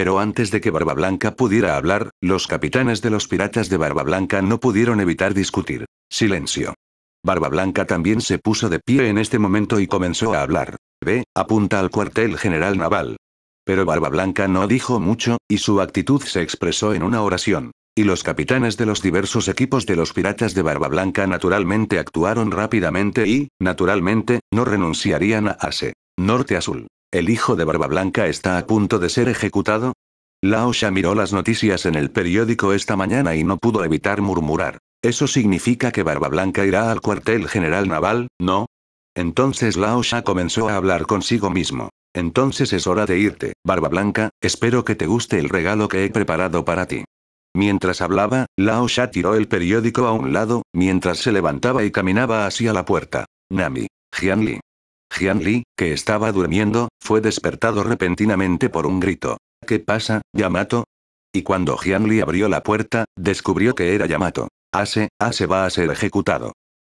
Pero antes de que Barba Blanca pudiera hablar, los capitanes de los piratas de Barba Blanca no pudieron evitar discutir. Silencio. Barba Blanca también se puso de pie en este momento y comenzó a hablar. B. Apunta al cuartel general naval. Pero Barba Blanca no dijo mucho, y su actitud se expresó en una oración. Y los capitanes de los diversos equipos de los piratas de Barba Blanca naturalmente actuaron rápidamente y, naturalmente, no renunciarían a Ase. Norte Azul. ¿El hijo de Barba Blanca está a punto de ser ejecutado? Laosha miró las noticias en el periódico esta mañana y no pudo evitar murmurar. ¿Eso significa que Barba Blanca irá al cuartel general naval, no? Entonces Laosha comenzó a hablar consigo mismo. Entonces es hora de irte, Barba Blanca, espero que te guste el regalo que he preparado para ti. Mientras hablaba, Lao Laosha tiró el periódico a un lado, mientras se levantaba y caminaba hacia la puerta. Nami. Jianli. Jian Li, que estaba durmiendo, fue despertado repentinamente por un grito. ¿Qué pasa, Yamato? Y cuando Jian Li abrió la puerta, descubrió que era Yamato. Ase, Ase va a ser ejecutado.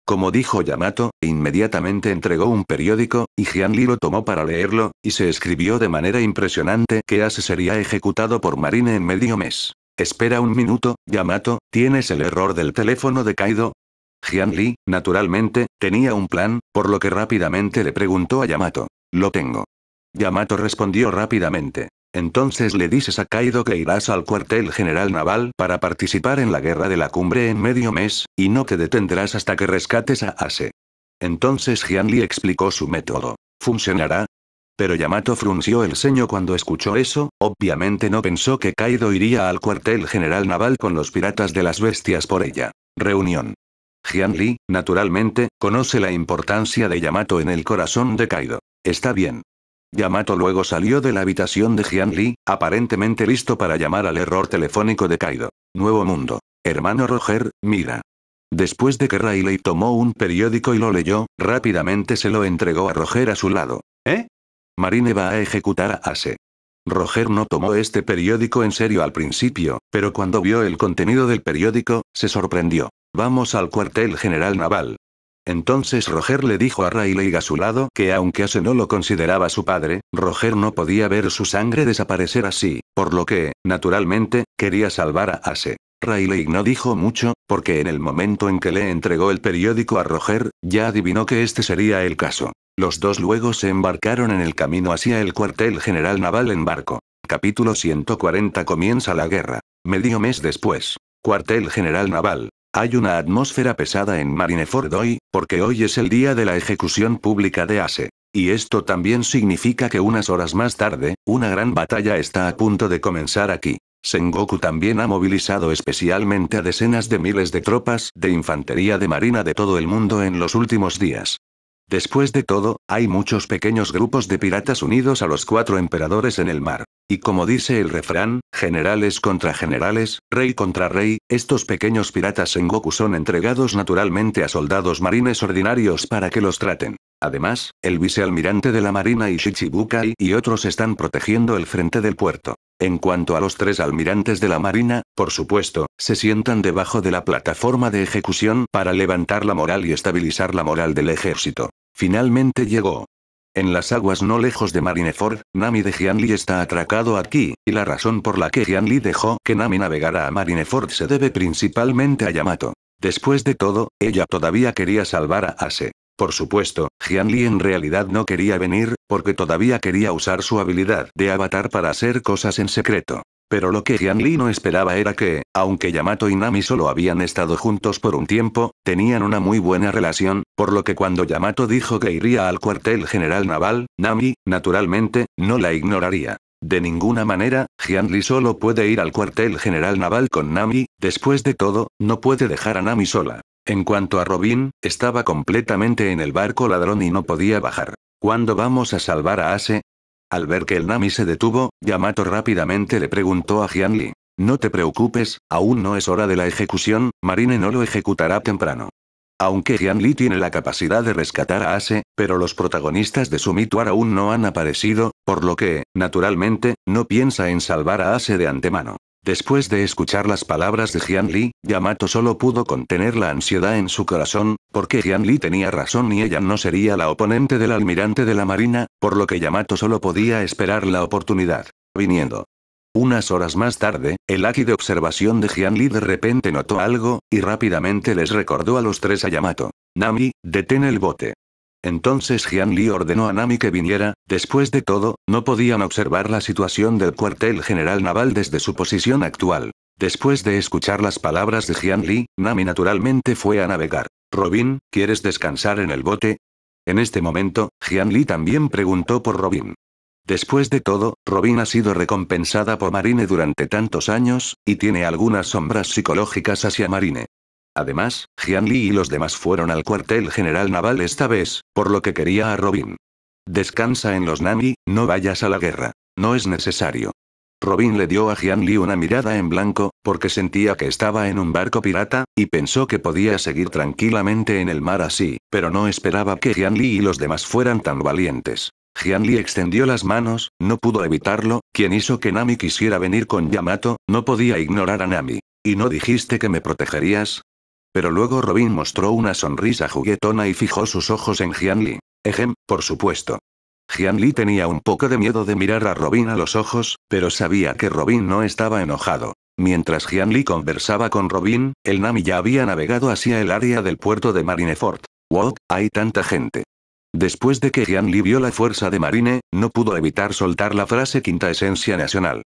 Como dijo Yamato, inmediatamente entregó un periódico, y Jian lo tomó para leerlo, y se escribió de manera impresionante que Ase sería ejecutado por Marine en medio mes. Espera un minuto, Yamato, tienes el error del teléfono de Kaido, Jian Li, naturalmente, tenía un plan, por lo que rápidamente le preguntó a Yamato. Lo tengo. Yamato respondió rápidamente. Entonces le dices a Kaido que irás al cuartel general naval para participar en la guerra de la cumbre en medio mes, y no te detendrás hasta que rescates a Ase. Entonces Li explicó su método. ¿Funcionará? Pero Yamato frunció el ceño cuando escuchó eso, obviamente no pensó que Kaido iría al cuartel general naval con los piratas de las bestias por ella. Reunión. Jian Li, naturalmente, conoce la importancia de Yamato en el corazón de Kaido. Está bien. Yamato luego salió de la habitación de Jian Li, aparentemente listo para llamar al error telefónico de Kaido. Nuevo mundo. Hermano Roger, mira. Después de que Riley tomó un periódico y lo leyó, rápidamente se lo entregó a Roger a su lado. ¿Eh? Marine va a ejecutar a Ase. Roger no tomó este periódico en serio al principio, pero cuando vio el contenido del periódico, se sorprendió. Vamos al cuartel general naval. Entonces Roger le dijo a Rayleigh a su lado que aunque Ase no lo consideraba su padre, Roger no podía ver su sangre desaparecer así, por lo que, naturalmente, quería salvar a Ase. Rayleigh no dijo mucho, porque en el momento en que le entregó el periódico a Roger, ya adivinó que este sería el caso. Los dos luego se embarcaron en el camino hacia el cuartel general naval en barco. Capítulo 140 Comienza la guerra. Medio mes después. Cuartel general naval. Hay una atmósfera pesada en Marineford hoy, porque hoy es el día de la ejecución pública de ASE. Y esto también significa que unas horas más tarde, una gran batalla está a punto de comenzar aquí. Sengoku también ha movilizado especialmente a decenas de miles de tropas de infantería de marina de todo el mundo en los últimos días. Después de todo, hay muchos pequeños grupos de piratas unidos a los cuatro emperadores en el mar. Y como dice el refrán, generales contra generales, rey contra rey, estos pequeños piratas en Goku son entregados naturalmente a soldados marines ordinarios para que los traten. Además, el vicealmirante de la Marina Ishichibukai y otros están protegiendo el frente del puerto. En cuanto a los tres almirantes de la Marina, por supuesto, se sientan debajo de la plataforma de ejecución para levantar la moral y estabilizar la moral del ejército. Finalmente llegó. En las aguas no lejos de Marineford, Nami de Gianli está atracado aquí, y la razón por la que Gianli dejó que Nami navegara a Marineford se debe principalmente a Yamato. Después de todo, ella todavía quería salvar a Ase. Por supuesto, Jian en realidad no quería venir, porque todavía quería usar su habilidad de avatar para hacer cosas en secreto. Pero lo que Jian Li no esperaba era que, aunque Yamato y Nami solo habían estado juntos por un tiempo, tenían una muy buena relación, por lo que cuando Yamato dijo que iría al cuartel general naval, Nami, naturalmente, no la ignoraría. De ninguna manera, Jian solo puede ir al cuartel general naval con Nami, después de todo, no puede dejar a Nami sola. En cuanto a Robin, estaba completamente en el barco ladrón y no podía bajar. ¿Cuándo vamos a salvar a Ase? Al ver que el Nami se detuvo, Yamato rápidamente le preguntó a Jianli. No te preocupes, aún no es hora de la ejecución, Marine no lo ejecutará temprano. Aunque Jianli tiene la capacidad de rescatar a Ase, pero los protagonistas de su mituar aún no han aparecido, por lo que, naturalmente, no piensa en salvar a Ase de antemano. Después de escuchar las palabras de Jian Li, Yamato solo pudo contener la ansiedad en su corazón, porque Jian Li tenía razón y ella no sería la oponente del almirante de la marina, por lo que Yamato solo podía esperar la oportunidad. Viniendo. Unas horas más tarde, el Aki de observación de Jian Li de repente notó algo, y rápidamente les recordó a los tres a Yamato. Nami, detén el bote. Entonces Jian Li ordenó a Nami que viniera, después de todo, no podían observar la situación del cuartel general naval desde su posición actual. Después de escuchar las palabras de Jian Li, Nami naturalmente fue a navegar. Robin, ¿quieres descansar en el bote? En este momento, Jian Li también preguntó por Robin. Después de todo, Robin ha sido recompensada por Marine durante tantos años, y tiene algunas sombras psicológicas hacia Marine. Además, Jian Li y los demás fueron al cuartel general naval esta vez, por lo que quería a Robin. Descansa en los Nami, no vayas a la guerra. No es necesario. Robin le dio a Jian Li una mirada en blanco, porque sentía que estaba en un barco pirata, y pensó que podía seguir tranquilamente en el mar así, pero no esperaba que Jian Li y los demás fueran tan valientes. Jian Li extendió las manos, no pudo evitarlo, quien hizo que Nami quisiera venir con Yamato, no podía ignorar a Nami. ¿Y no dijiste que me protegerías? Pero luego Robin mostró una sonrisa juguetona y fijó sus ojos en Li. Ejem, por supuesto. Li tenía un poco de miedo de mirar a Robin a los ojos, pero sabía que Robin no estaba enojado. Mientras Li conversaba con Robin, el Nami ya había navegado hacia el área del puerto de Marineford. Wow, hay tanta gente. Después de que Li vio la fuerza de Marine, no pudo evitar soltar la frase quinta esencia nacional.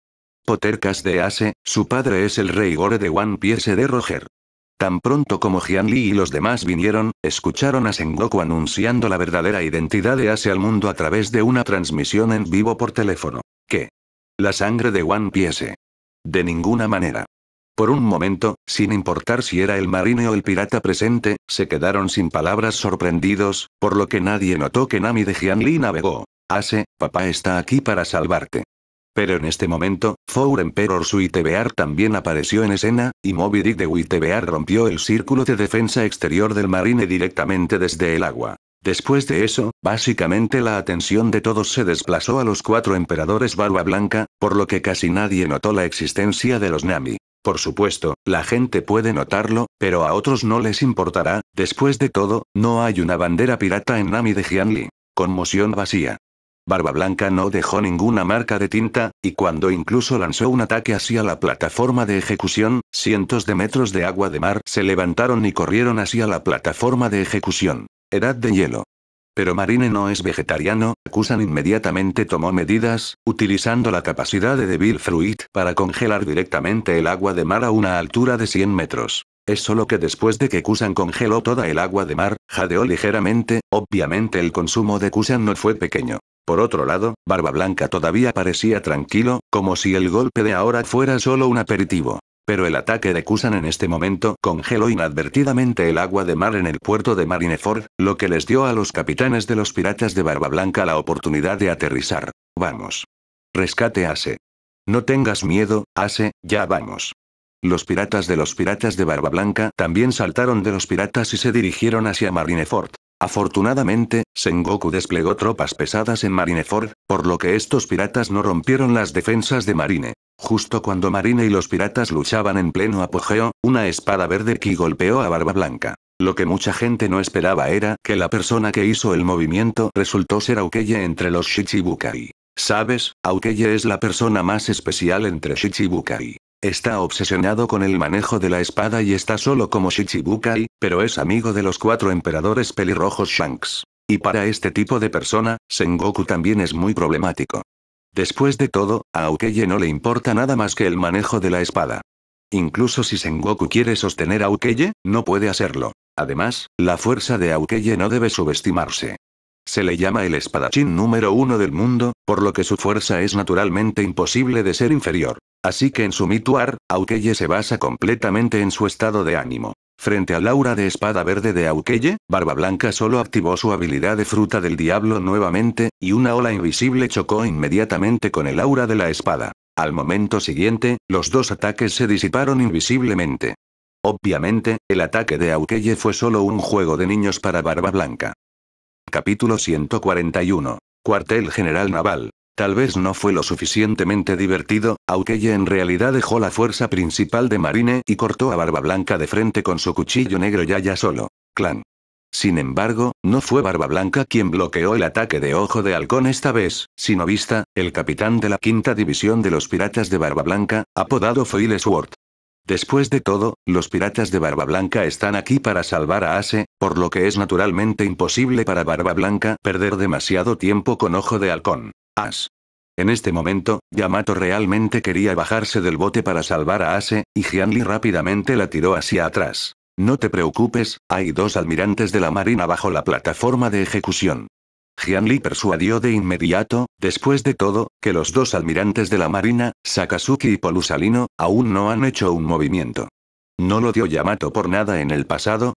Potercas de Ace, su padre es el rey Gore de One Piece de Roger. Tan pronto como Jian Li y los demás vinieron, escucharon a Sengoku anunciando la verdadera identidad de Ace al mundo a través de una transmisión en vivo por teléfono. ¿Qué? La sangre de One Piece. De ninguna manera. Por un momento, sin importar si era el marine o el pirata presente, se quedaron sin palabras sorprendidos, por lo que nadie notó que Nami de Jian Li navegó. Ace, papá está aquí para salvarte. Pero en este momento, Four Emperor Whitebear también apareció en escena, y Moby Dick de Witebear rompió el círculo de defensa exterior del marine directamente desde el agua. Después de eso, básicamente la atención de todos se desplazó a los cuatro emperadores barba blanca, por lo que casi nadie notó la existencia de los Nami. Por supuesto, la gente puede notarlo, pero a otros no les importará, después de todo, no hay una bandera pirata en Nami de Jianli. Conmoción vacía. Barba Blanca no dejó ninguna marca de tinta, y cuando incluso lanzó un ataque hacia la plataforma de ejecución, cientos de metros de agua de mar se levantaron y corrieron hacia la plataforma de ejecución. Edad de hielo. Pero Marine no es vegetariano, Kusan inmediatamente tomó medidas, utilizando la capacidad de Devil Fruit para congelar directamente el agua de mar a una altura de 100 metros. Es solo que después de que Kusan congeló toda el agua de mar, jadeó ligeramente, obviamente el consumo de Kusan no fue pequeño. Por otro lado, Barba Blanca todavía parecía tranquilo, como si el golpe de ahora fuera solo un aperitivo. Pero el ataque de Kusan en este momento congeló inadvertidamente el agua de mar en el puerto de Marineford, lo que les dio a los capitanes de los piratas de Barba Blanca la oportunidad de aterrizar. Vamos. Rescate Ase. No tengas miedo, Ase, ya vamos. Los piratas de los piratas de Barba Blanca también saltaron de los piratas y se dirigieron hacia Marineford. Afortunadamente, Sengoku desplegó tropas pesadas en Marineford, por lo que estos piratas no rompieron las defensas de Marine. Justo cuando Marine y los piratas luchaban en pleno apogeo, una espada verde que golpeó a Barba Blanca. Lo que mucha gente no esperaba era que la persona que hizo el movimiento resultó ser Aukeye entre los Shichibukai. Sabes, Aukeye es la persona más especial entre Shichibukai. Está obsesionado con el manejo de la espada y está solo como Shichibukai, pero es amigo de los cuatro emperadores pelirrojos Shanks. Y para este tipo de persona, Sengoku también es muy problemático. Después de todo, a Aukeye no le importa nada más que el manejo de la espada. Incluso si Sengoku quiere sostener a Aukeye, no puede hacerlo. Además, la fuerza de Aukeye no debe subestimarse. Se le llama el espadachín número uno del mundo, por lo que su fuerza es naturalmente imposible de ser inferior. Así que en su mituar, Aukeye se basa completamente en su estado de ánimo. Frente al aura de espada verde de Aukeye, Barba Blanca solo activó su habilidad de fruta del diablo nuevamente, y una ola invisible chocó inmediatamente con el aura de la espada. Al momento siguiente, los dos ataques se disiparon invisiblemente. Obviamente, el ataque de Aukeye fue solo un juego de niños para Barba Blanca. Capítulo 141. Cuartel General Naval. Tal vez no fue lo suficientemente divertido, aunque ella en realidad dejó la fuerza principal de Marine y cortó a Barba Blanca de frente con su cuchillo negro ya ya solo. Clan. Sin embargo, no fue Barba Blanca quien bloqueó el ataque de Ojo de Halcón esta vez, sino Vista, el capitán de la quinta división de los piratas de Barba Blanca, apodado Foil Sword. Después de todo, los piratas de Barba Blanca están aquí para salvar a Ace, por lo que es naturalmente imposible para Barba Blanca perder demasiado tiempo con Ojo de Halcón. As. En este momento, Yamato realmente quería bajarse del bote para salvar a Ase, y Jianli rápidamente la tiró hacia atrás. No te preocupes, hay dos almirantes de la marina bajo la plataforma de ejecución. Jianli persuadió de inmediato, después de todo, que los dos almirantes de la marina, Sakazuki y Polusalino, aún no han hecho un movimiento. No lo dio Yamato por nada en el pasado,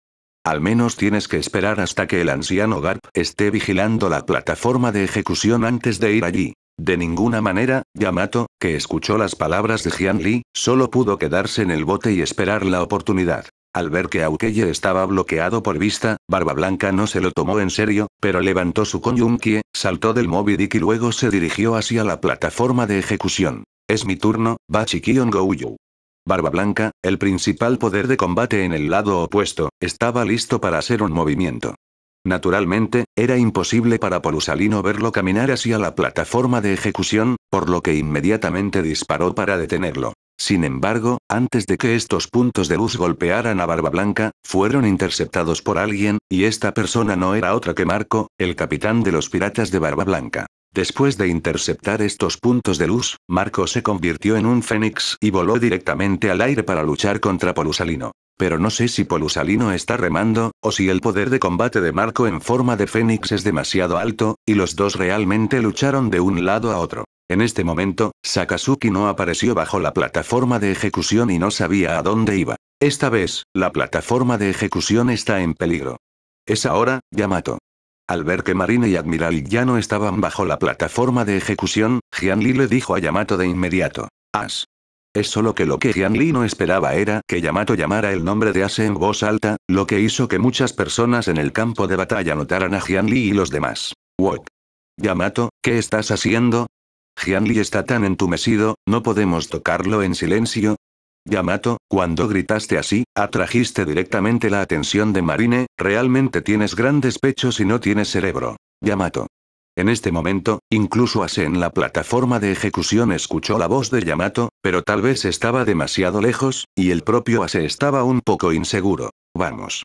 al menos tienes que esperar hasta que el anciano Garp esté vigilando la plataforma de ejecución antes de ir allí. De ninguna manera, Yamato, que escuchó las palabras de Jian solo pudo quedarse en el bote y esperar la oportunidad. Al ver que Aukeye estaba bloqueado por vista, Barba Blanca no se lo tomó en serio, pero levantó su konyunkie, saltó del Moby y luego se dirigió hacia la plataforma de ejecución. Es mi turno, Bachikion Gouyou. Barba Blanca, el principal poder de combate en el lado opuesto, estaba listo para hacer un movimiento. Naturalmente, era imposible para Polusalino verlo caminar hacia la plataforma de ejecución, por lo que inmediatamente disparó para detenerlo. Sin embargo, antes de que estos puntos de luz golpearan a Barba Blanca, fueron interceptados por alguien, y esta persona no era otra que Marco, el capitán de los piratas de Barba Blanca. Después de interceptar estos puntos de luz, Marco se convirtió en un fénix y voló directamente al aire para luchar contra Polusalino. Pero no sé si Polusalino está remando, o si el poder de combate de Marco en forma de fénix es demasiado alto, y los dos realmente lucharon de un lado a otro. En este momento, Sakazuki no apareció bajo la plataforma de ejecución y no sabía a dónde iba. Esta vez, la plataforma de ejecución está en peligro. Es ahora, Yamato. Al ver que Marine y Admiral ya no estaban bajo la plataforma de ejecución, Jian le dijo a Yamato de inmediato. As. Es solo que lo que Jian Li no esperaba era que Yamato llamara el nombre de As en voz alta, lo que hizo que muchas personas en el campo de batalla notaran a Jian Li y los demás. What? Yamato, ¿qué estás haciendo? Jian Li está tan entumecido, no podemos tocarlo en silencio, Yamato, cuando gritaste así, atrajiste directamente la atención de Marine, realmente tienes grandes pechos y no tienes cerebro. Yamato. En este momento, incluso Ase en la plataforma de ejecución escuchó la voz de Yamato, pero tal vez estaba demasiado lejos, y el propio Ase estaba un poco inseguro. Vamos.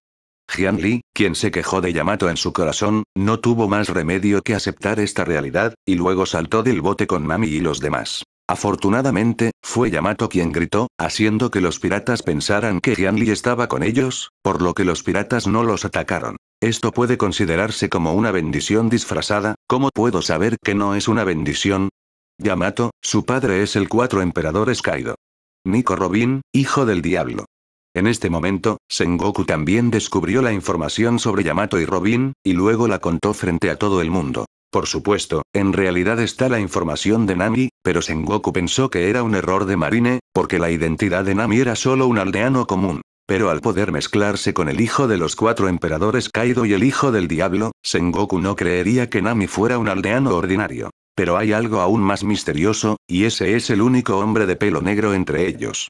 Jian Li, quien se quejó de Yamato en su corazón, no tuvo más remedio que aceptar esta realidad, y luego saltó del bote con Mami y los demás. Afortunadamente, fue Yamato quien gritó, haciendo que los piratas pensaran que Li estaba con ellos, por lo que los piratas no los atacaron. Esto puede considerarse como una bendición disfrazada, ¿cómo puedo saber que no es una bendición? Yamato, su padre es el cuatro emperador Kaido. Nico Robin, hijo del diablo. En este momento, Sengoku también descubrió la información sobre Yamato y Robin, y luego la contó frente a todo el mundo. Por supuesto, en realidad está la información de Nami, pero Sengoku pensó que era un error de Marine, porque la identidad de Nami era solo un aldeano común. Pero al poder mezclarse con el hijo de los cuatro emperadores Kaido y el hijo del diablo, Sengoku no creería que Nami fuera un aldeano ordinario. Pero hay algo aún más misterioso, y ese es el único hombre de pelo negro entre ellos.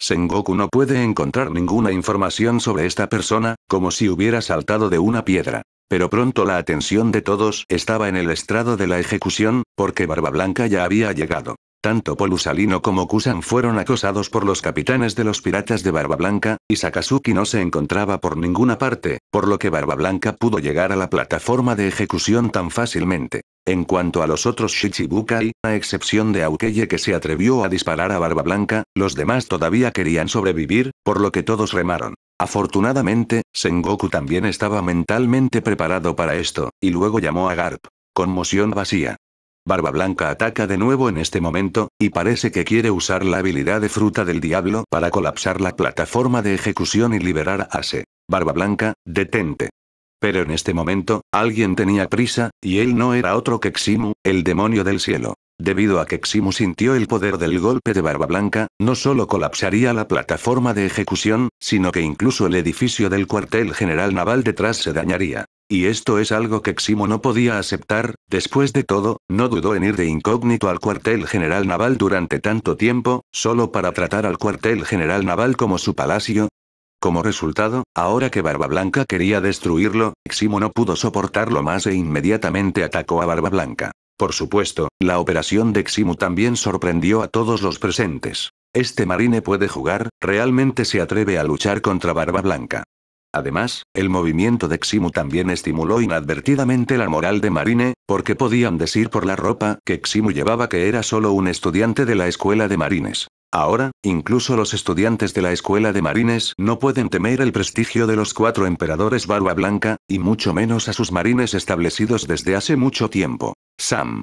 Sengoku no puede encontrar ninguna información sobre esta persona, como si hubiera saltado de una piedra. Pero pronto la atención de todos estaba en el estrado de la ejecución, porque Barba Blanca ya había llegado. Tanto Polusalino como Kusan fueron acosados por los capitanes de los piratas de Barba Blanca, y Sakazuki no se encontraba por ninguna parte, por lo que Barba Blanca pudo llegar a la plataforma de ejecución tan fácilmente. En cuanto a los otros Shichibukai, a excepción de Aukeye que se atrevió a disparar a Barba Blanca, los demás todavía querían sobrevivir, por lo que todos remaron. Afortunadamente, Sengoku también estaba mentalmente preparado para esto, y luego llamó a Garp. Conmoción vacía. Barba Blanca ataca de nuevo en este momento, y parece que quiere usar la habilidad de fruta del diablo para colapsar la plataforma de ejecución y liberar a Ase. Barba Blanca, detente. Pero en este momento, alguien tenía prisa, y él no era otro que Ximu, el demonio del cielo. Debido a que Ximu sintió el poder del golpe de Barba Blanca, no solo colapsaría la plataforma de ejecución, sino que incluso el edificio del cuartel general naval detrás se dañaría. Y esto es algo que Ximo no podía aceptar, después de todo, no dudó en ir de incógnito al cuartel general naval durante tanto tiempo, solo para tratar al cuartel general naval como su palacio. Como resultado, ahora que Barba Blanca quería destruirlo, Ximo no pudo soportarlo más e inmediatamente atacó a Barba Blanca. Por supuesto, la operación de Ximu también sorprendió a todos los presentes. Este marine puede jugar, realmente se atreve a luchar contra Barba Blanca. Además, el movimiento de Ximu también estimuló inadvertidamente la moral de Marine, porque podían decir por la ropa que Ximu llevaba que era solo un estudiante de la escuela de marines. Ahora, incluso los estudiantes de la escuela de marines no pueden temer el prestigio de los cuatro emperadores Barba Blanca, y mucho menos a sus marines establecidos desde hace mucho tiempo. Sam.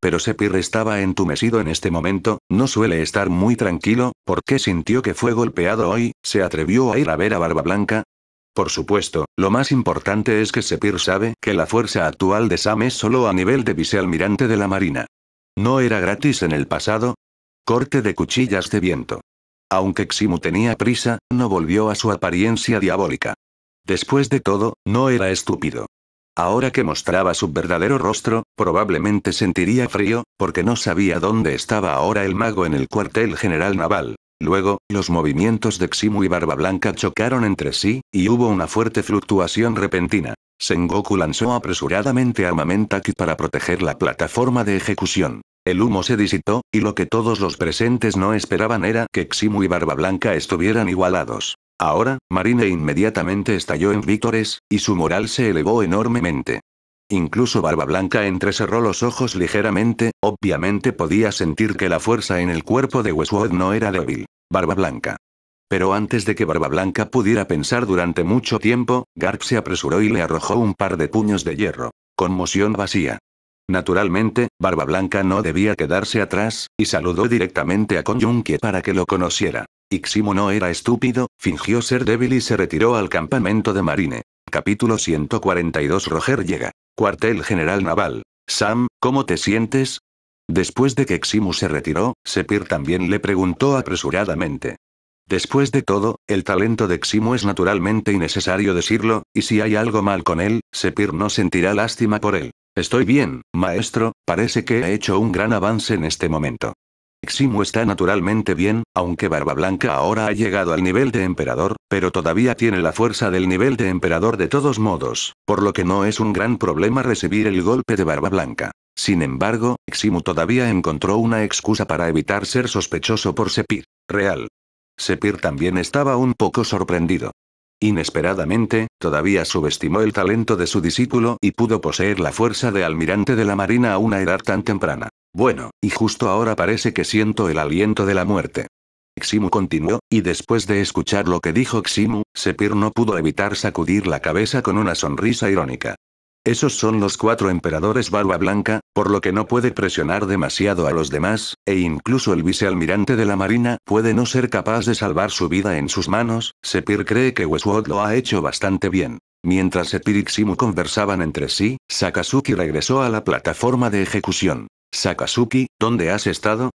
Pero Sepir estaba entumecido en este momento, no suele estar muy tranquilo, porque sintió que fue golpeado hoy, se atrevió a ir a ver a Barba Blanca, por supuesto, lo más importante es que Sepir sabe que la fuerza actual de Sam es solo a nivel de vicealmirante de la Marina. No era gratis en el pasado. Corte de cuchillas de viento. Aunque Ximu tenía prisa, no volvió a su apariencia diabólica. Después de todo, no era estúpido. Ahora que mostraba su verdadero rostro, probablemente sentiría frío, porque no sabía dónde estaba ahora el mago en el cuartel general naval. Luego, los movimientos de Ximu y Barba Blanca chocaron entre sí, y hubo una fuerte fluctuación repentina. Sengoku lanzó apresuradamente a Mamentaki para proteger la plataforma de ejecución. El humo se disitó, y lo que todos los presentes no esperaban era que Ximu y Barba Blanca estuvieran igualados. Ahora, Marine inmediatamente estalló en víctores, y su moral se elevó enormemente. Incluso Barba Blanca entrecerró los ojos ligeramente, obviamente podía sentir que la fuerza en el cuerpo de Westwood no era débil. Barba Blanca. Pero antes de que Barba Blanca pudiera pensar durante mucho tiempo, Garp se apresuró y le arrojó un par de puños de hierro. Conmoción vacía. Naturalmente, Barba Blanca no debía quedarse atrás, y saludó directamente a Konyunkie para que lo conociera. Iximo no era estúpido, fingió ser débil y se retiró al campamento de Marine. Capítulo 142 Roger llega. Cuartel General Naval. Sam, ¿cómo te sientes? Después de que Eximu se retiró, Sepir también le preguntó apresuradamente. Después de todo, el talento de Ximu es naturalmente innecesario decirlo, y si hay algo mal con él, Sepir no sentirá lástima por él. Estoy bien, maestro, parece que he hecho un gran avance en este momento. Ximu está naturalmente bien, aunque Barba Blanca ahora ha llegado al nivel de emperador, pero todavía tiene la fuerza del nivel de emperador de todos modos, por lo que no es un gran problema recibir el golpe de Barba Blanca. Sin embargo, Ximu todavía encontró una excusa para evitar ser sospechoso por Sepir. Real. Sepir también estaba un poco sorprendido. Inesperadamente, todavía subestimó el talento de su discípulo y pudo poseer la fuerza de almirante de la marina a una edad tan temprana. Bueno, y justo ahora parece que siento el aliento de la muerte. Ximu continuó, y después de escuchar lo que dijo Ximu, Sepir no pudo evitar sacudir la cabeza con una sonrisa irónica. Esos son los cuatro emperadores barba blanca, por lo que no puede presionar demasiado a los demás, e incluso el vicealmirante de la marina puede no ser capaz de salvar su vida en sus manos, Sepir cree que Westwood lo ha hecho bastante bien. Mientras Sepir y Ximu conversaban entre sí, Sakazuki regresó a la plataforma de ejecución. Sakazuki, ¿dónde has estado?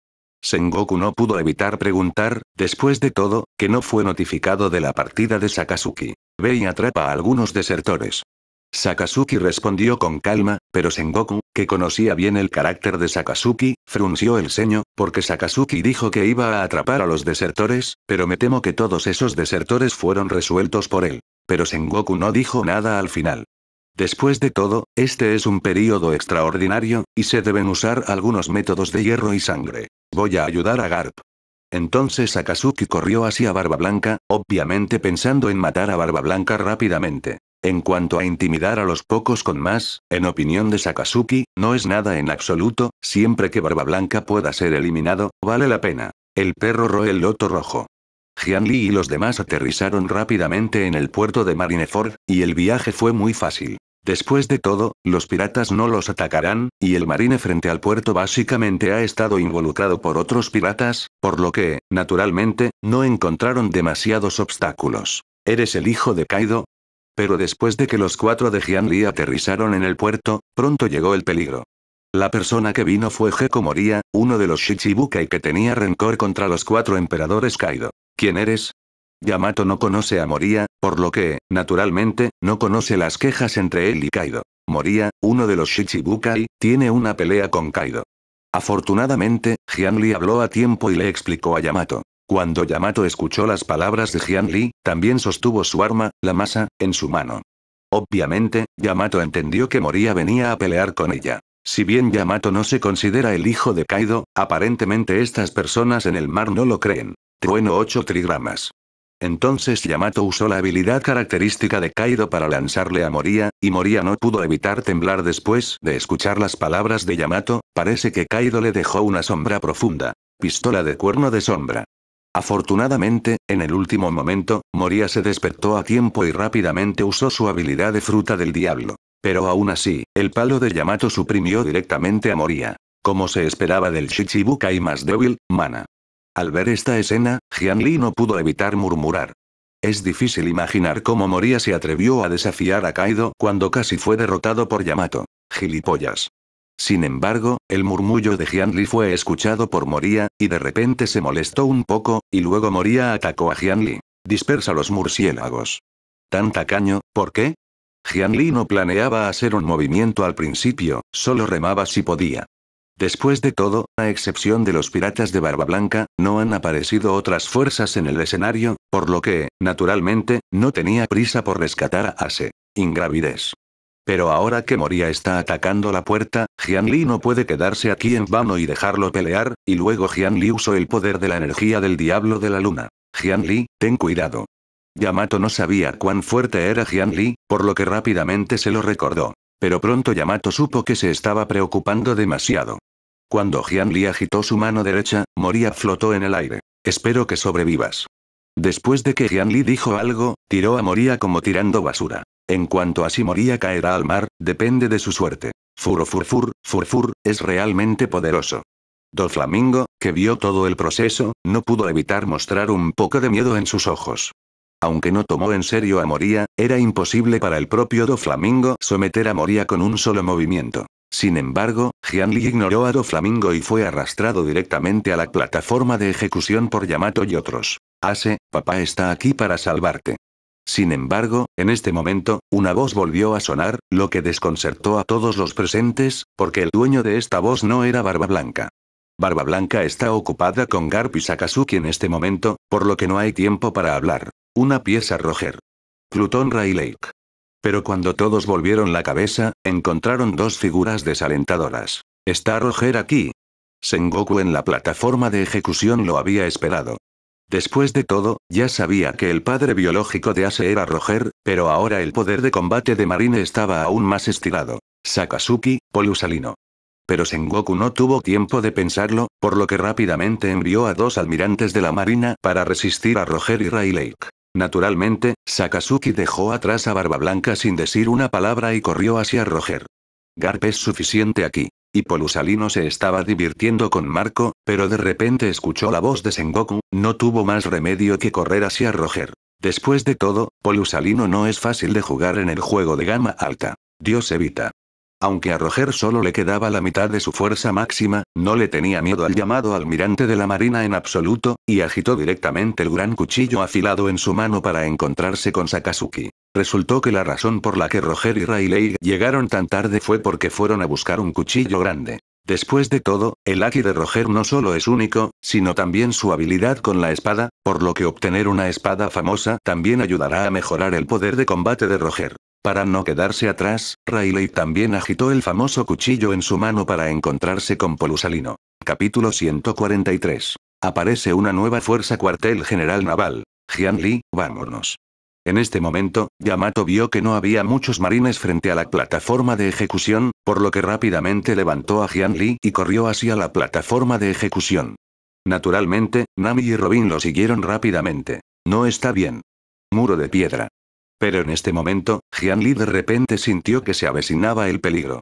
Sengoku no pudo evitar preguntar, después de todo, que no fue notificado de la partida de Sakazuki. Ve y atrapa a algunos desertores. Sakazuki respondió con calma, pero Sengoku, que conocía bien el carácter de Sakazuki, frunció el ceño, porque Sakazuki dijo que iba a atrapar a los desertores, pero me temo que todos esos desertores fueron resueltos por él. Pero Sengoku no dijo nada al final. Después de todo, este es un periodo extraordinario, y se deben usar algunos métodos de hierro y sangre. Voy a ayudar a Garp. Entonces Sakazuki corrió hacia Barba Blanca, obviamente pensando en matar a Barba Blanca rápidamente. En cuanto a intimidar a los pocos con más, en opinión de Sakazuki, no es nada en absoluto, siempre que Barba Blanca pueda ser eliminado, vale la pena. El perro roe el loto rojo. Lee y los demás aterrizaron rápidamente en el puerto de Marineford, y el viaje fue muy fácil. Después de todo, los piratas no los atacarán, y el marine frente al puerto básicamente ha estado involucrado por otros piratas, por lo que, naturalmente, no encontraron demasiados obstáculos. ¿Eres el hijo de Kaido? Pero después de que los cuatro de Jianli aterrizaron en el puerto, pronto llegó el peligro. La persona que vino fue Geko Moria, uno de los Shichibukai que tenía rencor contra los cuatro emperadores Kaido. ¿Quién eres? Yamato no conoce a Moria, por lo que, naturalmente, no conoce las quejas entre él y Kaido. Moria, uno de los Shichibukai, tiene una pelea con Kaido. Afortunadamente, Jianli habló a tiempo y le explicó a Yamato. Cuando Yamato escuchó las palabras de Jianli, también sostuvo su arma, la masa, en su mano. Obviamente, Yamato entendió que Moria venía a pelear con ella. Si bien Yamato no se considera el hijo de Kaido, aparentemente estas personas en el mar no lo creen. Trueno 8 trigramas. Entonces Yamato usó la habilidad característica de Kaido para lanzarle a Moria, y Moria no pudo evitar temblar después de escuchar las palabras de Yamato, parece que Kaido le dejó una sombra profunda. Pistola de cuerno de sombra. Afortunadamente, en el último momento, Moria se despertó a tiempo y rápidamente usó su habilidad de fruta del diablo. Pero aún así, el palo de Yamato suprimió directamente a Moria. Como se esperaba del Shichibukai más débil, Mana al ver esta escena, Jian no pudo evitar murmurar. Es difícil imaginar cómo Moria se atrevió a desafiar a Kaido cuando casi fue derrotado por Yamato. Gilipollas. Sin embargo, el murmullo de Jian fue escuchado por Moria, y de repente se molestó un poco, y luego Moria atacó a Jian Dispersa los murciélagos. Tan tacaño, ¿por qué? Jian no planeaba hacer un movimiento al principio, solo remaba si podía. Después de todo, a excepción de los piratas de Barba Blanca, no han aparecido otras fuerzas en el escenario, por lo que, naturalmente, no tenía prisa por rescatar a Ase. Ingravidez. Pero ahora que Moria está atacando la puerta, Jianli no puede quedarse aquí en vano y dejarlo pelear, y luego Jianli usó el poder de la energía del diablo de la luna. Jianli, ten cuidado. Yamato no sabía cuán fuerte era Jianli, por lo que rápidamente se lo recordó. Pero pronto Yamato supo que se estaba preocupando demasiado. Cuando Gianli Li agitó su mano derecha, Moria flotó en el aire. Espero que sobrevivas. Después de que Gianli Li dijo algo, tiró a Moria como tirando basura. En cuanto a si Moria caerá al mar, depende de su suerte. Furo Furfur, es realmente poderoso. Do Flamingo, que vio todo el proceso, no pudo evitar mostrar un poco de miedo en sus ojos. Aunque no tomó en serio a Moria, era imposible para el propio Do Flamingo someter a Moria con un solo movimiento. Sin embargo, Gianli ignoró a Flamingo y fue arrastrado directamente a la plataforma de ejecución por Yamato y otros. Ase, papá está aquí para salvarte. Sin embargo, en este momento, una voz volvió a sonar, lo que desconcertó a todos los presentes, porque el dueño de esta voz no era Barba Blanca. Barba Blanca está ocupada con Garp y Sakazuki en este momento, por lo que no hay tiempo para hablar. Una pieza Roger. Plutón Ray Lake. Pero cuando todos volvieron la cabeza, encontraron dos figuras desalentadoras. ¿Está Roger aquí? Sengoku en la plataforma de ejecución lo había esperado. Después de todo, ya sabía que el padre biológico de Ace era Roger, pero ahora el poder de combate de Marine estaba aún más estirado. Sakazuki, Polusalino. Pero Sengoku no tuvo tiempo de pensarlo, por lo que rápidamente envió a dos almirantes de la marina para resistir a Roger y Ray Lake. Naturalmente, Sakazuki dejó atrás a Barba Blanca sin decir una palabra y corrió hacia Roger. Garp es suficiente aquí. Y Polusalino se estaba divirtiendo con Marco, pero de repente escuchó la voz de Sengoku, no tuvo más remedio que correr hacia Roger. Después de todo, Polusalino no es fácil de jugar en el juego de gama alta. Dios evita. Aunque a Roger solo le quedaba la mitad de su fuerza máxima, no le tenía miedo al llamado almirante de la Marina en absoluto, y agitó directamente el gran cuchillo afilado en su mano para encontrarse con Sakazuki. Resultó que la razón por la que Roger y Rayleigh llegaron tan tarde fue porque fueron a buscar un cuchillo grande. Después de todo, el Aki de Roger no solo es único, sino también su habilidad con la espada, por lo que obtener una espada famosa también ayudará a mejorar el poder de combate de Roger. Para no quedarse atrás, Riley también agitó el famoso cuchillo en su mano para encontrarse con Polusalino. Capítulo 143. Aparece una nueva fuerza cuartel general naval. Jian vámonos. En este momento, Yamato vio que no había muchos marines frente a la plataforma de ejecución, por lo que rápidamente levantó a Jian y corrió hacia la plataforma de ejecución. Naturalmente, Nami y Robin lo siguieron rápidamente. No está bien. Muro de piedra. Pero en este momento, Li de repente sintió que se avecinaba el peligro.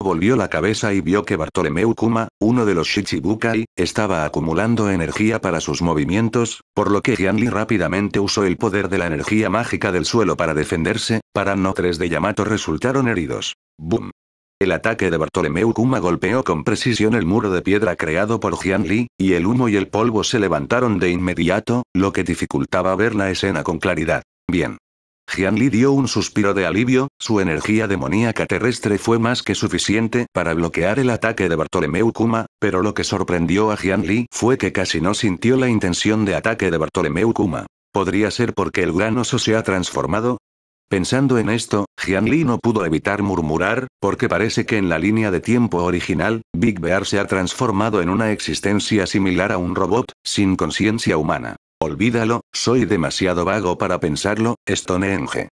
Volvió la cabeza y vio que Bartolomeu Kuma, uno de los Shichibukai, estaba acumulando energía para sus movimientos, por lo que Li rápidamente usó el poder de la energía mágica del suelo para defenderse, para no tres de Yamato resultaron heridos. ¡Bum! El ataque de Bartolomeu Kuma golpeó con precisión el muro de piedra creado por Li, y el humo y el polvo se levantaron de inmediato, lo que dificultaba ver la escena con claridad. Bien. Jian dio un suspiro de alivio, su energía demoníaca terrestre fue más que suficiente para bloquear el ataque de Bartolomeu Kuma, pero lo que sorprendió a Jian fue que casi no sintió la intención de ataque de Bartolomeu Kuma. ¿Podría ser porque el gran oso se ha transformado? Pensando en esto, Jian no pudo evitar murmurar, porque parece que en la línea de tiempo original, Big Bear se ha transformado en una existencia similar a un robot, sin conciencia humana. Olvídalo, soy demasiado vago para pensarlo, Stonehenge.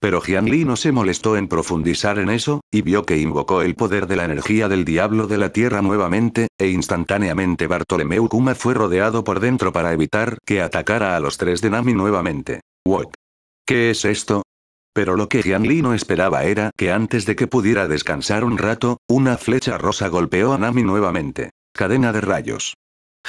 Pero Li no se molestó en profundizar en eso, y vio que invocó el poder de la energía del diablo de la tierra nuevamente, e instantáneamente Bartolomeu Kuma fue rodeado por dentro para evitar que atacara a los tres de Nami nuevamente. What ¿Qué es esto? Pero lo que Li no esperaba era que antes de que pudiera descansar un rato, una flecha rosa golpeó a Nami nuevamente. Cadena de rayos.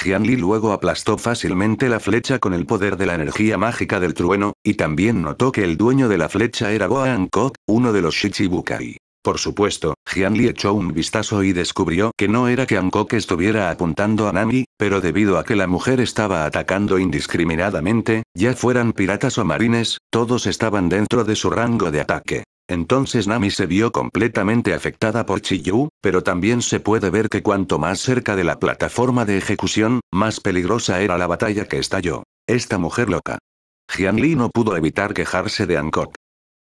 Jian luego aplastó fácilmente la flecha con el poder de la energía mágica del trueno, y también notó que el dueño de la flecha era Gohan Kok, uno de los Shichibukai. Por supuesto, Jian Li echó un vistazo y descubrió que no era que Ankok estuviera apuntando a Nami, pero debido a que la mujer estaba atacando indiscriminadamente, ya fueran piratas o marines, todos estaban dentro de su rango de ataque. Entonces Nami se vio completamente afectada por Chiyu, pero también se puede ver que cuanto más cerca de la plataforma de ejecución, más peligrosa era la batalla que estalló. Esta mujer loca. Jianli no pudo evitar quejarse de Hancock.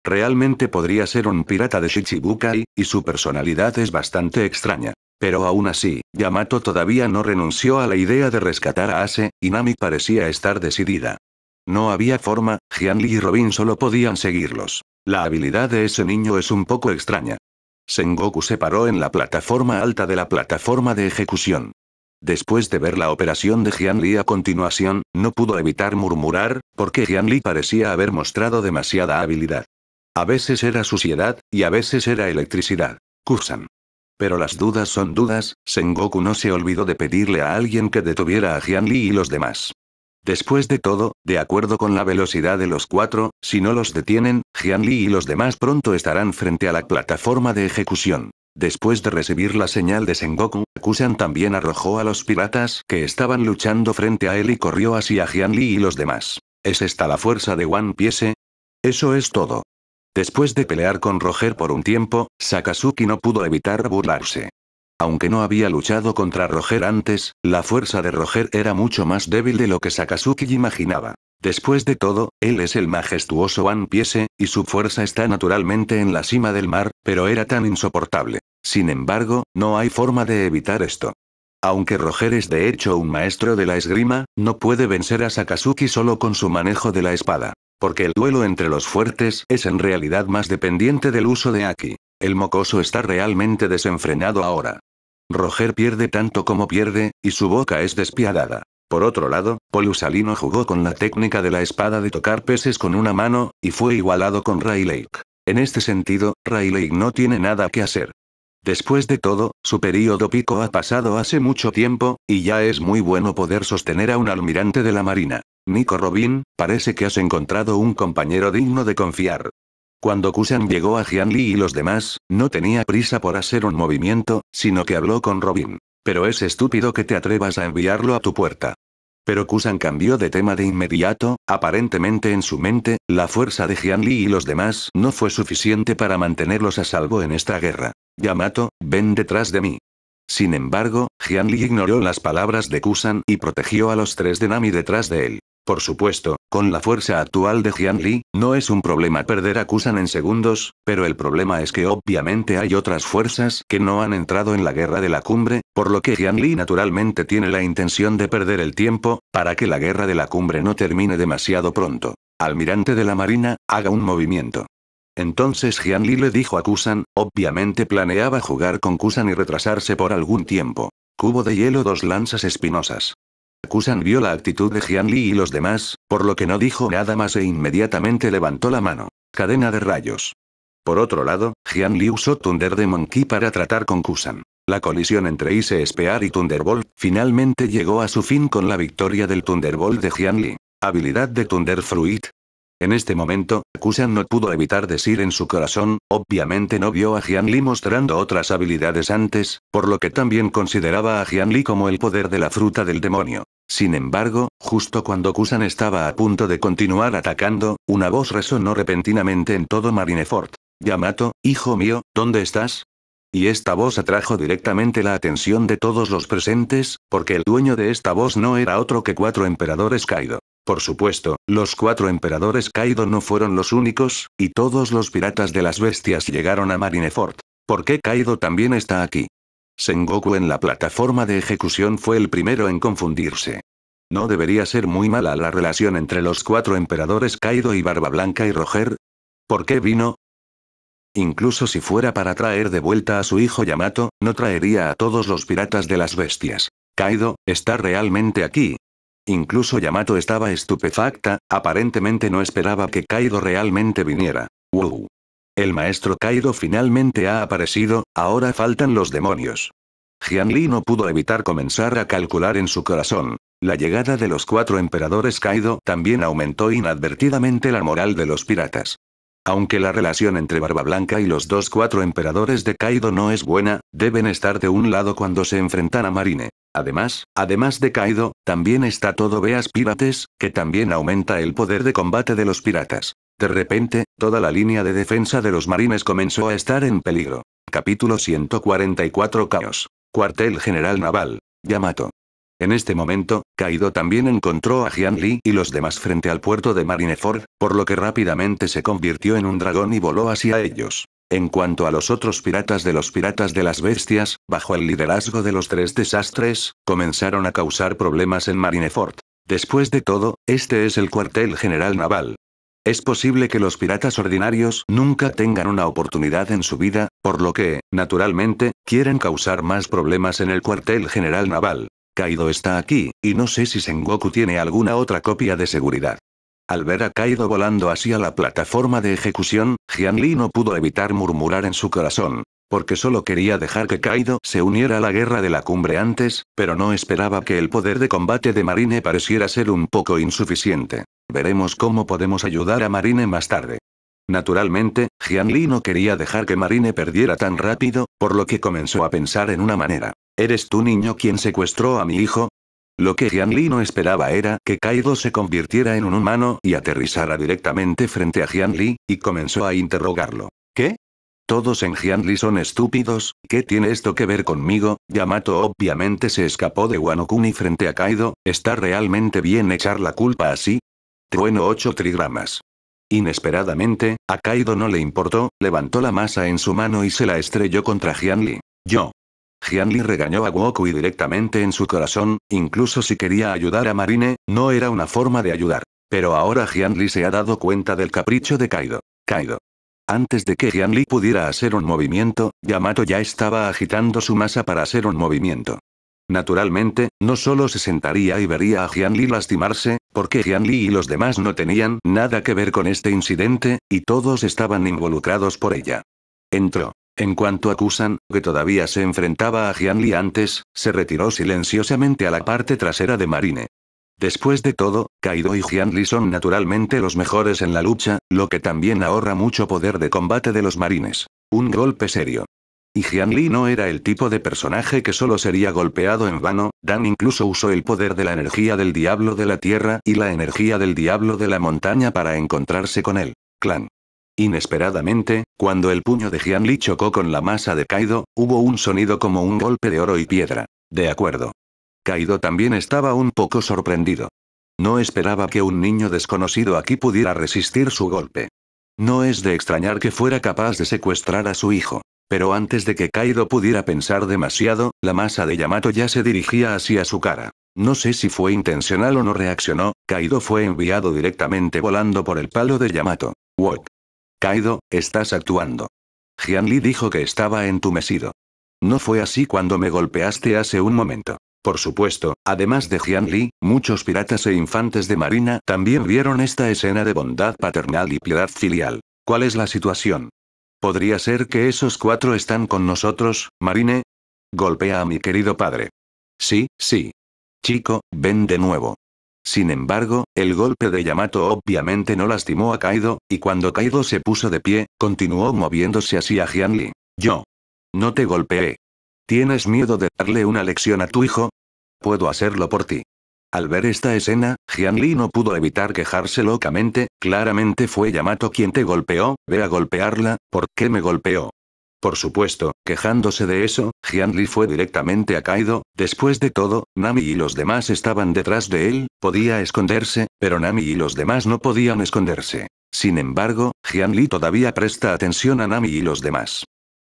Realmente podría ser un pirata de Shichibukai, y su personalidad es bastante extraña. Pero aún así, Yamato todavía no renunció a la idea de rescatar a Ase, y Nami parecía estar decidida. No había forma, Jianli y Robin solo podían seguirlos. La habilidad de ese niño es un poco extraña. Sengoku se paró en la plataforma alta de la plataforma de ejecución. Después de ver la operación de Jian-Li a continuación, no pudo evitar murmurar, porque Jian-Li parecía haber mostrado demasiada habilidad. A veces era suciedad, y a veces era electricidad. Kusan. Pero las dudas son dudas, Sengoku no se olvidó de pedirle a alguien que detuviera a Jianli y los demás. Después de todo, de acuerdo con la velocidad de los cuatro, si no los detienen, Jianli y los demás pronto estarán frente a la plataforma de ejecución. Después de recibir la señal de Sengoku, Kusan también arrojó a los piratas que estaban luchando frente a él y corrió hacia Jianli y los demás. ¿Es esta la fuerza de One Piece? Eso es todo. Después de pelear con Roger por un tiempo, Sakazuki no pudo evitar burlarse. Aunque no había luchado contra Roger antes, la fuerza de Roger era mucho más débil de lo que Sakazuki imaginaba. Después de todo, él es el majestuoso One Piece, y su fuerza está naturalmente en la cima del mar, pero era tan insoportable. Sin embargo, no hay forma de evitar esto. Aunque Roger es de hecho un maestro de la esgrima, no puede vencer a Sakazuki solo con su manejo de la espada. Porque el duelo entre los fuertes es en realidad más dependiente del uso de Aki. El mocoso está realmente desenfrenado ahora. Roger pierde tanto como pierde, y su boca es despiadada. Por otro lado, Polusalino jugó con la técnica de la espada de tocar peces con una mano, y fue igualado con Rayleigh. En este sentido, Rayleigh no tiene nada que hacer. Después de todo, su periodo pico ha pasado hace mucho tiempo, y ya es muy bueno poder sostener a un almirante de la Marina. Nico Robin, parece que has encontrado un compañero digno de confiar. Cuando Kusan llegó a Jianli y los demás, no tenía prisa por hacer un movimiento, sino que habló con Robin. Pero es estúpido que te atrevas a enviarlo a tu puerta. Pero Kusan cambió de tema de inmediato, aparentemente en su mente, la fuerza de Jianli y los demás no fue suficiente para mantenerlos a salvo en esta guerra. Yamato, ven detrás de mí. Sin embargo, Jianli ignoró las palabras de Kusan y protegió a los tres de Nami detrás de él. Por supuesto, con la fuerza actual de Jian Li, no es un problema perder a Kusan en segundos, pero el problema es que obviamente hay otras fuerzas que no han entrado en la guerra de la cumbre, por lo que Jian Li naturalmente tiene la intención de perder el tiempo, para que la guerra de la cumbre no termine demasiado pronto. Almirante de la Marina, haga un movimiento. Entonces Jian Li le dijo a Kusan, obviamente planeaba jugar con Kusan y retrasarse por algún tiempo. Cubo de hielo dos lanzas espinosas. Kusan vio la actitud de Jian Li y los demás, por lo que no dijo nada más e inmediatamente levantó la mano. Cadena de rayos. Por otro lado, Jian Li usó Thunder de Monkey para tratar con Kusan. La colisión entre Ice Spear y Thunderbolt finalmente llegó a su fin con la victoria del Thunderbolt de Jian Li. Habilidad de Thunder Fruit, en este momento, Kusan no pudo evitar decir en su corazón, obviamente no vio a Jian Li mostrando otras habilidades antes, por lo que también consideraba a Jian Li como el poder de la fruta del demonio. Sin embargo, justo cuando Kusan estaba a punto de continuar atacando, una voz resonó repentinamente en todo Marineford. Yamato, hijo mío, ¿dónde estás? Y esta voz atrajo directamente la atención de todos los presentes, porque el dueño de esta voz no era otro que cuatro emperadores Kaido. Por supuesto, los cuatro emperadores Kaido no fueron los únicos, y todos los piratas de las bestias llegaron a Marineford. ¿Por qué Kaido también está aquí? Sengoku en la plataforma de ejecución fue el primero en confundirse. ¿No debería ser muy mala la relación entre los cuatro emperadores Kaido y Barba Blanca y Roger? ¿Por qué vino? Incluso si fuera para traer de vuelta a su hijo Yamato, no traería a todos los piratas de las bestias. Kaido, está realmente aquí, Incluso Yamato estaba estupefacta, aparentemente no esperaba que Kaido realmente viniera. ¡Wow! El maestro Kaido finalmente ha aparecido, ahora faltan los demonios. Jianli no pudo evitar comenzar a calcular en su corazón. La llegada de los cuatro emperadores Kaido también aumentó inadvertidamente la moral de los piratas. Aunque la relación entre Barba Blanca y los dos cuatro emperadores de Kaido no es buena, deben estar de un lado cuando se enfrentan a Marine. Además, además de Kaido, también está todo Beas Pirates, que también aumenta el poder de combate de los piratas. De repente, toda la línea de defensa de los marines comenzó a estar en peligro. Capítulo 144 Caos. Cuartel General Naval. Yamato. En este momento, Kaido también encontró a Jian Li y los demás frente al puerto de Marineford, por lo que rápidamente se convirtió en un dragón y voló hacia ellos. En cuanto a los otros piratas de los piratas de las bestias, bajo el liderazgo de los tres desastres, comenzaron a causar problemas en Marineford. Después de todo, este es el cuartel general naval. Es posible que los piratas ordinarios nunca tengan una oportunidad en su vida, por lo que, naturalmente, quieren causar más problemas en el cuartel general naval. Kaido está aquí, y no sé si Sengoku tiene alguna otra copia de seguridad. Al ver a Kaido volando hacia la plataforma de ejecución, Jianli no pudo evitar murmurar en su corazón. Porque solo quería dejar que Kaido se uniera a la guerra de la cumbre antes, pero no esperaba que el poder de combate de Marine pareciera ser un poco insuficiente. Veremos cómo podemos ayudar a Marine más tarde. Naturalmente, Jianli no quería dejar que Marine perdiera tan rápido, por lo que comenzó a pensar en una manera. ¿Eres tú niño quien secuestró a mi hijo? Lo que Jianli no esperaba era que Kaido se convirtiera en un humano y aterrizara directamente frente a Jianli, y comenzó a interrogarlo. ¿Qué? Todos en Jianli son estúpidos, ¿qué tiene esto que ver conmigo? Yamato obviamente se escapó de Wanokuni frente a Kaido, ¿está realmente bien echar la culpa así? Trueno 8 trigramas. Inesperadamente, a Kaido no le importó, levantó la masa en su mano y se la estrelló contra Jianli. Yo. Jianli regañó a Goku y directamente en su corazón, incluso si quería ayudar a Marine, no era una forma de ayudar. Pero ahora Jianli se ha dado cuenta del capricho de Kaido. Kaido. Antes de que Jianli pudiera hacer un movimiento, Yamato ya estaba agitando su masa para hacer un movimiento. Naturalmente, no solo se sentaría y vería a Jianli lastimarse, porque Jian Li y los demás no tenían nada que ver con este incidente, y todos estaban involucrados por ella. Entró. En cuanto acusan, que todavía se enfrentaba a Jian Li antes, se retiró silenciosamente a la parte trasera de Marine. Después de todo, Kaido y Jian Li son naturalmente los mejores en la lucha, lo que también ahorra mucho poder de combate de los marines. Un golpe serio. Y Jian Li no era el tipo de personaje que solo sería golpeado en vano, Dan incluso usó el poder de la energía del diablo de la tierra y la energía del diablo de la montaña para encontrarse con él. clan. Inesperadamente, cuando el puño de Jian Li chocó con la masa de Kaido, hubo un sonido como un golpe de oro y piedra. De acuerdo. Kaido también estaba un poco sorprendido. No esperaba que un niño desconocido aquí pudiera resistir su golpe. No es de extrañar que fuera capaz de secuestrar a su hijo. Pero antes de que Kaido pudiera pensar demasiado, la masa de Yamato ya se dirigía hacia su cara. No sé si fue intencional o no reaccionó, Kaido fue enviado directamente volando por el palo de Yamato. Wok. Kaido, estás actuando. Lee dijo que estaba entumecido. No fue así cuando me golpeaste hace un momento. Por supuesto, además de Jianli, muchos piratas e infantes de marina también vieron esta escena de bondad paternal y piedad filial. ¿Cuál es la situación? ¿Podría ser que esos cuatro están con nosotros, Marine? Golpea a mi querido padre. Sí, sí. Chico, ven de nuevo. Sin embargo, el golpe de Yamato obviamente no lastimó a Kaido, y cuando Kaido se puso de pie, continuó moviéndose así a Jianli. Yo. No te golpeé. ¿Tienes miedo de darle una lección a tu hijo? Puedo hacerlo por ti. Al ver esta escena, Jianli no pudo evitar quejarse locamente, claramente fue Yamato quien te golpeó, ve a golpearla, ¿por qué me golpeó? Por supuesto, quejándose de eso, Jianli fue directamente a Kaido, después de todo, Nami y los demás estaban detrás de él, podía esconderse, pero Nami y los demás no podían esconderse. Sin embargo, Jianli todavía presta atención a Nami y los demás.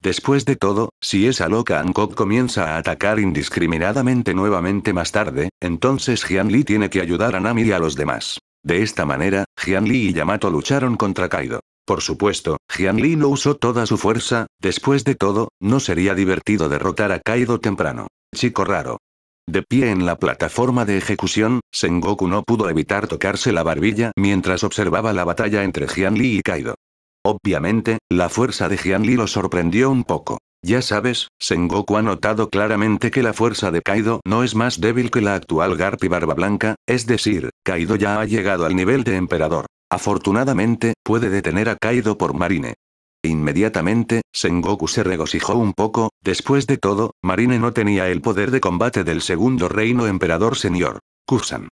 Después de todo, si esa loca Hancock comienza a atacar indiscriminadamente nuevamente más tarde, entonces Jian Li tiene que ayudar a Nami y a los demás. De esta manera, Jian y Yamato lucharon contra Kaido. Por supuesto, Jian no usó toda su fuerza, después de todo, no sería divertido derrotar a Kaido temprano. Chico raro. De pie en la plataforma de ejecución, Sengoku no pudo evitar tocarse la barbilla mientras observaba la batalla entre Jian Li y Kaido. Obviamente, la fuerza de Jianli lo sorprendió un poco. Ya sabes, Sengoku ha notado claramente que la fuerza de Kaido no es más débil que la actual Garpi Barba Blanca, es decir, Kaido ya ha llegado al nivel de emperador. Afortunadamente, puede detener a Kaido por Marine. Inmediatamente, Sengoku se regocijó un poco, después de todo, Marine no tenía el poder de combate del segundo reino emperador señor. Kusan.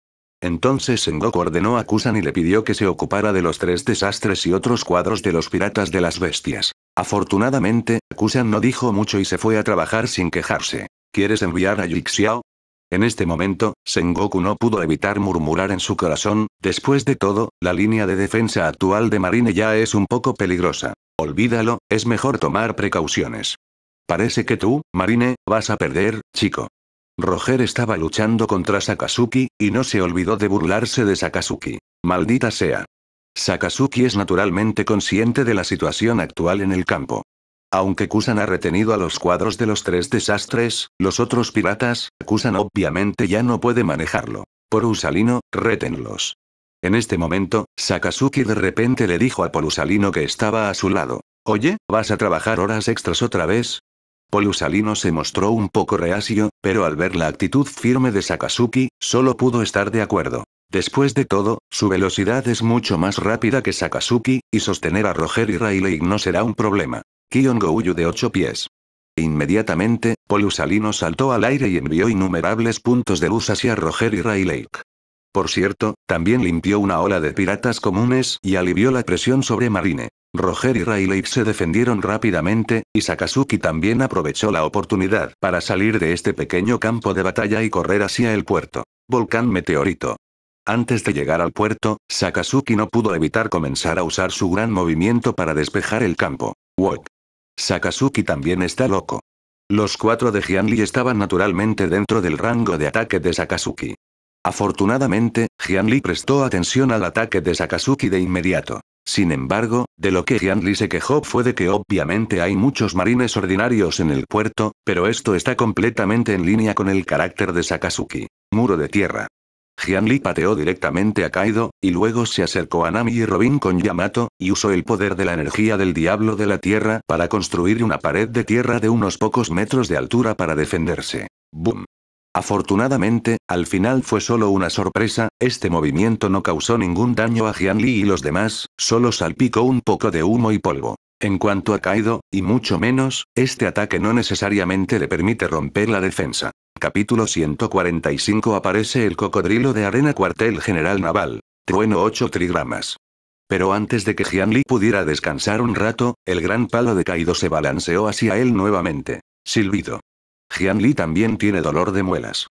Entonces Sengoku ordenó a Kusan y le pidió que se ocupara de los tres desastres y otros cuadros de los piratas de las bestias. Afortunadamente, Kusan no dijo mucho y se fue a trabajar sin quejarse. ¿Quieres enviar a Yixiao? En este momento, Sengoku no pudo evitar murmurar en su corazón, después de todo, la línea de defensa actual de Marine ya es un poco peligrosa. Olvídalo, es mejor tomar precauciones. Parece que tú, Marine, vas a perder, chico. Roger estaba luchando contra Sakazuki, y no se olvidó de burlarse de Sakazuki. Maldita sea. Sakazuki es naturalmente consciente de la situación actual en el campo. Aunque Kusan ha retenido a los cuadros de los tres desastres, los otros piratas, Kusan obviamente ya no puede manejarlo. Por Usalino, rétenlos. En este momento, Sakazuki de repente le dijo a Porusalino que estaba a su lado. Oye, ¿vas a trabajar horas extras otra vez? Polusalino se mostró un poco reacio, pero al ver la actitud firme de Sakazuki, solo pudo estar de acuerdo. Después de todo, su velocidad es mucho más rápida que Sakazuki, y sostener a Roger y Rayleigh no será un problema. Kion Gouyu de 8 pies. Inmediatamente, Polusalino saltó al aire y envió innumerables puntos de luz hacia Roger y Rayleigh. Por cierto, también limpió una ola de piratas comunes y alivió la presión sobre Marine. Roger y Rayleigh se defendieron rápidamente, y Sakazuki también aprovechó la oportunidad para salir de este pequeño campo de batalla y correr hacia el puerto. Volcán Meteorito. Antes de llegar al puerto, Sakazuki no pudo evitar comenzar a usar su gran movimiento para despejar el campo. Wok. Sakazuki también está loco. Los cuatro de Jianli estaban naturalmente dentro del rango de ataque de Sakazuki. Afortunadamente, Jianli prestó atención al ataque de Sakazuki de inmediato. Sin embargo, de lo que Li se quejó fue de que obviamente hay muchos marines ordinarios en el puerto, pero esto está completamente en línea con el carácter de Sakazuki. Muro de tierra. Li pateó directamente a Kaido, y luego se acercó a Nami y Robin con Yamato, y usó el poder de la energía del diablo de la tierra para construir una pared de tierra de unos pocos metros de altura para defenderse. ¡Boom! Afortunadamente, al final fue solo una sorpresa, este movimiento no causó ningún daño a Jian Lee y los demás, solo salpicó un poco de humo y polvo. En cuanto a Kaido, y mucho menos, este ataque no necesariamente le permite romper la defensa. Capítulo 145 Aparece el cocodrilo de arena cuartel general naval. Trueno 8 trigramas. Pero antes de que Jian pudiera descansar un rato, el gran palo de Kaido se balanceó hacia él nuevamente. Silbido. Jian Li también tiene dolor de muelas.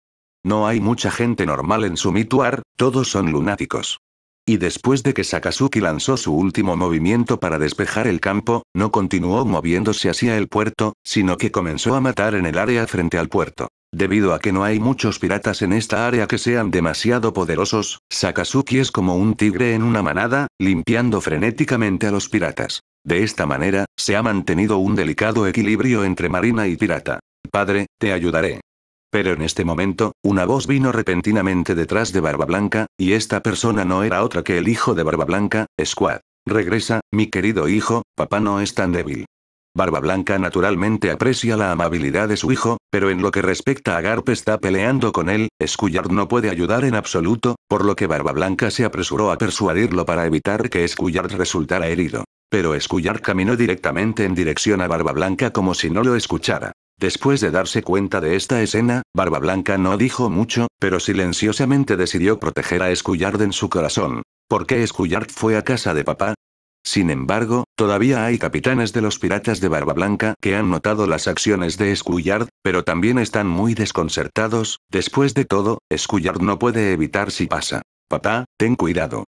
No hay mucha gente normal en su mituar, todos son lunáticos. Y después de que Sakazuki lanzó su último movimiento para despejar el campo, no continuó moviéndose hacia el puerto, sino que comenzó a matar en el área frente al puerto. Debido a que no hay muchos piratas en esta área que sean demasiado poderosos, Sakazuki es como un tigre en una manada, limpiando frenéticamente a los piratas. De esta manera, se ha mantenido un delicado equilibrio entre marina y pirata. Padre, te ayudaré. Pero en este momento, una voz vino repentinamente detrás de Barba Blanca, y esta persona no era otra que el hijo de Barba Blanca, Squad. Regresa, mi querido hijo, papá no es tan débil. Barba Blanca naturalmente aprecia la amabilidad de su hijo, pero en lo que respecta a Garp está peleando con él, Scullard no puede ayudar en absoluto, por lo que Barba Blanca se apresuró a persuadirlo para evitar que Scullard resultara herido. Pero Scullard caminó directamente en dirección a Barba Blanca como si no lo escuchara. Después de darse cuenta de esta escena, Barba Blanca no dijo mucho, pero silenciosamente decidió proteger a Escullard en su corazón. ¿Por qué Escullard fue a casa de papá? Sin embargo, todavía hay capitanes de los piratas de Barba Blanca que han notado las acciones de Escullard, pero también están muy desconcertados. Después de todo, Escullard no puede evitar si pasa. Papá, ten cuidado.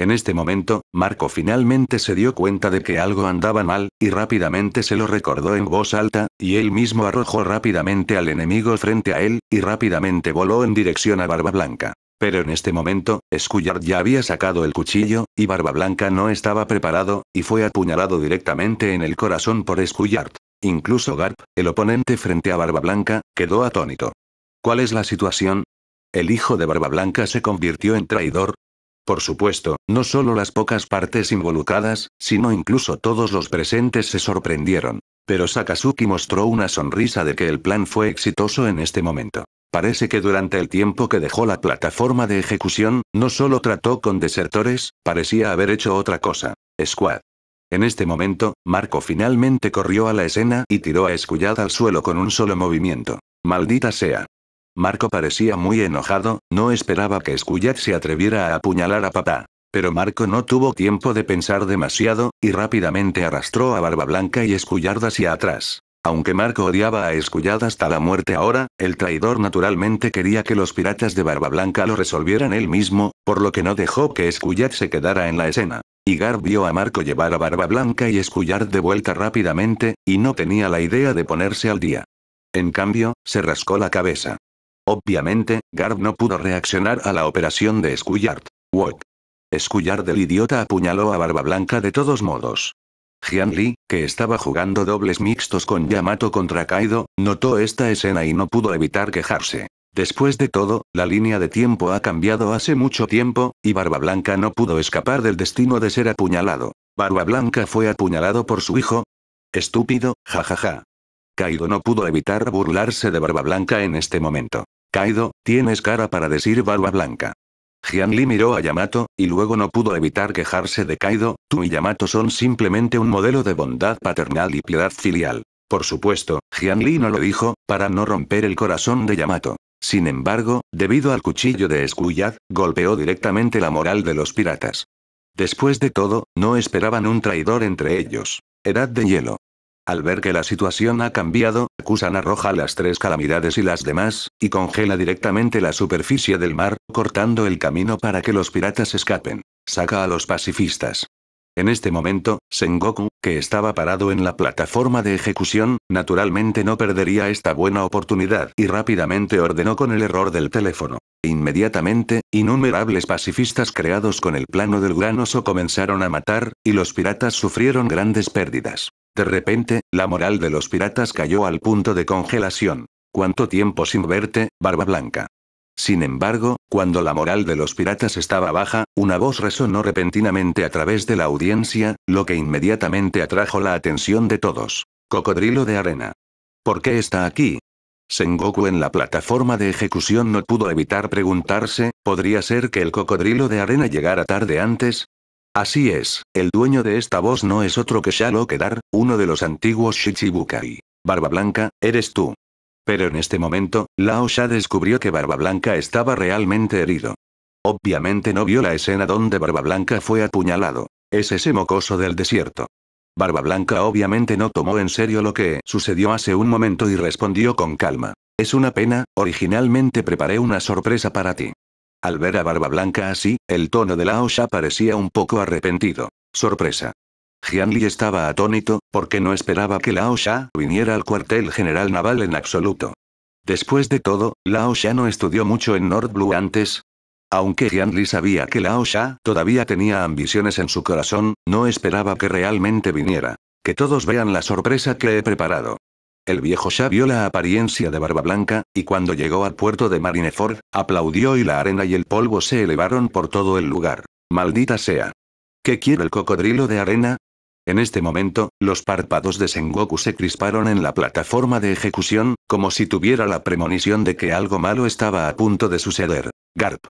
En este momento, Marco finalmente se dio cuenta de que algo andaba mal, y rápidamente se lo recordó en voz alta, y él mismo arrojó rápidamente al enemigo frente a él, y rápidamente voló en dirección a Barba Blanca. Pero en este momento, Scullard ya había sacado el cuchillo, y Barba Blanca no estaba preparado, y fue apuñalado directamente en el corazón por Scullard. Incluso Garp, el oponente frente a Barba Blanca, quedó atónito. ¿Cuál es la situación? El hijo de Barba Blanca se convirtió en traidor, por supuesto, no solo las pocas partes involucradas, sino incluso todos los presentes se sorprendieron. Pero Sakazuki mostró una sonrisa de que el plan fue exitoso en este momento. Parece que durante el tiempo que dejó la plataforma de ejecución, no solo trató con desertores, parecía haber hecho otra cosa. Squad. En este momento, Marco finalmente corrió a la escena y tiró a Escullad al suelo con un solo movimiento. Maldita sea. Marco parecía muy enojado, no esperaba que Escuyat se atreviera a apuñalar a papá. Pero Marco no tuvo tiempo de pensar demasiado, y rápidamente arrastró a Barba Blanca y Escullard hacia atrás. Aunque Marco odiaba a Escullard hasta la muerte ahora, el traidor naturalmente quería que los piratas de Barba Blanca lo resolvieran él mismo, por lo que no dejó que Escuyat se quedara en la escena. Igar vio a Marco llevar a Barba Blanca y Escullard de vuelta rápidamente, y no tenía la idea de ponerse al día. En cambio, se rascó la cabeza. Obviamente, Garb no pudo reaccionar a la operación de Scullard. What? Scullard del idiota apuñaló a Barba Blanca de todos modos. Jian Li, que estaba jugando dobles mixtos con Yamato contra Kaido, notó esta escena y no pudo evitar quejarse. Después de todo, la línea de tiempo ha cambiado hace mucho tiempo, y Barba Blanca no pudo escapar del destino de ser apuñalado. Barba Blanca fue apuñalado por su hijo. Estúpido, jajaja. Kaido no pudo evitar burlarse de Barba Blanca en este momento. Kaido, tienes cara para decir barba blanca. Jianli miró a Yamato, y luego no pudo evitar quejarse de Kaido, tú y Yamato son simplemente un modelo de bondad paternal y piedad filial. Por supuesto, Jianli no lo dijo, para no romper el corazón de Yamato. Sin embargo, debido al cuchillo de Escuyad, golpeó directamente la moral de los piratas. Después de todo, no esperaban un traidor entre ellos. Edad de hielo. Al ver que la situación ha cambiado, Kusan arroja las tres calamidades y las demás, y congela directamente la superficie del mar, cortando el camino para que los piratas escapen. Saca a los pacifistas. En este momento, Sengoku, que estaba parado en la plataforma de ejecución, naturalmente no perdería esta buena oportunidad y rápidamente ordenó con el error del teléfono. Inmediatamente, innumerables pacifistas creados con el plano del granoso comenzaron a matar, y los piratas sufrieron grandes pérdidas. De repente, la moral de los piratas cayó al punto de congelación. ¿Cuánto tiempo sin verte, Barba Blanca? Sin embargo, cuando la moral de los piratas estaba baja, una voz resonó repentinamente a través de la audiencia, lo que inmediatamente atrajo la atención de todos. Cocodrilo de arena. ¿Por qué está aquí? Sengoku en la plataforma de ejecución no pudo evitar preguntarse, ¿podría ser que el cocodrilo de arena llegara tarde antes? Así es, el dueño de esta voz no es otro que Shalo Kedar, uno de los antiguos Shichibukai. Barba Blanca, eres tú. Pero en este momento, Lao Sha descubrió que Barba Blanca estaba realmente herido. Obviamente no vio la escena donde Barba Blanca fue apuñalado. Es ese mocoso del desierto. Barba Blanca obviamente no tomó en serio lo que sucedió hace un momento y respondió con calma. Es una pena, originalmente preparé una sorpresa para ti. Al ver a Barba Blanca así, el tono de Lao Sha parecía un poco arrepentido. Sorpresa. Jianli estaba atónito, porque no esperaba que Lao Sha viniera al cuartel general naval en absoluto. Después de todo, Lao Sha no estudió mucho en North Blue antes. Aunque Jianli sabía que Lao Sha todavía tenía ambiciones en su corazón, no esperaba que realmente viniera. Que todos vean la sorpresa que he preparado. El viejo ya vio la apariencia de Barba Blanca, y cuando llegó al puerto de Marineford, aplaudió y la arena y el polvo se elevaron por todo el lugar. Maldita sea. ¿Qué quiere el cocodrilo de arena? En este momento, los párpados de Sengoku se crisparon en la plataforma de ejecución, como si tuviera la premonición de que algo malo estaba a punto de suceder. Garp.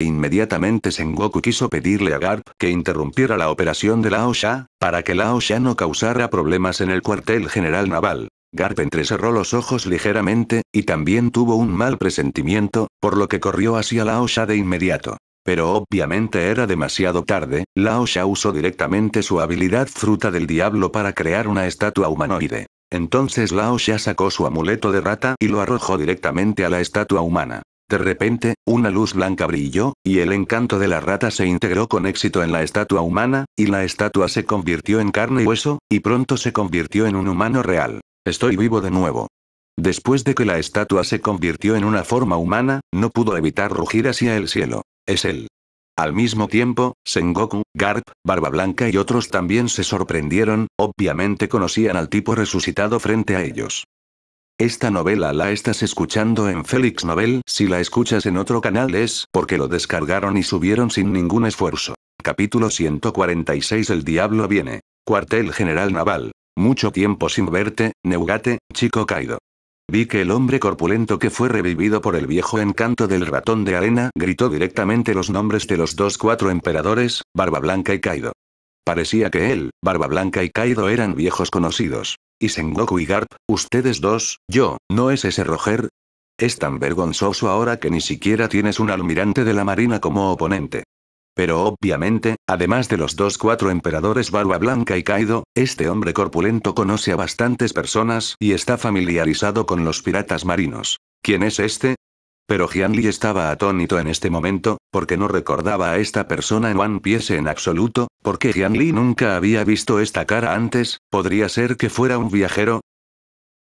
Inmediatamente Sengoku quiso pedirle a Garp que interrumpiera la operación de la Sha, para que la Osha no causara problemas en el cuartel general naval. Garp entrecerró los ojos ligeramente, y también tuvo un mal presentimiento, por lo que corrió hacia Laosha de inmediato. Pero obviamente era demasiado tarde, Laosha usó directamente su habilidad fruta del diablo para crear una estatua humanoide. Entonces Laosha sacó su amuleto de rata y lo arrojó directamente a la estatua humana. De repente, una luz blanca brilló, y el encanto de la rata se integró con éxito en la estatua humana, y la estatua se convirtió en carne y hueso, y pronto se convirtió en un humano real. Estoy vivo de nuevo. Después de que la estatua se convirtió en una forma humana, no pudo evitar rugir hacia el cielo. Es él. Al mismo tiempo, Sengoku, Garp, Barba Blanca y otros también se sorprendieron, obviamente conocían al tipo resucitado frente a ellos. Esta novela la estás escuchando en Félix Novel, si la escuchas en otro canal es porque lo descargaron y subieron sin ningún esfuerzo. Capítulo 146 El Diablo viene. Cuartel General Naval. Mucho tiempo sin verte, Neugate, chico Kaido. Vi que el hombre corpulento que fue revivido por el viejo encanto del ratón de arena gritó directamente los nombres de los dos cuatro emperadores, Barba Blanca y Kaido. Parecía que él, Barba Blanca y Kaido eran viejos conocidos. Y Sengoku y Garp, ustedes dos, yo, ¿no es ese Roger? Es tan vergonzoso ahora que ni siquiera tienes un almirante de la marina como oponente. Pero obviamente, además de los dos cuatro emperadores Barba Blanca y Kaido, este hombre corpulento conoce a bastantes personas y está familiarizado con los piratas marinos. ¿Quién es este? Pero Li estaba atónito en este momento, porque no recordaba a esta persona en One Piece en absoluto, porque Lee nunca había visto esta cara antes, podría ser que fuera un viajero.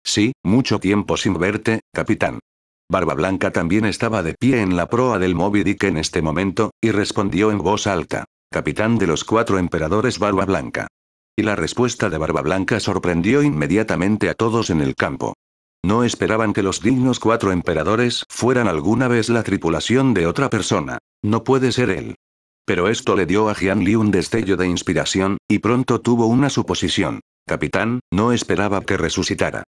Sí, mucho tiempo sin verte, capitán. Barba Blanca también estaba de pie en la proa del Moby Dick en este momento, y respondió en voz alta. Capitán de los cuatro emperadores Barba Blanca. Y la respuesta de Barba Blanca sorprendió inmediatamente a todos en el campo. No esperaban que los dignos cuatro emperadores fueran alguna vez la tripulación de otra persona. No puede ser él. Pero esto le dio a Jian un destello de inspiración, y pronto tuvo una suposición. Capitán, no esperaba que resucitara.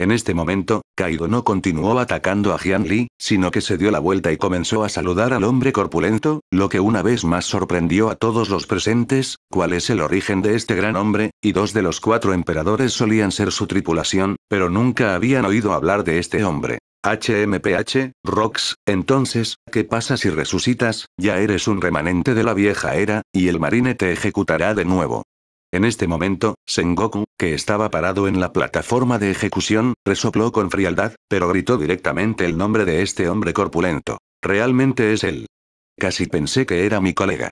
En este momento, Kaido no continuó atacando a Jian Li, sino que se dio la vuelta y comenzó a saludar al hombre corpulento, lo que una vez más sorprendió a todos los presentes, cuál es el origen de este gran hombre, y dos de los cuatro emperadores solían ser su tripulación, pero nunca habían oído hablar de este hombre. HMPH, Rox, entonces, ¿qué pasa si resucitas? Ya eres un remanente de la vieja era, y el marine te ejecutará de nuevo. En este momento, Sengoku, que estaba parado en la plataforma de ejecución, resopló con frialdad, pero gritó directamente el nombre de este hombre corpulento. Realmente es él. Casi pensé que era mi colega.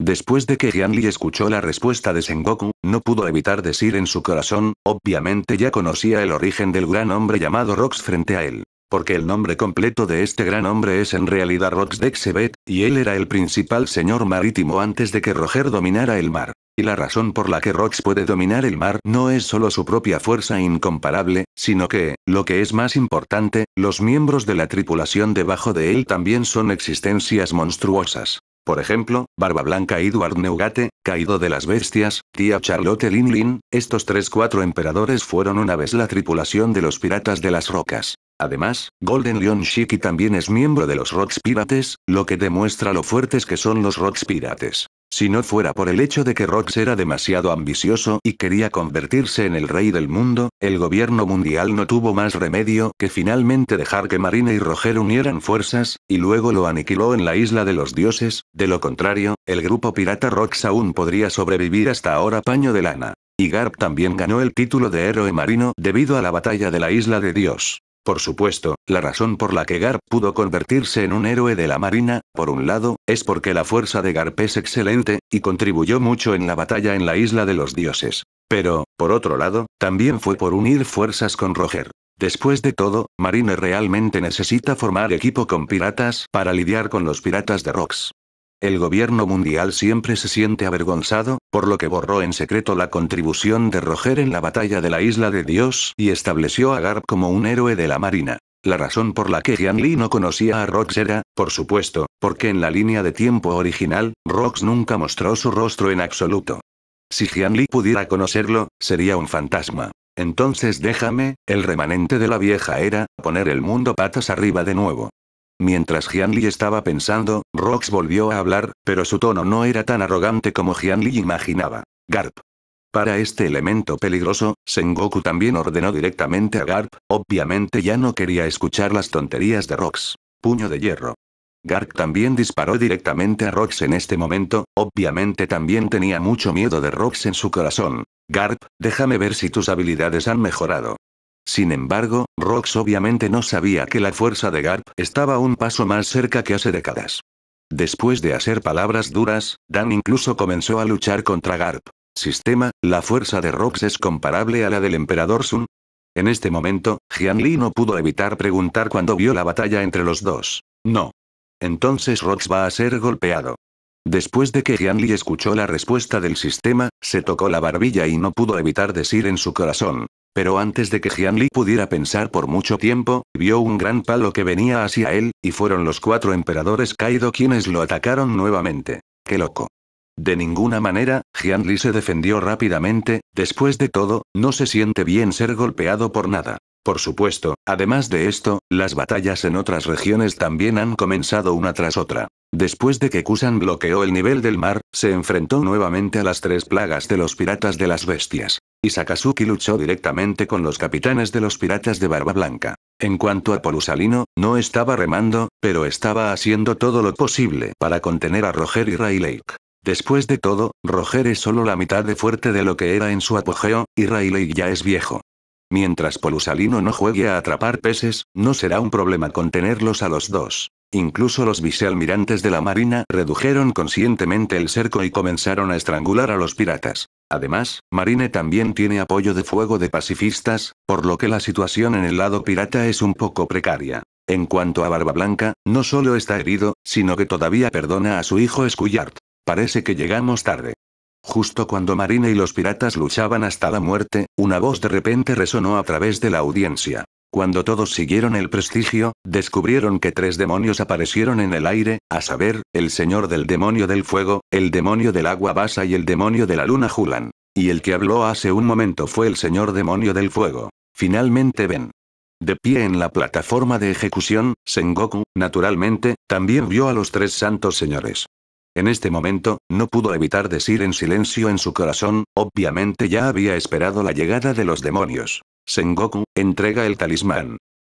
Después de que Jianli escuchó la respuesta de Sengoku, no pudo evitar decir en su corazón, obviamente ya conocía el origen del gran hombre llamado Rox frente a él. Porque el nombre completo de este gran hombre es en realidad Rox Dexebet, y él era el principal señor marítimo antes de que Roger dominara el mar. Y la razón por la que Rox puede dominar el mar no es solo su propia fuerza incomparable, sino que, lo que es más importante, los miembros de la tripulación debajo de él también son existencias monstruosas. Por ejemplo, Barba Blanca Edward Neugate, Caído de las Bestias, Tía Charlotte Lin Lin, estos tres cuatro emperadores fueron una vez la tripulación de los Piratas de las Rocas. Además, Golden Lion Shiki también es miembro de los Rocks Pirates, lo que demuestra lo fuertes que son los Rocks Pirates. Si no fuera por el hecho de que Rox era demasiado ambicioso y quería convertirse en el rey del mundo, el gobierno mundial no tuvo más remedio que finalmente dejar que Marina y Roger unieran fuerzas, y luego lo aniquiló en la isla de los dioses, de lo contrario, el grupo pirata Rox aún podría sobrevivir hasta ahora paño de lana. Y Garp también ganó el título de héroe marino debido a la batalla de la isla de Dios. Por supuesto, la razón por la que Garp pudo convertirse en un héroe de la Marina, por un lado, es porque la fuerza de Garp es excelente, y contribuyó mucho en la batalla en la Isla de los Dioses. Pero, por otro lado, también fue por unir fuerzas con Roger. Después de todo, Marine realmente necesita formar equipo con piratas para lidiar con los piratas de Rocks. El gobierno mundial siempre se siente avergonzado, por lo que borró en secreto la contribución de Roger en la batalla de la Isla de Dios y estableció a Garp como un héroe de la Marina. La razón por la que Jian Li no conocía a Rox era, por supuesto, porque en la línea de tiempo original, Rox nunca mostró su rostro en absoluto. Si Jian Li pudiera conocerlo, sería un fantasma. Entonces déjame, el remanente de la vieja era, poner el mundo patas arriba de nuevo. Mientras Jianli estaba pensando, Rox volvió a hablar, pero su tono no era tan arrogante como Jianli imaginaba. Garp. Para este elemento peligroso, Sengoku también ordenó directamente a Garp, obviamente ya no quería escuchar las tonterías de Rox. Puño de hierro. Garp también disparó directamente a Rox en este momento, obviamente también tenía mucho miedo de Rox en su corazón. Garp, déjame ver si tus habilidades han mejorado. Sin embargo, Rox obviamente no sabía que la fuerza de Garp estaba un paso más cerca que hace décadas. Después de hacer palabras duras, Dan incluso comenzó a luchar contra Garp. Sistema, la fuerza de Rox es comparable a la del emperador Sun. En este momento, Jianli no pudo evitar preguntar cuando vio la batalla entre los dos. No. Entonces Rox va a ser golpeado. Después de que Jianli escuchó la respuesta del sistema, se tocó la barbilla y no pudo evitar decir en su corazón, pero antes de que Jianli pudiera pensar por mucho tiempo, vio un gran palo que venía hacia él, y fueron los cuatro emperadores Kaido quienes lo atacaron nuevamente. ¡Qué loco! De ninguna manera, Jianli se defendió rápidamente, después de todo, no se siente bien ser golpeado por nada. Por supuesto, además de esto, las batallas en otras regiones también han comenzado una tras otra. Después de que Kusan bloqueó el nivel del mar, se enfrentó nuevamente a las tres plagas de los piratas de las bestias y Sakazuki luchó directamente con los capitanes de los piratas de Barba Blanca. En cuanto a Polusalino, no estaba remando, pero estaba haciendo todo lo posible para contener a Roger y Rayleigh. Después de todo, Roger es solo la mitad de fuerte de lo que era en su apogeo, y Rayleigh ya es viejo. Mientras Polusalino no juegue a atrapar peces, no será un problema contenerlos a los dos. Incluso los vicealmirantes de la Marina redujeron conscientemente el cerco y comenzaron a estrangular a los piratas. Además, Marine también tiene apoyo de fuego de pacifistas, por lo que la situación en el lado pirata es un poco precaria. En cuanto a Barba Blanca, no solo está herido, sino que todavía perdona a su hijo Scullard. Parece que llegamos tarde. Justo cuando Marine y los piratas luchaban hasta la muerte, una voz de repente resonó a través de la audiencia. Cuando todos siguieron el prestigio, descubrieron que tres demonios aparecieron en el aire, a saber, el señor del demonio del fuego, el demonio del agua basa y el demonio de la luna Julan. Y el que habló hace un momento fue el señor demonio del fuego. Finalmente ven. De pie en la plataforma de ejecución, Sengoku, naturalmente, también vio a los tres santos señores. En este momento, no pudo evitar decir en silencio en su corazón, obviamente ya había esperado la llegada de los demonios. Sengoku, entrega el talismán.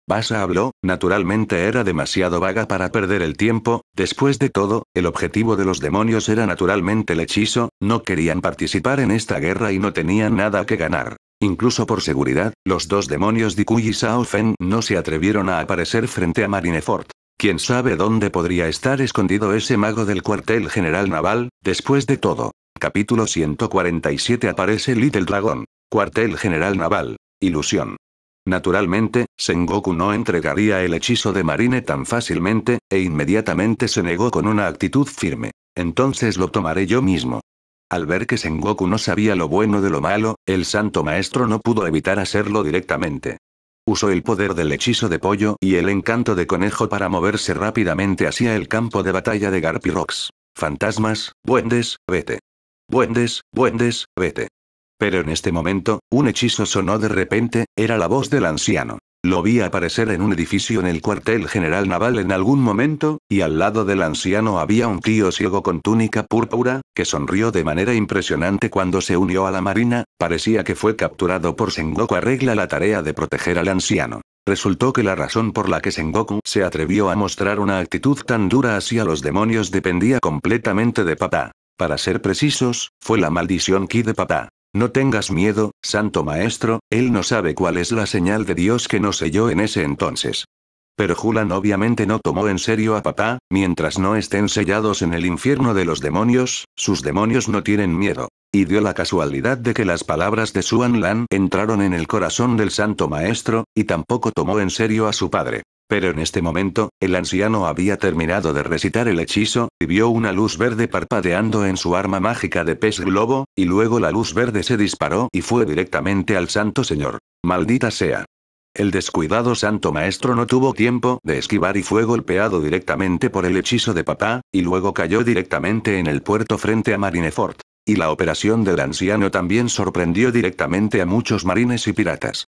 Basa habló, naturalmente era demasiado vaga para perder el tiempo, después de todo, el objetivo de los demonios era naturalmente el hechizo, no querían participar en esta guerra y no tenían nada que ganar. Incluso por seguridad, los dos demonios de y Shao Fen no se atrevieron a aparecer frente a Marineford. Quién sabe dónde podría estar escondido ese mago del cuartel general naval, después de todo. Capítulo 147 Aparece Little Dragon. Cuartel general naval. Ilusión. Naturalmente, Sengoku no entregaría el hechizo de Marine tan fácilmente, e inmediatamente se negó con una actitud firme. Entonces lo tomaré yo mismo. Al ver que Sengoku no sabía lo bueno de lo malo, el santo maestro no pudo evitar hacerlo directamente. Usó el poder del hechizo de pollo y el encanto de conejo para moverse rápidamente hacia el campo de batalla de Garpirox. Fantasmas, Buendes, vete. Buendes, Buendes, vete. Pero en este momento, un hechizo sonó de repente, era la voz del anciano. Lo vi aparecer en un edificio en el cuartel general naval en algún momento, y al lado del anciano había un tío ciego con túnica púrpura, que sonrió de manera impresionante cuando se unió a la marina, parecía que fue capturado por Sengoku arregla la tarea de proteger al anciano. Resultó que la razón por la que Sengoku se atrevió a mostrar una actitud tan dura hacia los demonios dependía completamente de papá. Para ser precisos, fue la maldición Ki de papá. No tengas miedo, Santo Maestro, él no sabe cuál es la señal de Dios que nos selló en ese entonces. Pero Julan obviamente no tomó en serio a papá, mientras no estén sellados en el infierno de los demonios, sus demonios no tienen miedo. Y dio la casualidad de que las palabras de Suan Lan entraron en el corazón del Santo Maestro, y tampoco tomó en serio a su padre. Pero en este momento, el anciano había terminado de recitar el hechizo, y vio una luz verde parpadeando en su arma mágica de pez globo, y luego la luz verde se disparó y fue directamente al santo señor. Maldita sea. El descuidado santo maestro no tuvo tiempo de esquivar y fue golpeado directamente por el hechizo de papá, y luego cayó directamente en el puerto frente a Marineford. Y la operación del anciano también sorprendió directamente a muchos marines y piratas.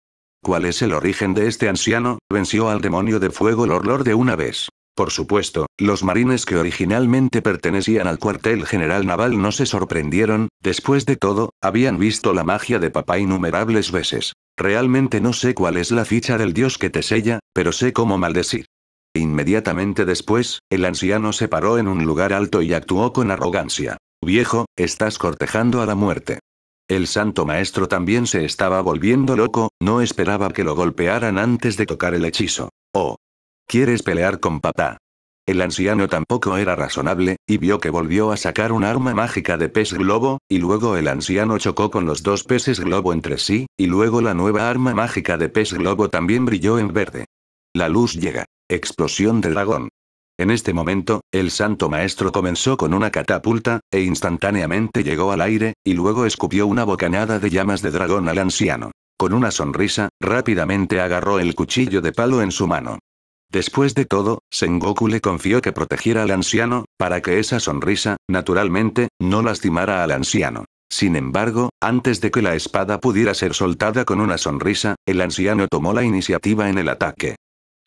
¿Cuál es el origen de este anciano? Venció al demonio de fuego el Lord de una vez. Por supuesto, los marines que originalmente pertenecían al cuartel general naval no se sorprendieron, después de todo, habían visto la magia de papá innumerables veces. Realmente no sé cuál es la ficha del dios que te sella, pero sé cómo maldecir. Inmediatamente después, el anciano se paró en un lugar alto y actuó con arrogancia. Viejo, estás cortejando a la muerte. El santo maestro también se estaba volviendo loco, no esperaba que lo golpearan antes de tocar el hechizo. Oh. ¿Quieres pelear con papá? El anciano tampoco era razonable, y vio que volvió a sacar un arma mágica de pez globo, y luego el anciano chocó con los dos peces globo entre sí, y luego la nueva arma mágica de pez globo también brilló en verde. La luz llega. Explosión de dragón. En este momento, el santo maestro comenzó con una catapulta, e instantáneamente llegó al aire, y luego escupió una bocanada de llamas de dragón al anciano. Con una sonrisa, rápidamente agarró el cuchillo de palo en su mano. Después de todo, Sengoku le confió que protegiera al anciano, para que esa sonrisa, naturalmente, no lastimara al anciano. Sin embargo, antes de que la espada pudiera ser soltada con una sonrisa, el anciano tomó la iniciativa en el ataque.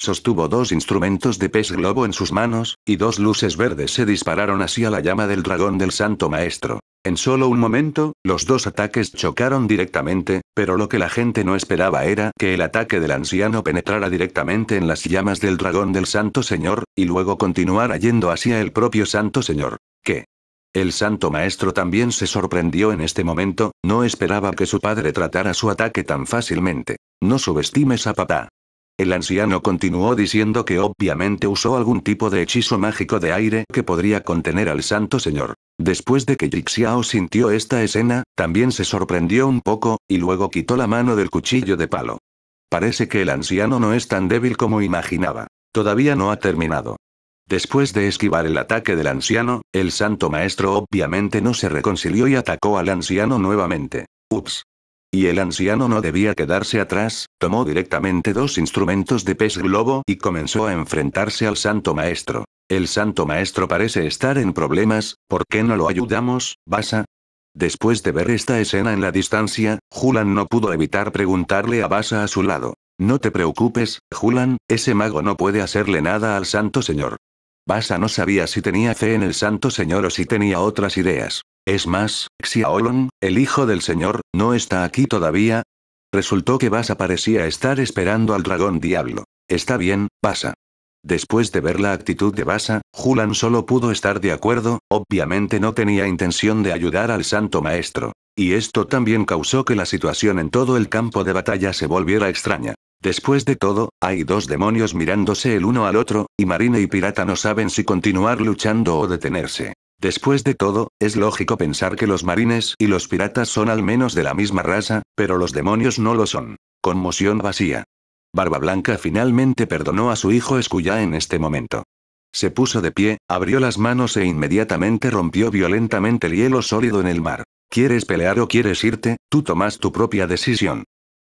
Sostuvo dos instrumentos de pez globo en sus manos, y dos luces verdes se dispararon hacia la llama del dragón del Santo Maestro. En solo un momento, los dos ataques chocaron directamente, pero lo que la gente no esperaba era que el ataque del anciano penetrara directamente en las llamas del dragón del Santo Señor, y luego continuara yendo hacia el propio Santo Señor. ¿Qué? El Santo Maestro también se sorprendió en este momento, no esperaba que su padre tratara su ataque tan fácilmente. No subestimes a papá. El anciano continuó diciendo que obviamente usó algún tipo de hechizo mágico de aire que podría contener al santo señor. Después de que Jixiao sintió esta escena, también se sorprendió un poco, y luego quitó la mano del cuchillo de palo. Parece que el anciano no es tan débil como imaginaba. Todavía no ha terminado. Después de esquivar el ataque del anciano, el santo maestro obviamente no se reconcilió y atacó al anciano nuevamente. Ups. Y el anciano no debía quedarse atrás, tomó directamente dos instrumentos de pez globo y comenzó a enfrentarse al santo maestro. El santo maestro parece estar en problemas, ¿por qué no lo ayudamos, Basa? Después de ver esta escena en la distancia, Julan no pudo evitar preguntarle a Basa a su lado. No te preocupes, Julan, ese mago no puede hacerle nada al santo señor. Basa no sabía si tenía fe en el Santo Señor o si tenía otras ideas. Es más, Xiaolong, el hijo del Señor, no está aquí todavía. Resultó que Basa parecía estar esperando al dragón diablo. Está bien, Basa. Después de ver la actitud de Basa, Julan solo pudo estar de acuerdo, obviamente no tenía intención de ayudar al santo maestro. Y esto también causó que la situación en todo el campo de batalla se volviera extraña. Después de todo, hay dos demonios mirándose el uno al otro, y Marine y Pirata no saben si continuar luchando o detenerse. Después de todo, es lógico pensar que los marines y los piratas son al menos de la misma raza, pero los demonios no lo son. Conmoción vacía. Barba Blanca finalmente perdonó a su hijo Escuya en este momento. Se puso de pie, abrió las manos e inmediatamente rompió violentamente el hielo sólido en el mar. ¿Quieres pelear o quieres irte? Tú tomas tu propia decisión.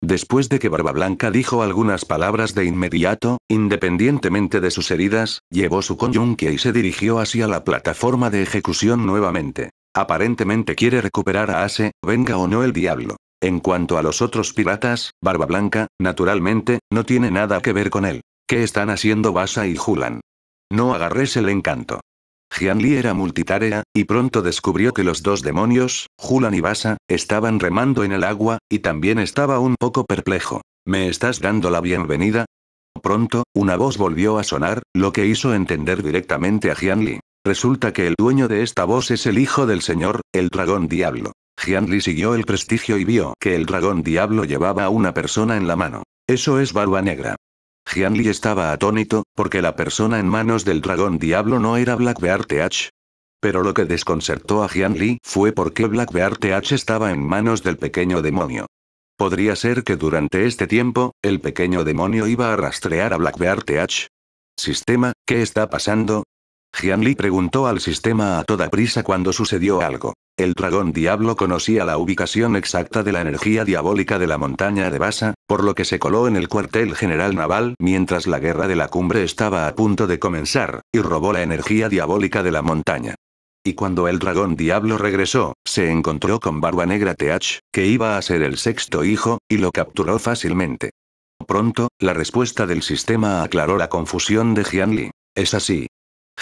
Después de que Barba Blanca dijo algunas palabras de inmediato, independientemente de sus heridas, llevó su conyunque y se dirigió hacia la plataforma de ejecución nuevamente. Aparentemente quiere recuperar a Ace, venga o no el diablo. En cuanto a los otros piratas, Barba Blanca, naturalmente, no tiene nada que ver con él. ¿Qué están haciendo Basa y Julan? No agarres el encanto. Jian era multitarea, y pronto descubrió que los dos demonios, Hulan y Basa, estaban remando en el agua, y también estaba un poco perplejo. ¿Me estás dando la bienvenida? Pronto, una voz volvió a sonar, lo que hizo entender directamente a Jian Resulta que el dueño de esta voz es el hijo del señor, el dragón diablo. Jian siguió el prestigio y vio que el dragón diablo llevaba a una persona en la mano. Eso es barba negra. Li estaba atónito, porque la persona en manos del dragón diablo no era Blackbeard TH. Pero lo que desconcertó a Li fue porque Black Blackbeard TH estaba en manos del pequeño demonio. Podría ser que durante este tiempo, el pequeño demonio iba a rastrear a Blackbeard TH. Sistema, ¿qué está pasando? Jianli preguntó al sistema a toda prisa cuando sucedió algo. El dragón diablo conocía la ubicación exacta de la energía diabólica de la montaña de Basa, por lo que se coló en el cuartel general naval mientras la guerra de la cumbre estaba a punto de comenzar, y robó la energía diabólica de la montaña. Y cuando el dragón diablo regresó, se encontró con Barba Negra Teach, que iba a ser el sexto hijo, y lo capturó fácilmente. Pronto, la respuesta del sistema aclaró la confusión de Jianli. Es así,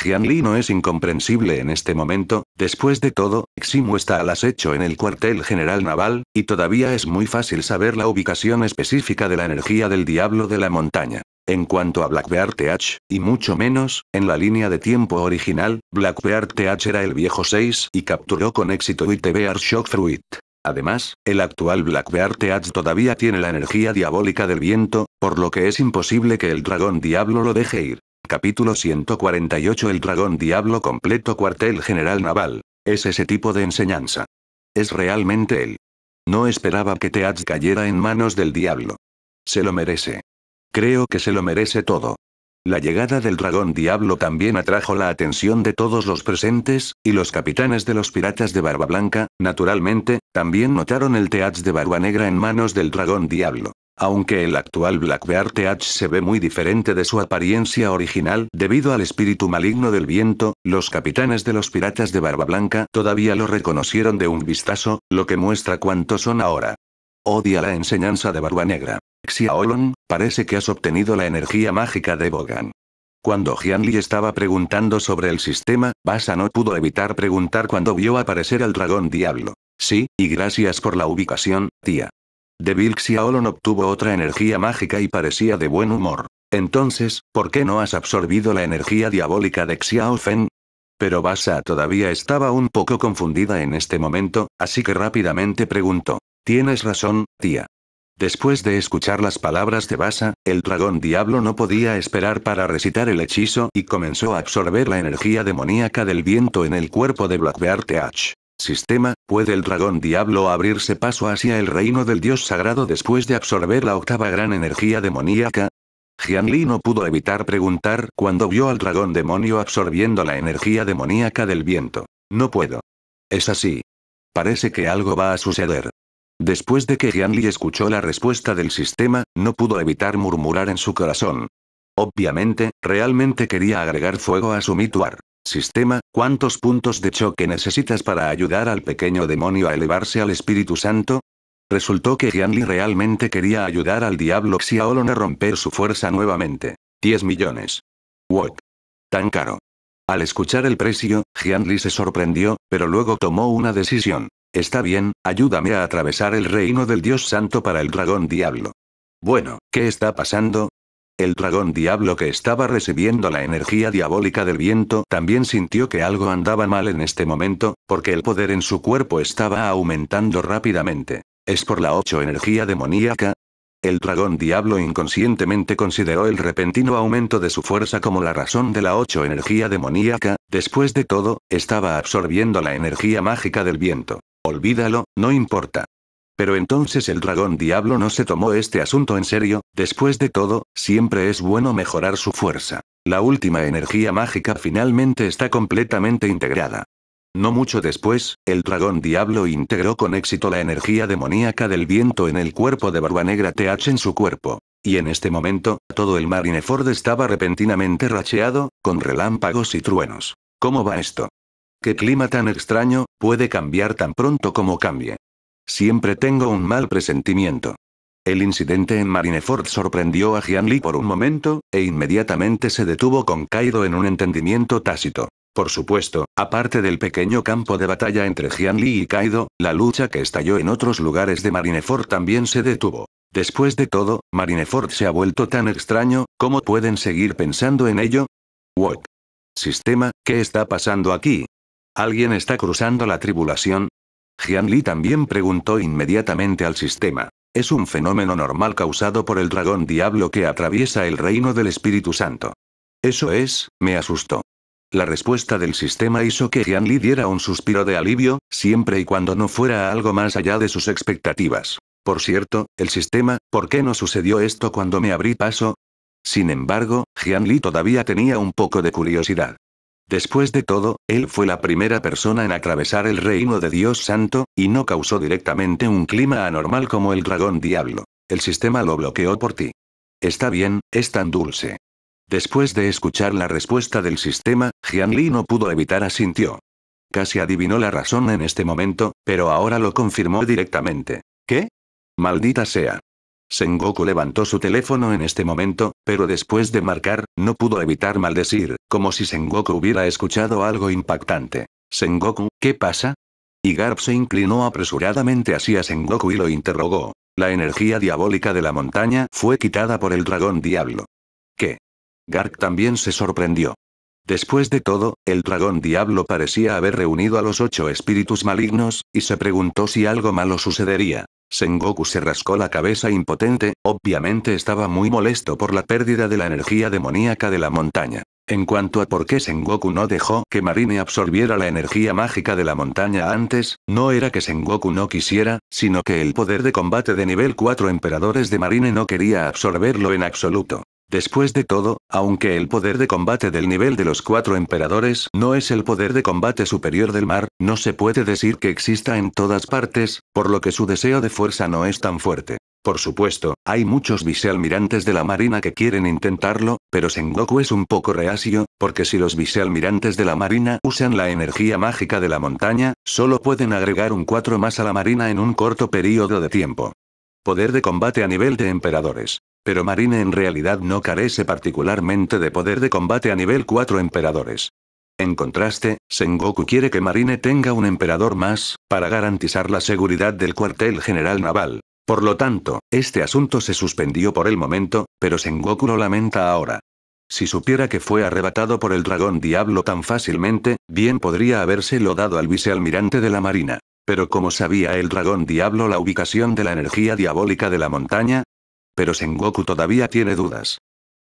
Li no es incomprensible en este momento, después de todo, Ximu está al acecho en el cuartel general naval, y todavía es muy fácil saber la ubicación específica de la energía del diablo de la montaña. En cuanto a Blackbeard TH, y mucho menos, en la línea de tiempo original, Blackbeard TH era el viejo 6 y capturó con éxito Arshock Shock it. Además, el actual Blackbeard TH todavía tiene la energía diabólica del viento, por lo que es imposible que el dragón diablo lo deje ir. Capítulo 148 El dragón diablo completo cuartel general naval. Es ese tipo de enseñanza. Es realmente él. No esperaba que Teats cayera en manos del diablo. Se lo merece. Creo que se lo merece todo. La llegada del dragón diablo también atrajo la atención de todos los presentes, y los capitanes de los piratas de Barba Blanca, naturalmente, también notaron el Teats de Barba Negra en manos del dragón diablo. Aunque el actual Blackbeard Teach se ve muy diferente de su apariencia original debido al espíritu maligno del viento, los capitanes de los piratas de Barba Blanca todavía lo reconocieron de un vistazo, lo que muestra cuánto son ahora. Odia la enseñanza de Barba Negra. Xiaolong, parece que has obtenido la energía mágica de Bogan. Cuando Jianli estaba preguntando sobre el sistema, Basa no pudo evitar preguntar cuando vio aparecer al dragón diablo. Sí, y gracias por la ubicación, tía. De Xiaolon obtuvo otra energía mágica y parecía de buen humor. Entonces, ¿por qué no has absorbido la energía diabólica de Xiaofen? Pero Basa todavía estaba un poco confundida en este momento, así que rápidamente preguntó. Tienes razón, tía. Después de escuchar las palabras de Basa, el dragón diablo no podía esperar para recitar el hechizo y comenzó a absorber la energía demoníaca del viento en el cuerpo de Blackbeard Teach. Sistema, ¿puede el dragón diablo abrirse paso hacia el reino del dios sagrado después de absorber la octava gran energía demoníaca? Jianli no pudo evitar preguntar cuando vio al dragón demonio absorbiendo la energía demoníaca del viento. No puedo. Es así. Parece que algo va a suceder. Después de que Jianli escuchó la respuesta del sistema, no pudo evitar murmurar en su corazón. Obviamente, realmente quería agregar fuego a su mituar. Sistema, ¿cuántos puntos de choque necesitas para ayudar al pequeño demonio a elevarse al Espíritu Santo? Resultó que Gianli realmente quería ayudar al diablo Xiaolon a romper su fuerza nuevamente. 10 millones. What? Tan caro. Al escuchar el precio, Gianli se sorprendió, pero luego tomó una decisión. Está bien, ayúdame a atravesar el reino del Dios Santo para el dragón diablo. Bueno, ¿qué está pasando? El dragón diablo que estaba recibiendo la energía diabólica del viento también sintió que algo andaba mal en este momento, porque el poder en su cuerpo estaba aumentando rápidamente. ¿Es por la ocho energía demoníaca? El dragón diablo inconscientemente consideró el repentino aumento de su fuerza como la razón de la ocho energía demoníaca, después de todo, estaba absorbiendo la energía mágica del viento. Olvídalo, no importa. Pero entonces el dragón diablo no se tomó este asunto en serio, después de todo, siempre es bueno mejorar su fuerza. La última energía mágica finalmente está completamente integrada. No mucho después, el dragón diablo integró con éxito la energía demoníaca del viento en el cuerpo de Barba Negra TH en su cuerpo. Y en este momento, todo el Marineford estaba repentinamente racheado, con relámpagos y truenos. ¿Cómo va esto? ¿Qué clima tan extraño, puede cambiar tan pronto como cambie? Siempre tengo un mal presentimiento. El incidente en Marineford sorprendió a Lee por un momento, e inmediatamente se detuvo con Kaido en un entendimiento tácito. Por supuesto, aparte del pequeño campo de batalla entre Lee y Kaido, la lucha que estalló en otros lugares de Marineford también se detuvo. Después de todo, Marineford se ha vuelto tan extraño, ¿cómo pueden seguir pensando en ello? What? Sistema, ¿qué está pasando aquí? Alguien está cruzando la tribulación, Jian Li también preguntó inmediatamente al sistema. Es un fenómeno normal causado por el dragón diablo que atraviesa el reino del Espíritu Santo. Eso es, me asustó. La respuesta del sistema hizo que Jian Li diera un suspiro de alivio, siempre y cuando no fuera algo más allá de sus expectativas. Por cierto, el sistema, ¿por qué no sucedió esto cuando me abrí paso? Sin embargo, Jian Li todavía tenía un poco de curiosidad. Después de todo, él fue la primera persona en atravesar el reino de Dios Santo, y no causó directamente un clima anormal como el dragón diablo. El sistema lo bloqueó por ti. Está bien, es tan dulce. Después de escuchar la respuesta del sistema, Jianli no pudo evitar asintió. Casi adivinó la razón en este momento, pero ahora lo confirmó directamente. ¿Qué? Maldita sea. Sengoku levantó su teléfono en este momento, pero después de marcar, no pudo evitar maldecir, como si Sengoku hubiera escuchado algo impactante. Sengoku, ¿qué pasa? Y Garp se inclinó apresuradamente hacia Sengoku y lo interrogó. La energía diabólica de la montaña fue quitada por el dragón diablo. ¿Qué? Garp también se sorprendió. Después de todo, el dragón diablo parecía haber reunido a los ocho espíritus malignos, y se preguntó si algo malo sucedería. Sengoku se rascó la cabeza impotente, obviamente estaba muy molesto por la pérdida de la energía demoníaca de la montaña. En cuanto a por qué Sengoku no dejó que Marine absorbiera la energía mágica de la montaña antes, no era que Sengoku no quisiera, sino que el poder de combate de nivel 4 emperadores de Marine no quería absorberlo en absoluto. Después de todo, aunque el poder de combate del nivel de los cuatro emperadores no es el poder de combate superior del mar, no se puede decir que exista en todas partes, por lo que su deseo de fuerza no es tan fuerte. Por supuesto, hay muchos vicealmirantes de la Marina que quieren intentarlo, pero Sengoku es un poco reacio, porque si los vicealmirantes de la Marina usan la energía mágica de la montaña, solo pueden agregar un 4 más a la Marina en un corto periodo de tiempo. Poder de combate a nivel de emperadores. Pero Marine en realidad no carece particularmente de poder de combate a nivel 4 emperadores. En contraste, Sengoku quiere que Marine tenga un emperador más, para garantizar la seguridad del cuartel general naval. Por lo tanto, este asunto se suspendió por el momento, pero Sengoku lo lamenta ahora. Si supiera que fue arrebatado por el dragón diablo tan fácilmente, bien podría habérselo dado al vicealmirante de la marina. Pero como sabía el dragón diablo la ubicación de la energía diabólica de la montaña, pero Sengoku todavía tiene dudas.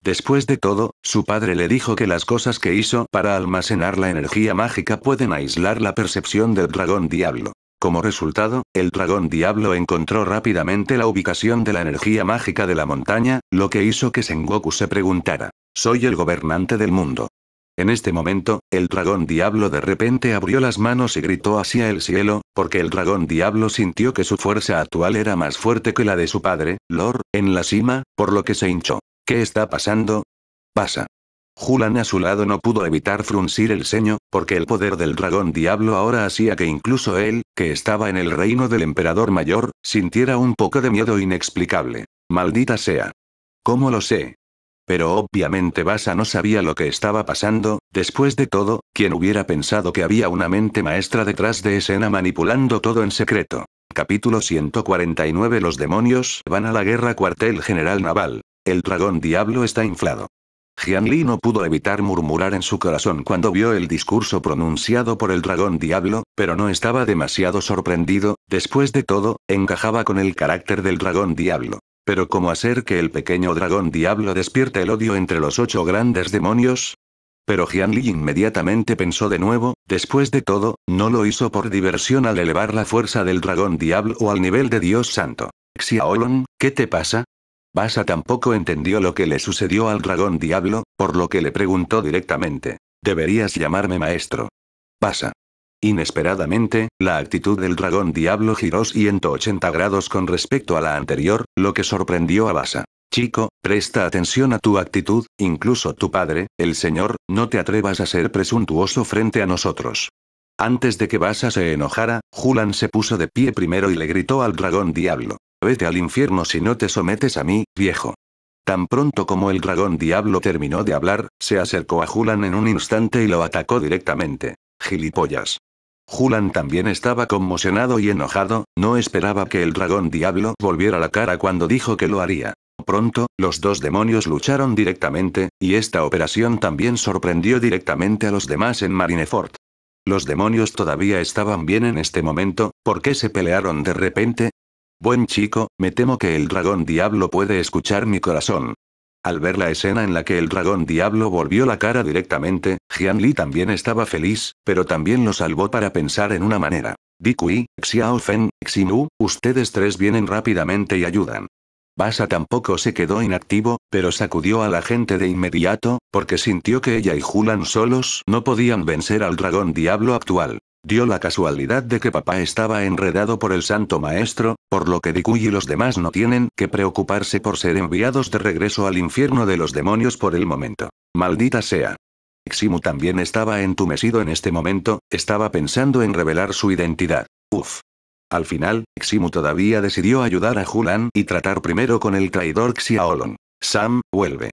Después de todo, su padre le dijo que las cosas que hizo para almacenar la energía mágica pueden aislar la percepción del dragón diablo. Como resultado, el dragón diablo encontró rápidamente la ubicación de la energía mágica de la montaña, lo que hizo que Sengoku se preguntara, ¿soy el gobernante del mundo? En este momento, el dragón diablo de repente abrió las manos y gritó hacia el cielo, porque el dragón diablo sintió que su fuerza actual era más fuerte que la de su padre, Lord, en la cima, por lo que se hinchó. ¿Qué está pasando? Pasa. Julan a su lado no pudo evitar fruncir el ceño, porque el poder del dragón diablo ahora hacía que incluso él, que estaba en el reino del emperador mayor, sintiera un poco de miedo inexplicable. Maldita sea. ¿Cómo lo sé? Pero obviamente Basa no sabía lo que estaba pasando, después de todo, quien hubiera pensado que había una mente maestra detrás de escena manipulando todo en secreto. Capítulo 149 Los demonios van a la guerra cuartel general naval. El dragón diablo está inflado. Li no pudo evitar murmurar en su corazón cuando vio el discurso pronunciado por el dragón diablo, pero no estaba demasiado sorprendido, después de todo, encajaba con el carácter del dragón diablo. Pero ¿cómo hacer que el pequeño dragón diablo despierte el odio entre los ocho grandes demonios? Pero Jianli inmediatamente pensó de nuevo, después de todo, no lo hizo por diversión al elevar la fuerza del dragón diablo o al nivel de Dios santo. Xiaolong, ¿qué te pasa? Basa tampoco entendió lo que le sucedió al dragón diablo, por lo que le preguntó directamente. Deberías llamarme maestro. Pasa. Inesperadamente, la actitud del dragón diablo giró 180 grados con respecto a la anterior, lo que sorprendió a Basa. Chico, presta atención a tu actitud, incluso tu padre, el señor, no te atrevas a ser presuntuoso frente a nosotros. Antes de que Basa se enojara, Julan se puso de pie primero y le gritó al dragón diablo. Vete al infierno si no te sometes a mí, viejo. Tan pronto como el dragón diablo terminó de hablar, se acercó a Julan en un instante y lo atacó directamente. Gilipollas. Julan también estaba conmocionado y enojado, no esperaba que el dragón diablo volviera la cara cuando dijo que lo haría. Pronto, los dos demonios lucharon directamente, y esta operación también sorprendió directamente a los demás en Marineford. Los demonios todavía estaban bien en este momento, ¿por qué se pelearon de repente? Buen chico, me temo que el dragón diablo puede escuchar mi corazón. Al ver la escena en la que el dragón diablo volvió la cara directamente, Jian Li también estaba feliz, pero también lo salvó para pensar en una manera. Dikui, Xiao Fen, Xinu, ustedes tres vienen rápidamente y ayudan. Basa tampoco se quedó inactivo, pero sacudió a la gente de inmediato, porque sintió que ella y Julan solos no podían vencer al dragón diablo actual. Dio la casualidad de que papá estaba enredado por el santo maestro, por lo que Diku y los demás no tienen que preocuparse por ser enviados de regreso al infierno de los demonios por el momento. Maldita sea. Eximu también estaba entumecido en este momento, estaba pensando en revelar su identidad. Uf. Al final, Eximu todavía decidió ayudar a Julan y tratar primero con el traidor Xiaolong. Sam, vuelve.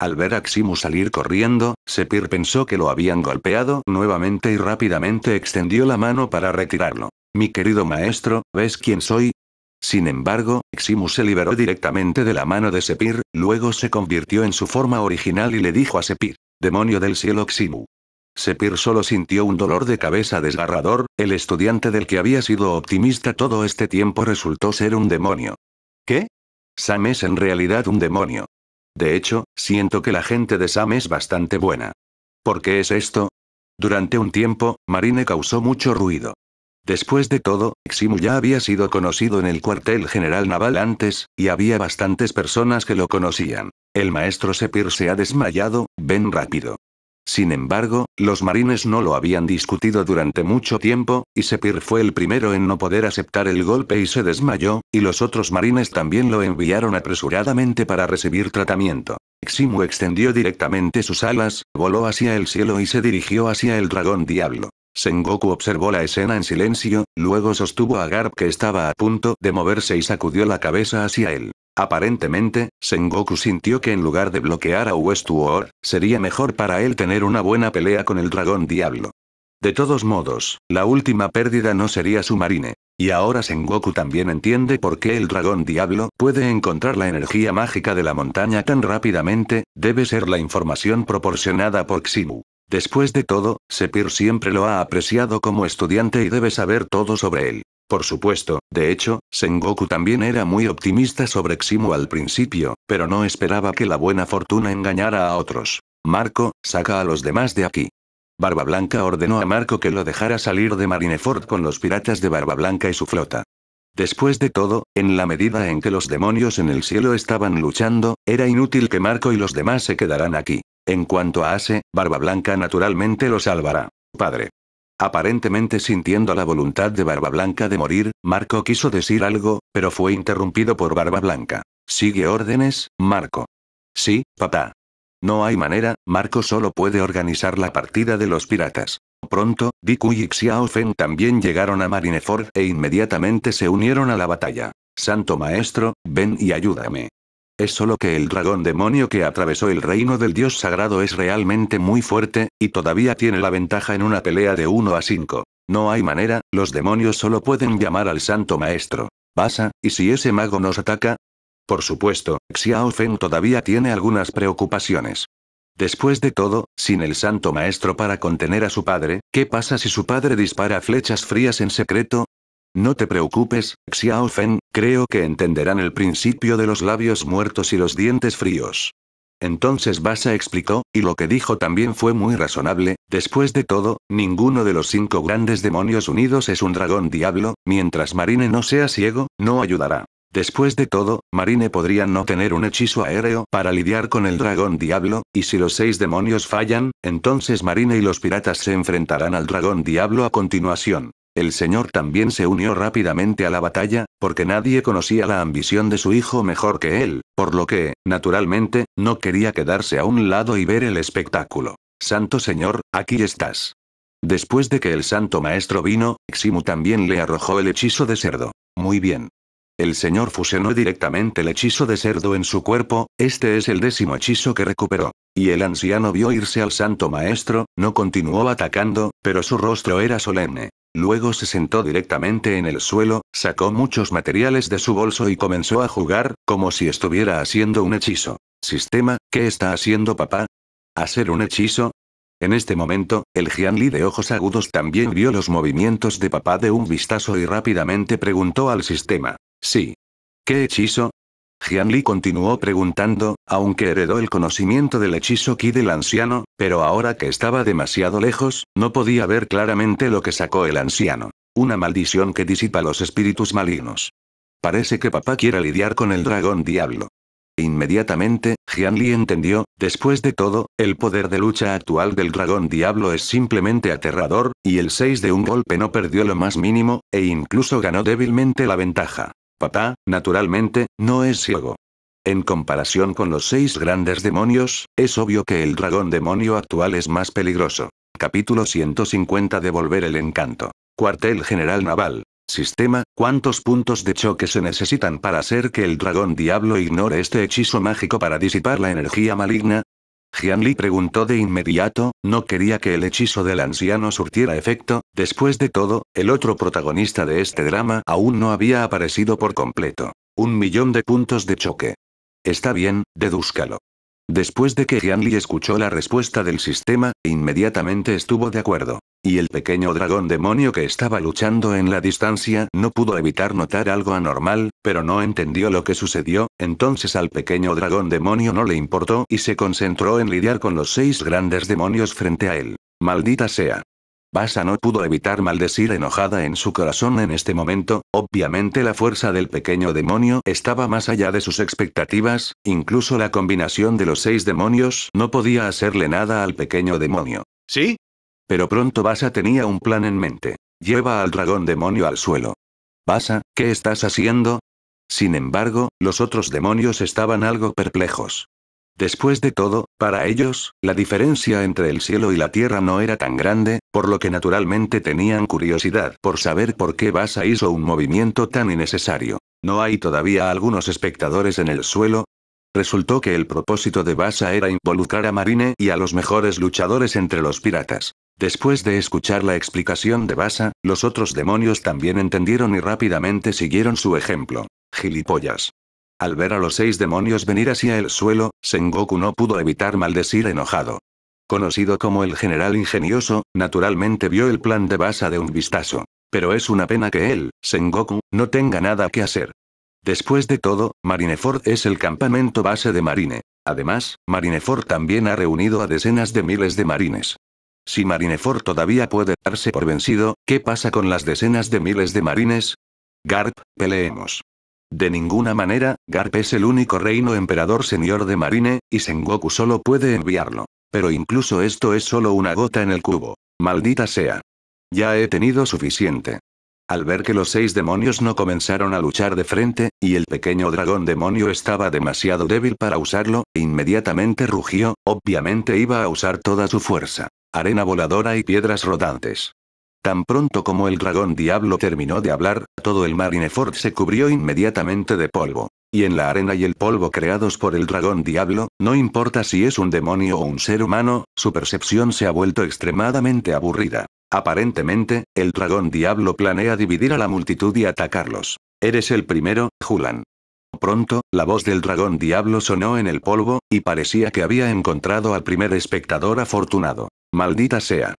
Al ver a Ximu salir corriendo, Sepir pensó que lo habían golpeado nuevamente y rápidamente extendió la mano para retirarlo. Mi querido maestro, ¿ves quién soy? Sin embargo, Ximu se liberó directamente de la mano de Sepir, luego se convirtió en su forma original y le dijo a Sepir, demonio del cielo Ximu. Sepir solo sintió un dolor de cabeza desgarrador, el estudiante del que había sido optimista todo este tiempo resultó ser un demonio. ¿Qué? Sam es en realidad un demonio. De hecho, siento que la gente de Sam es bastante buena. ¿Por qué es esto? Durante un tiempo, Marine causó mucho ruido. Después de todo, Ximu ya había sido conocido en el cuartel general naval antes, y había bastantes personas que lo conocían. El maestro Sepir se ha desmayado, ven rápido. Sin embargo, los marines no lo habían discutido durante mucho tiempo, y Sepir fue el primero en no poder aceptar el golpe y se desmayó, y los otros marines también lo enviaron apresuradamente para recibir tratamiento. Ximu extendió directamente sus alas, voló hacia el cielo y se dirigió hacia el dragón diablo. Sengoku observó la escena en silencio, luego sostuvo a Garp que estaba a punto de moverse y sacudió la cabeza hacia él. Aparentemente, Sengoku sintió que en lugar de bloquear a Westworld, sería mejor para él tener una buena pelea con el dragón diablo. De todos modos, la última pérdida no sería su marine. Y ahora Sengoku también entiende por qué el dragón diablo puede encontrar la energía mágica de la montaña tan rápidamente, debe ser la información proporcionada por Ximu. Después de todo, Sepir siempre lo ha apreciado como estudiante y debe saber todo sobre él. Por supuesto, de hecho, Sengoku también era muy optimista sobre Ximo al principio, pero no esperaba que la buena fortuna engañara a otros. Marco, saca a los demás de aquí. Barba Blanca ordenó a Marco que lo dejara salir de Marineford con los piratas de Barba Blanca y su flota. Después de todo, en la medida en que los demonios en el cielo estaban luchando, era inútil que Marco y los demás se quedaran aquí. En cuanto a Ace, Barba Blanca naturalmente lo salvará. Padre. Aparentemente sintiendo la voluntad de Barba Blanca de morir, Marco quiso decir algo, pero fue interrumpido por Barba Blanca. Sigue órdenes, Marco. Sí, papá. No hay manera, Marco solo puede organizar la partida de los piratas. Pronto, Diku y Xiao también llegaron a Marineford e inmediatamente se unieron a la batalla. Santo Maestro, ven y ayúdame. Es solo que el dragón demonio que atravesó el reino del dios sagrado es realmente muy fuerte, y todavía tiene la ventaja en una pelea de 1 a 5. No hay manera, los demonios solo pueden llamar al santo maestro. Pasa, ¿y si ese mago nos ataca? Por supuesto, Xiao todavía tiene algunas preocupaciones. Después de todo, sin el santo maestro para contener a su padre, ¿qué pasa si su padre dispara flechas frías en secreto? No te preocupes, Xiao creo que entenderán el principio de los labios muertos y los dientes fríos. Entonces Basa explicó, y lo que dijo también fue muy razonable, después de todo, ninguno de los cinco grandes demonios unidos es un dragón diablo, mientras Marine no sea ciego, no ayudará. Después de todo, Marine podría no tener un hechizo aéreo para lidiar con el dragón diablo, y si los seis demonios fallan, entonces Marine y los piratas se enfrentarán al dragón diablo a continuación. El señor también se unió rápidamente a la batalla, porque nadie conocía la ambición de su hijo mejor que él, por lo que, naturalmente, no quería quedarse a un lado y ver el espectáculo. Santo Señor, aquí estás. Después de que el santo maestro vino, Ximu también le arrojó el hechizo de cerdo. Muy bien. El señor fusionó directamente el hechizo de cerdo en su cuerpo, este es el décimo hechizo que recuperó. Y el anciano vio irse al santo maestro, no continuó atacando, pero su rostro era solemne. Luego se sentó directamente en el suelo, sacó muchos materiales de su bolso y comenzó a jugar, como si estuviera haciendo un hechizo. Sistema, ¿qué está haciendo papá? ¿Hacer un hechizo? En este momento, el Jianli de ojos agudos también vio los movimientos de papá de un vistazo y rápidamente preguntó al sistema. Sí. ¿Qué hechizo? Jianli continuó preguntando, aunque heredó el conocimiento del hechizo Ki del anciano, pero ahora que estaba demasiado lejos, no podía ver claramente lo que sacó el anciano. Una maldición que disipa los espíritus malignos. Parece que papá quiere lidiar con el dragón diablo. Inmediatamente, Jianli entendió, después de todo, el poder de lucha actual del dragón diablo es simplemente aterrador, y el 6 de un golpe no perdió lo más mínimo, e incluso ganó débilmente la ventaja. Papá, naturalmente, no es ciego. En comparación con los seis grandes demonios, es obvio que el dragón demonio actual es más peligroso. Capítulo 150 Devolver el encanto. Cuartel General Naval. Sistema, ¿cuántos puntos de choque se necesitan para hacer que el dragón diablo ignore este hechizo mágico para disipar la energía maligna? Li preguntó de inmediato, no quería que el hechizo del anciano surtiera efecto, después de todo, el otro protagonista de este drama aún no había aparecido por completo. Un millón de puntos de choque. Está bien, dedúzcalo. Después de que Jianli escuchó la respuesta del sistema, inmediatamente estuvo de acuerdo. Y el pequeño dragón demonio que estaba luchando en la distancia no pudo evitar notar algo anormal, pero no entendió lo que sucedió, entonces al pequeño dragón demonio no le importó y se concentró en lidiar con los seis grandes demonios frente a él. Maldita sea. Basa no pudo evitar maldecir enojada en su corazón en este momento, obviamente la fuerza del pequeño demonio estaba más allá de sus expectativas, incluso la combinación de los seis demonios no podía hacerle nada al pequeño demonio. ¿Sí? Pero pronto Basa tenía un plan en mente. Lleva al dragón demonio al suelo. Basa, ¿qué estás haciendo? Sin embargo, los otros demonios estaban algo perplejos. Después de todo, para ellos, la diferencia entre el cielo y la tierra no era tan grande, por lo que naturalmente tenían curiosidad por saber por qué Vasa hizo un movimiento tan innecesario. ¿No hay todavía algunos espectadores en el suelo? Resultó que el propósito de Basa era involucrar a Marine y a los mejores luchadores entre los piratas. Después de escuchar la explicación de Vasa, los otros demonios también entendieron y rápidamente siguieron su ejemplo. Gilipollas. Al ver a los seis demonios venir hacia el suelo, Sengoku no pudo evitar maldecir enojado. Conocido como el general ingenioso, naturalmente vio el plan de base de un vistazo. Pero es una pena que él, Sengoku, no tenga nada que hacer. Después de todo, Marineford es el campamento base de Marine. Además, Marineford también ha reunido a decenas de miles de marines. Si Marineford todavía puede darse por vencido, ¿qué pasa con las decenas de miles de marines? Garp, peleemos. De ninguna manera, Garp es el único reino emperador señor de Marine, y Sengoku solo puede enviarlo. Pero incluso esto es solo una gota en el cubo. Maldita sea. Ya he tenido suficiente. Al ver que los seis demonios no comenzaron a luchar de frente, y el pequeño dragón demonio estaba demasiado débil para usarlo, inmediatamente rugió, obviamente iba a usar toda su fuerza. Arena voladora y piedras rodantes. Tan pronto como el dragón diablo terminó de hablar, todo el Marineford se cubrió inmediatamente de polvo. Y en la arena y el polvo creados por el dragón diablo, no importa si es un demonio o un ser humano, su percepción se ha vuelto extremadamente aburrida. Aparentemente, el dragón diablo planea dividir a la multitud y atacarlos. Eres el primero, Julan. Pronto, la voz del dragón diablo sonó en el polvo, y parecía que había encontrado al primer espectador afortunado. Maldita sea.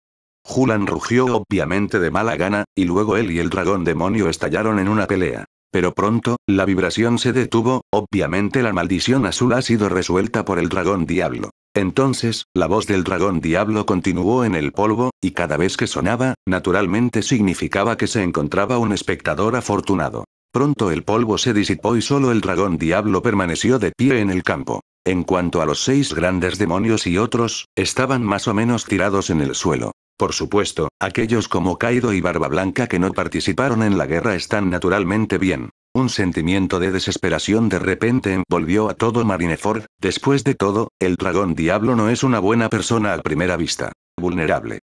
Julan rugió obviamente de mala gana, y luego él y el dragón demonio estallaron en una pelea. Pero pronto, la vibración se detuvo, obviamente la maldición azul ha sido resuelta por el dragón diablo. Entonces, la voz del dragón diablo continuó en el polvo, y cada vez que sonaba, naturalmente significaba que se encontraba un espectador afortunado. Pronto el polvo se disipó y solo el dragón diablo permaneció de pie en el campo. En cuanto a los seis grandes demonios y otros, estaban más o menos tirados en el suelo. Por supuesto, aquellos como Kaido y Barba Blanca que no participaron en la guerra están naturalmente bien. Un sentimiento de desesperación de repente envolvió a todo Marineford, después de todo, el dragón diablo no es una buena persona a primera vista. Vulnerable.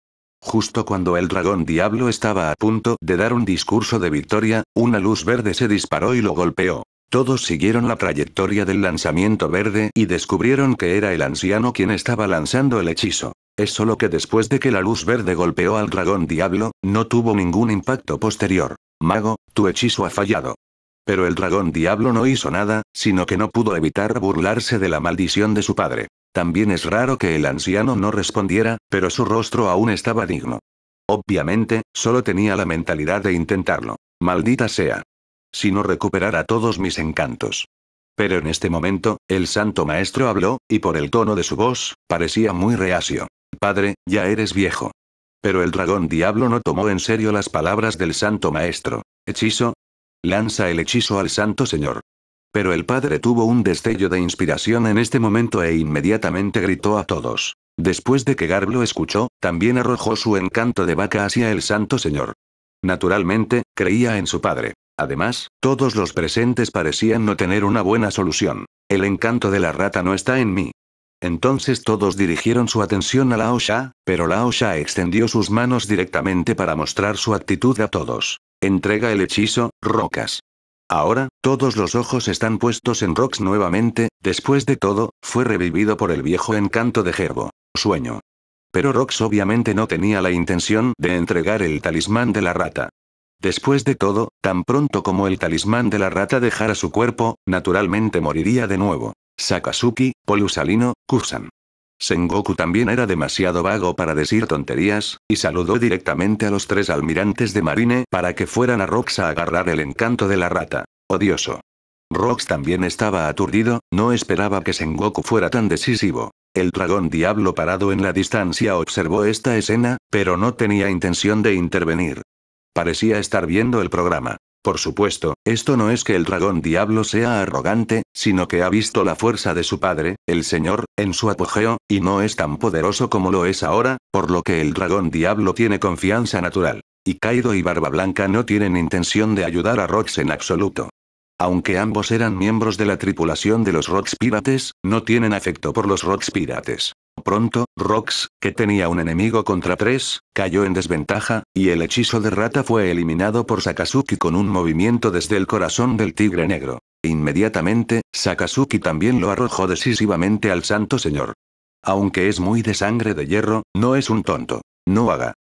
Justo cuando el dragón diablo estaba a punto de dar un discurso de victoria, una luz verde se disparó y lo golpeó. Todos siguieron la trayectoria del lanzamiento verde y descubrieron que era el anciano quien estaba lanzando el hechizo. Es solo que después de que la luz verde golpeó al dragón diablo, no tuvo ningún impacto posterior. Mago, tu hechizo ha fallado. Pero el dragón diablo no hizo nada, sino que no pudo evitar burlarse de la maldición de su padre. También es raro que el anciano no respondiera, pero su rostro aún estaba digno. Obviamente, solo tenía la mentalidad de intentarlo. Maldita sea. Si no recuperara todos mis encantos. Pero en este momento, el santo maestro habló, y por el tono de su voz, parecía muy reacio padre, ya eres viejo. Pero el dragón diablo no tomó en serio las palabras del santo maestro. ¿Hechizo? Lanza el hechizo al santo señor. Pero el padre tuvo un destello de inspiración en este momento e inmediatamente gritó a todos. Después de que Garblo escuchó, también arrojó su encanto de vaca hacia el santo señor. Naturalmente, creía en su padre. Además, todos los presentes parecían no tener una buena solución. El encanto de la rata no está en mí, entonces todos dirigieron su atención a Lao Sha, pero Lao Sha extendió sus manos directamente para mostrar su actitud a todos. Entrega el hechizo, rocas. Ahora, todos los ojos están puestos en Rox nuevamente, después de todo, fue revivido por el viejo encanto de Gerbo. Sueño. Pero Rox obviamente no tenía la intención de entregar el talismán de la rata. Después de todo, tan pronto como el talismán de la rata dejara su cuerpo, naturalmente moriría de nuevo. Sakazuki, Polusalino, Kusan. Sengoku también era demasiado vago para decir tonterías, y saludó directamente a los tres almirantes de Marine para que fueran a Rox a agarrar el encanto de la rata. Odioso. Rox también estaba aturdido, no esperaba que Sengoku fuera tan decisivo. El dragón diablo parado en la distancia observó esta escena, pero no tenía intención de intervenir. Parecía estar viendo el programa. Por supuesto, esto no es que el dragón diablo sea arrogante, sino que ha visto la fuerza de su padre, el señor, en su apogeo, y no es tan poderoso como lo es ahora, por lo que el dragón diablo tiene confianza natural. Y Kaido y Barba Blanca no tienen intención de ayudar a Rox en absoluto. Aunque ambos eran miembros de la tripulación de los Rox Pirates, no tienen afecto por los Rox Pirates pronto, Rox, que tenía un enemigo contra tres, cayó en desventaja, y el hechizo de rata fue eliminado por Sakazuki con un movimiento desde el corazón del tigre negro. Inmediatamente, Sakazuki también lo arrojó decisivamente al santo señor. Aunque es muy de sangre de hierro, no es un tonto. No haga.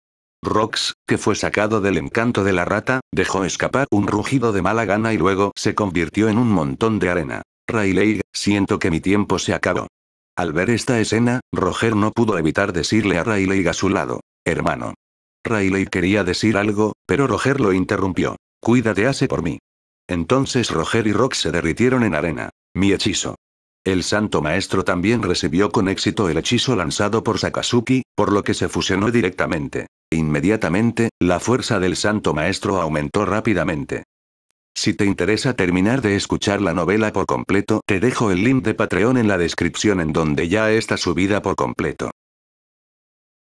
Rox, que fue sacado del encanto de la rata, dejó escapar un rugido de mala gana y luego se convirtió en un montón de arena. Rayleigh, siento que mi tiempo se acabó. Al ver esta escena, Roger no pudo evitar decirle a Rayleigh a su lado. Hermano. Riley quería decir algo, pero Roger lo interrumpió. Cuídate hace por mí. Entonces Roger y Rock se derritieron en arena. Mi hechizo. El santo maestro también recibió con éxito el hechizo lanzado por Sakazuki, por lo que se fusionó directamente. Inmediatamente, la fuerza del santo maestro aumentó rápidamente. Si te interesa terminar de escuchar la novela por completo, te dejo el link de Patreon en la descripción en donde ya está subida por completo.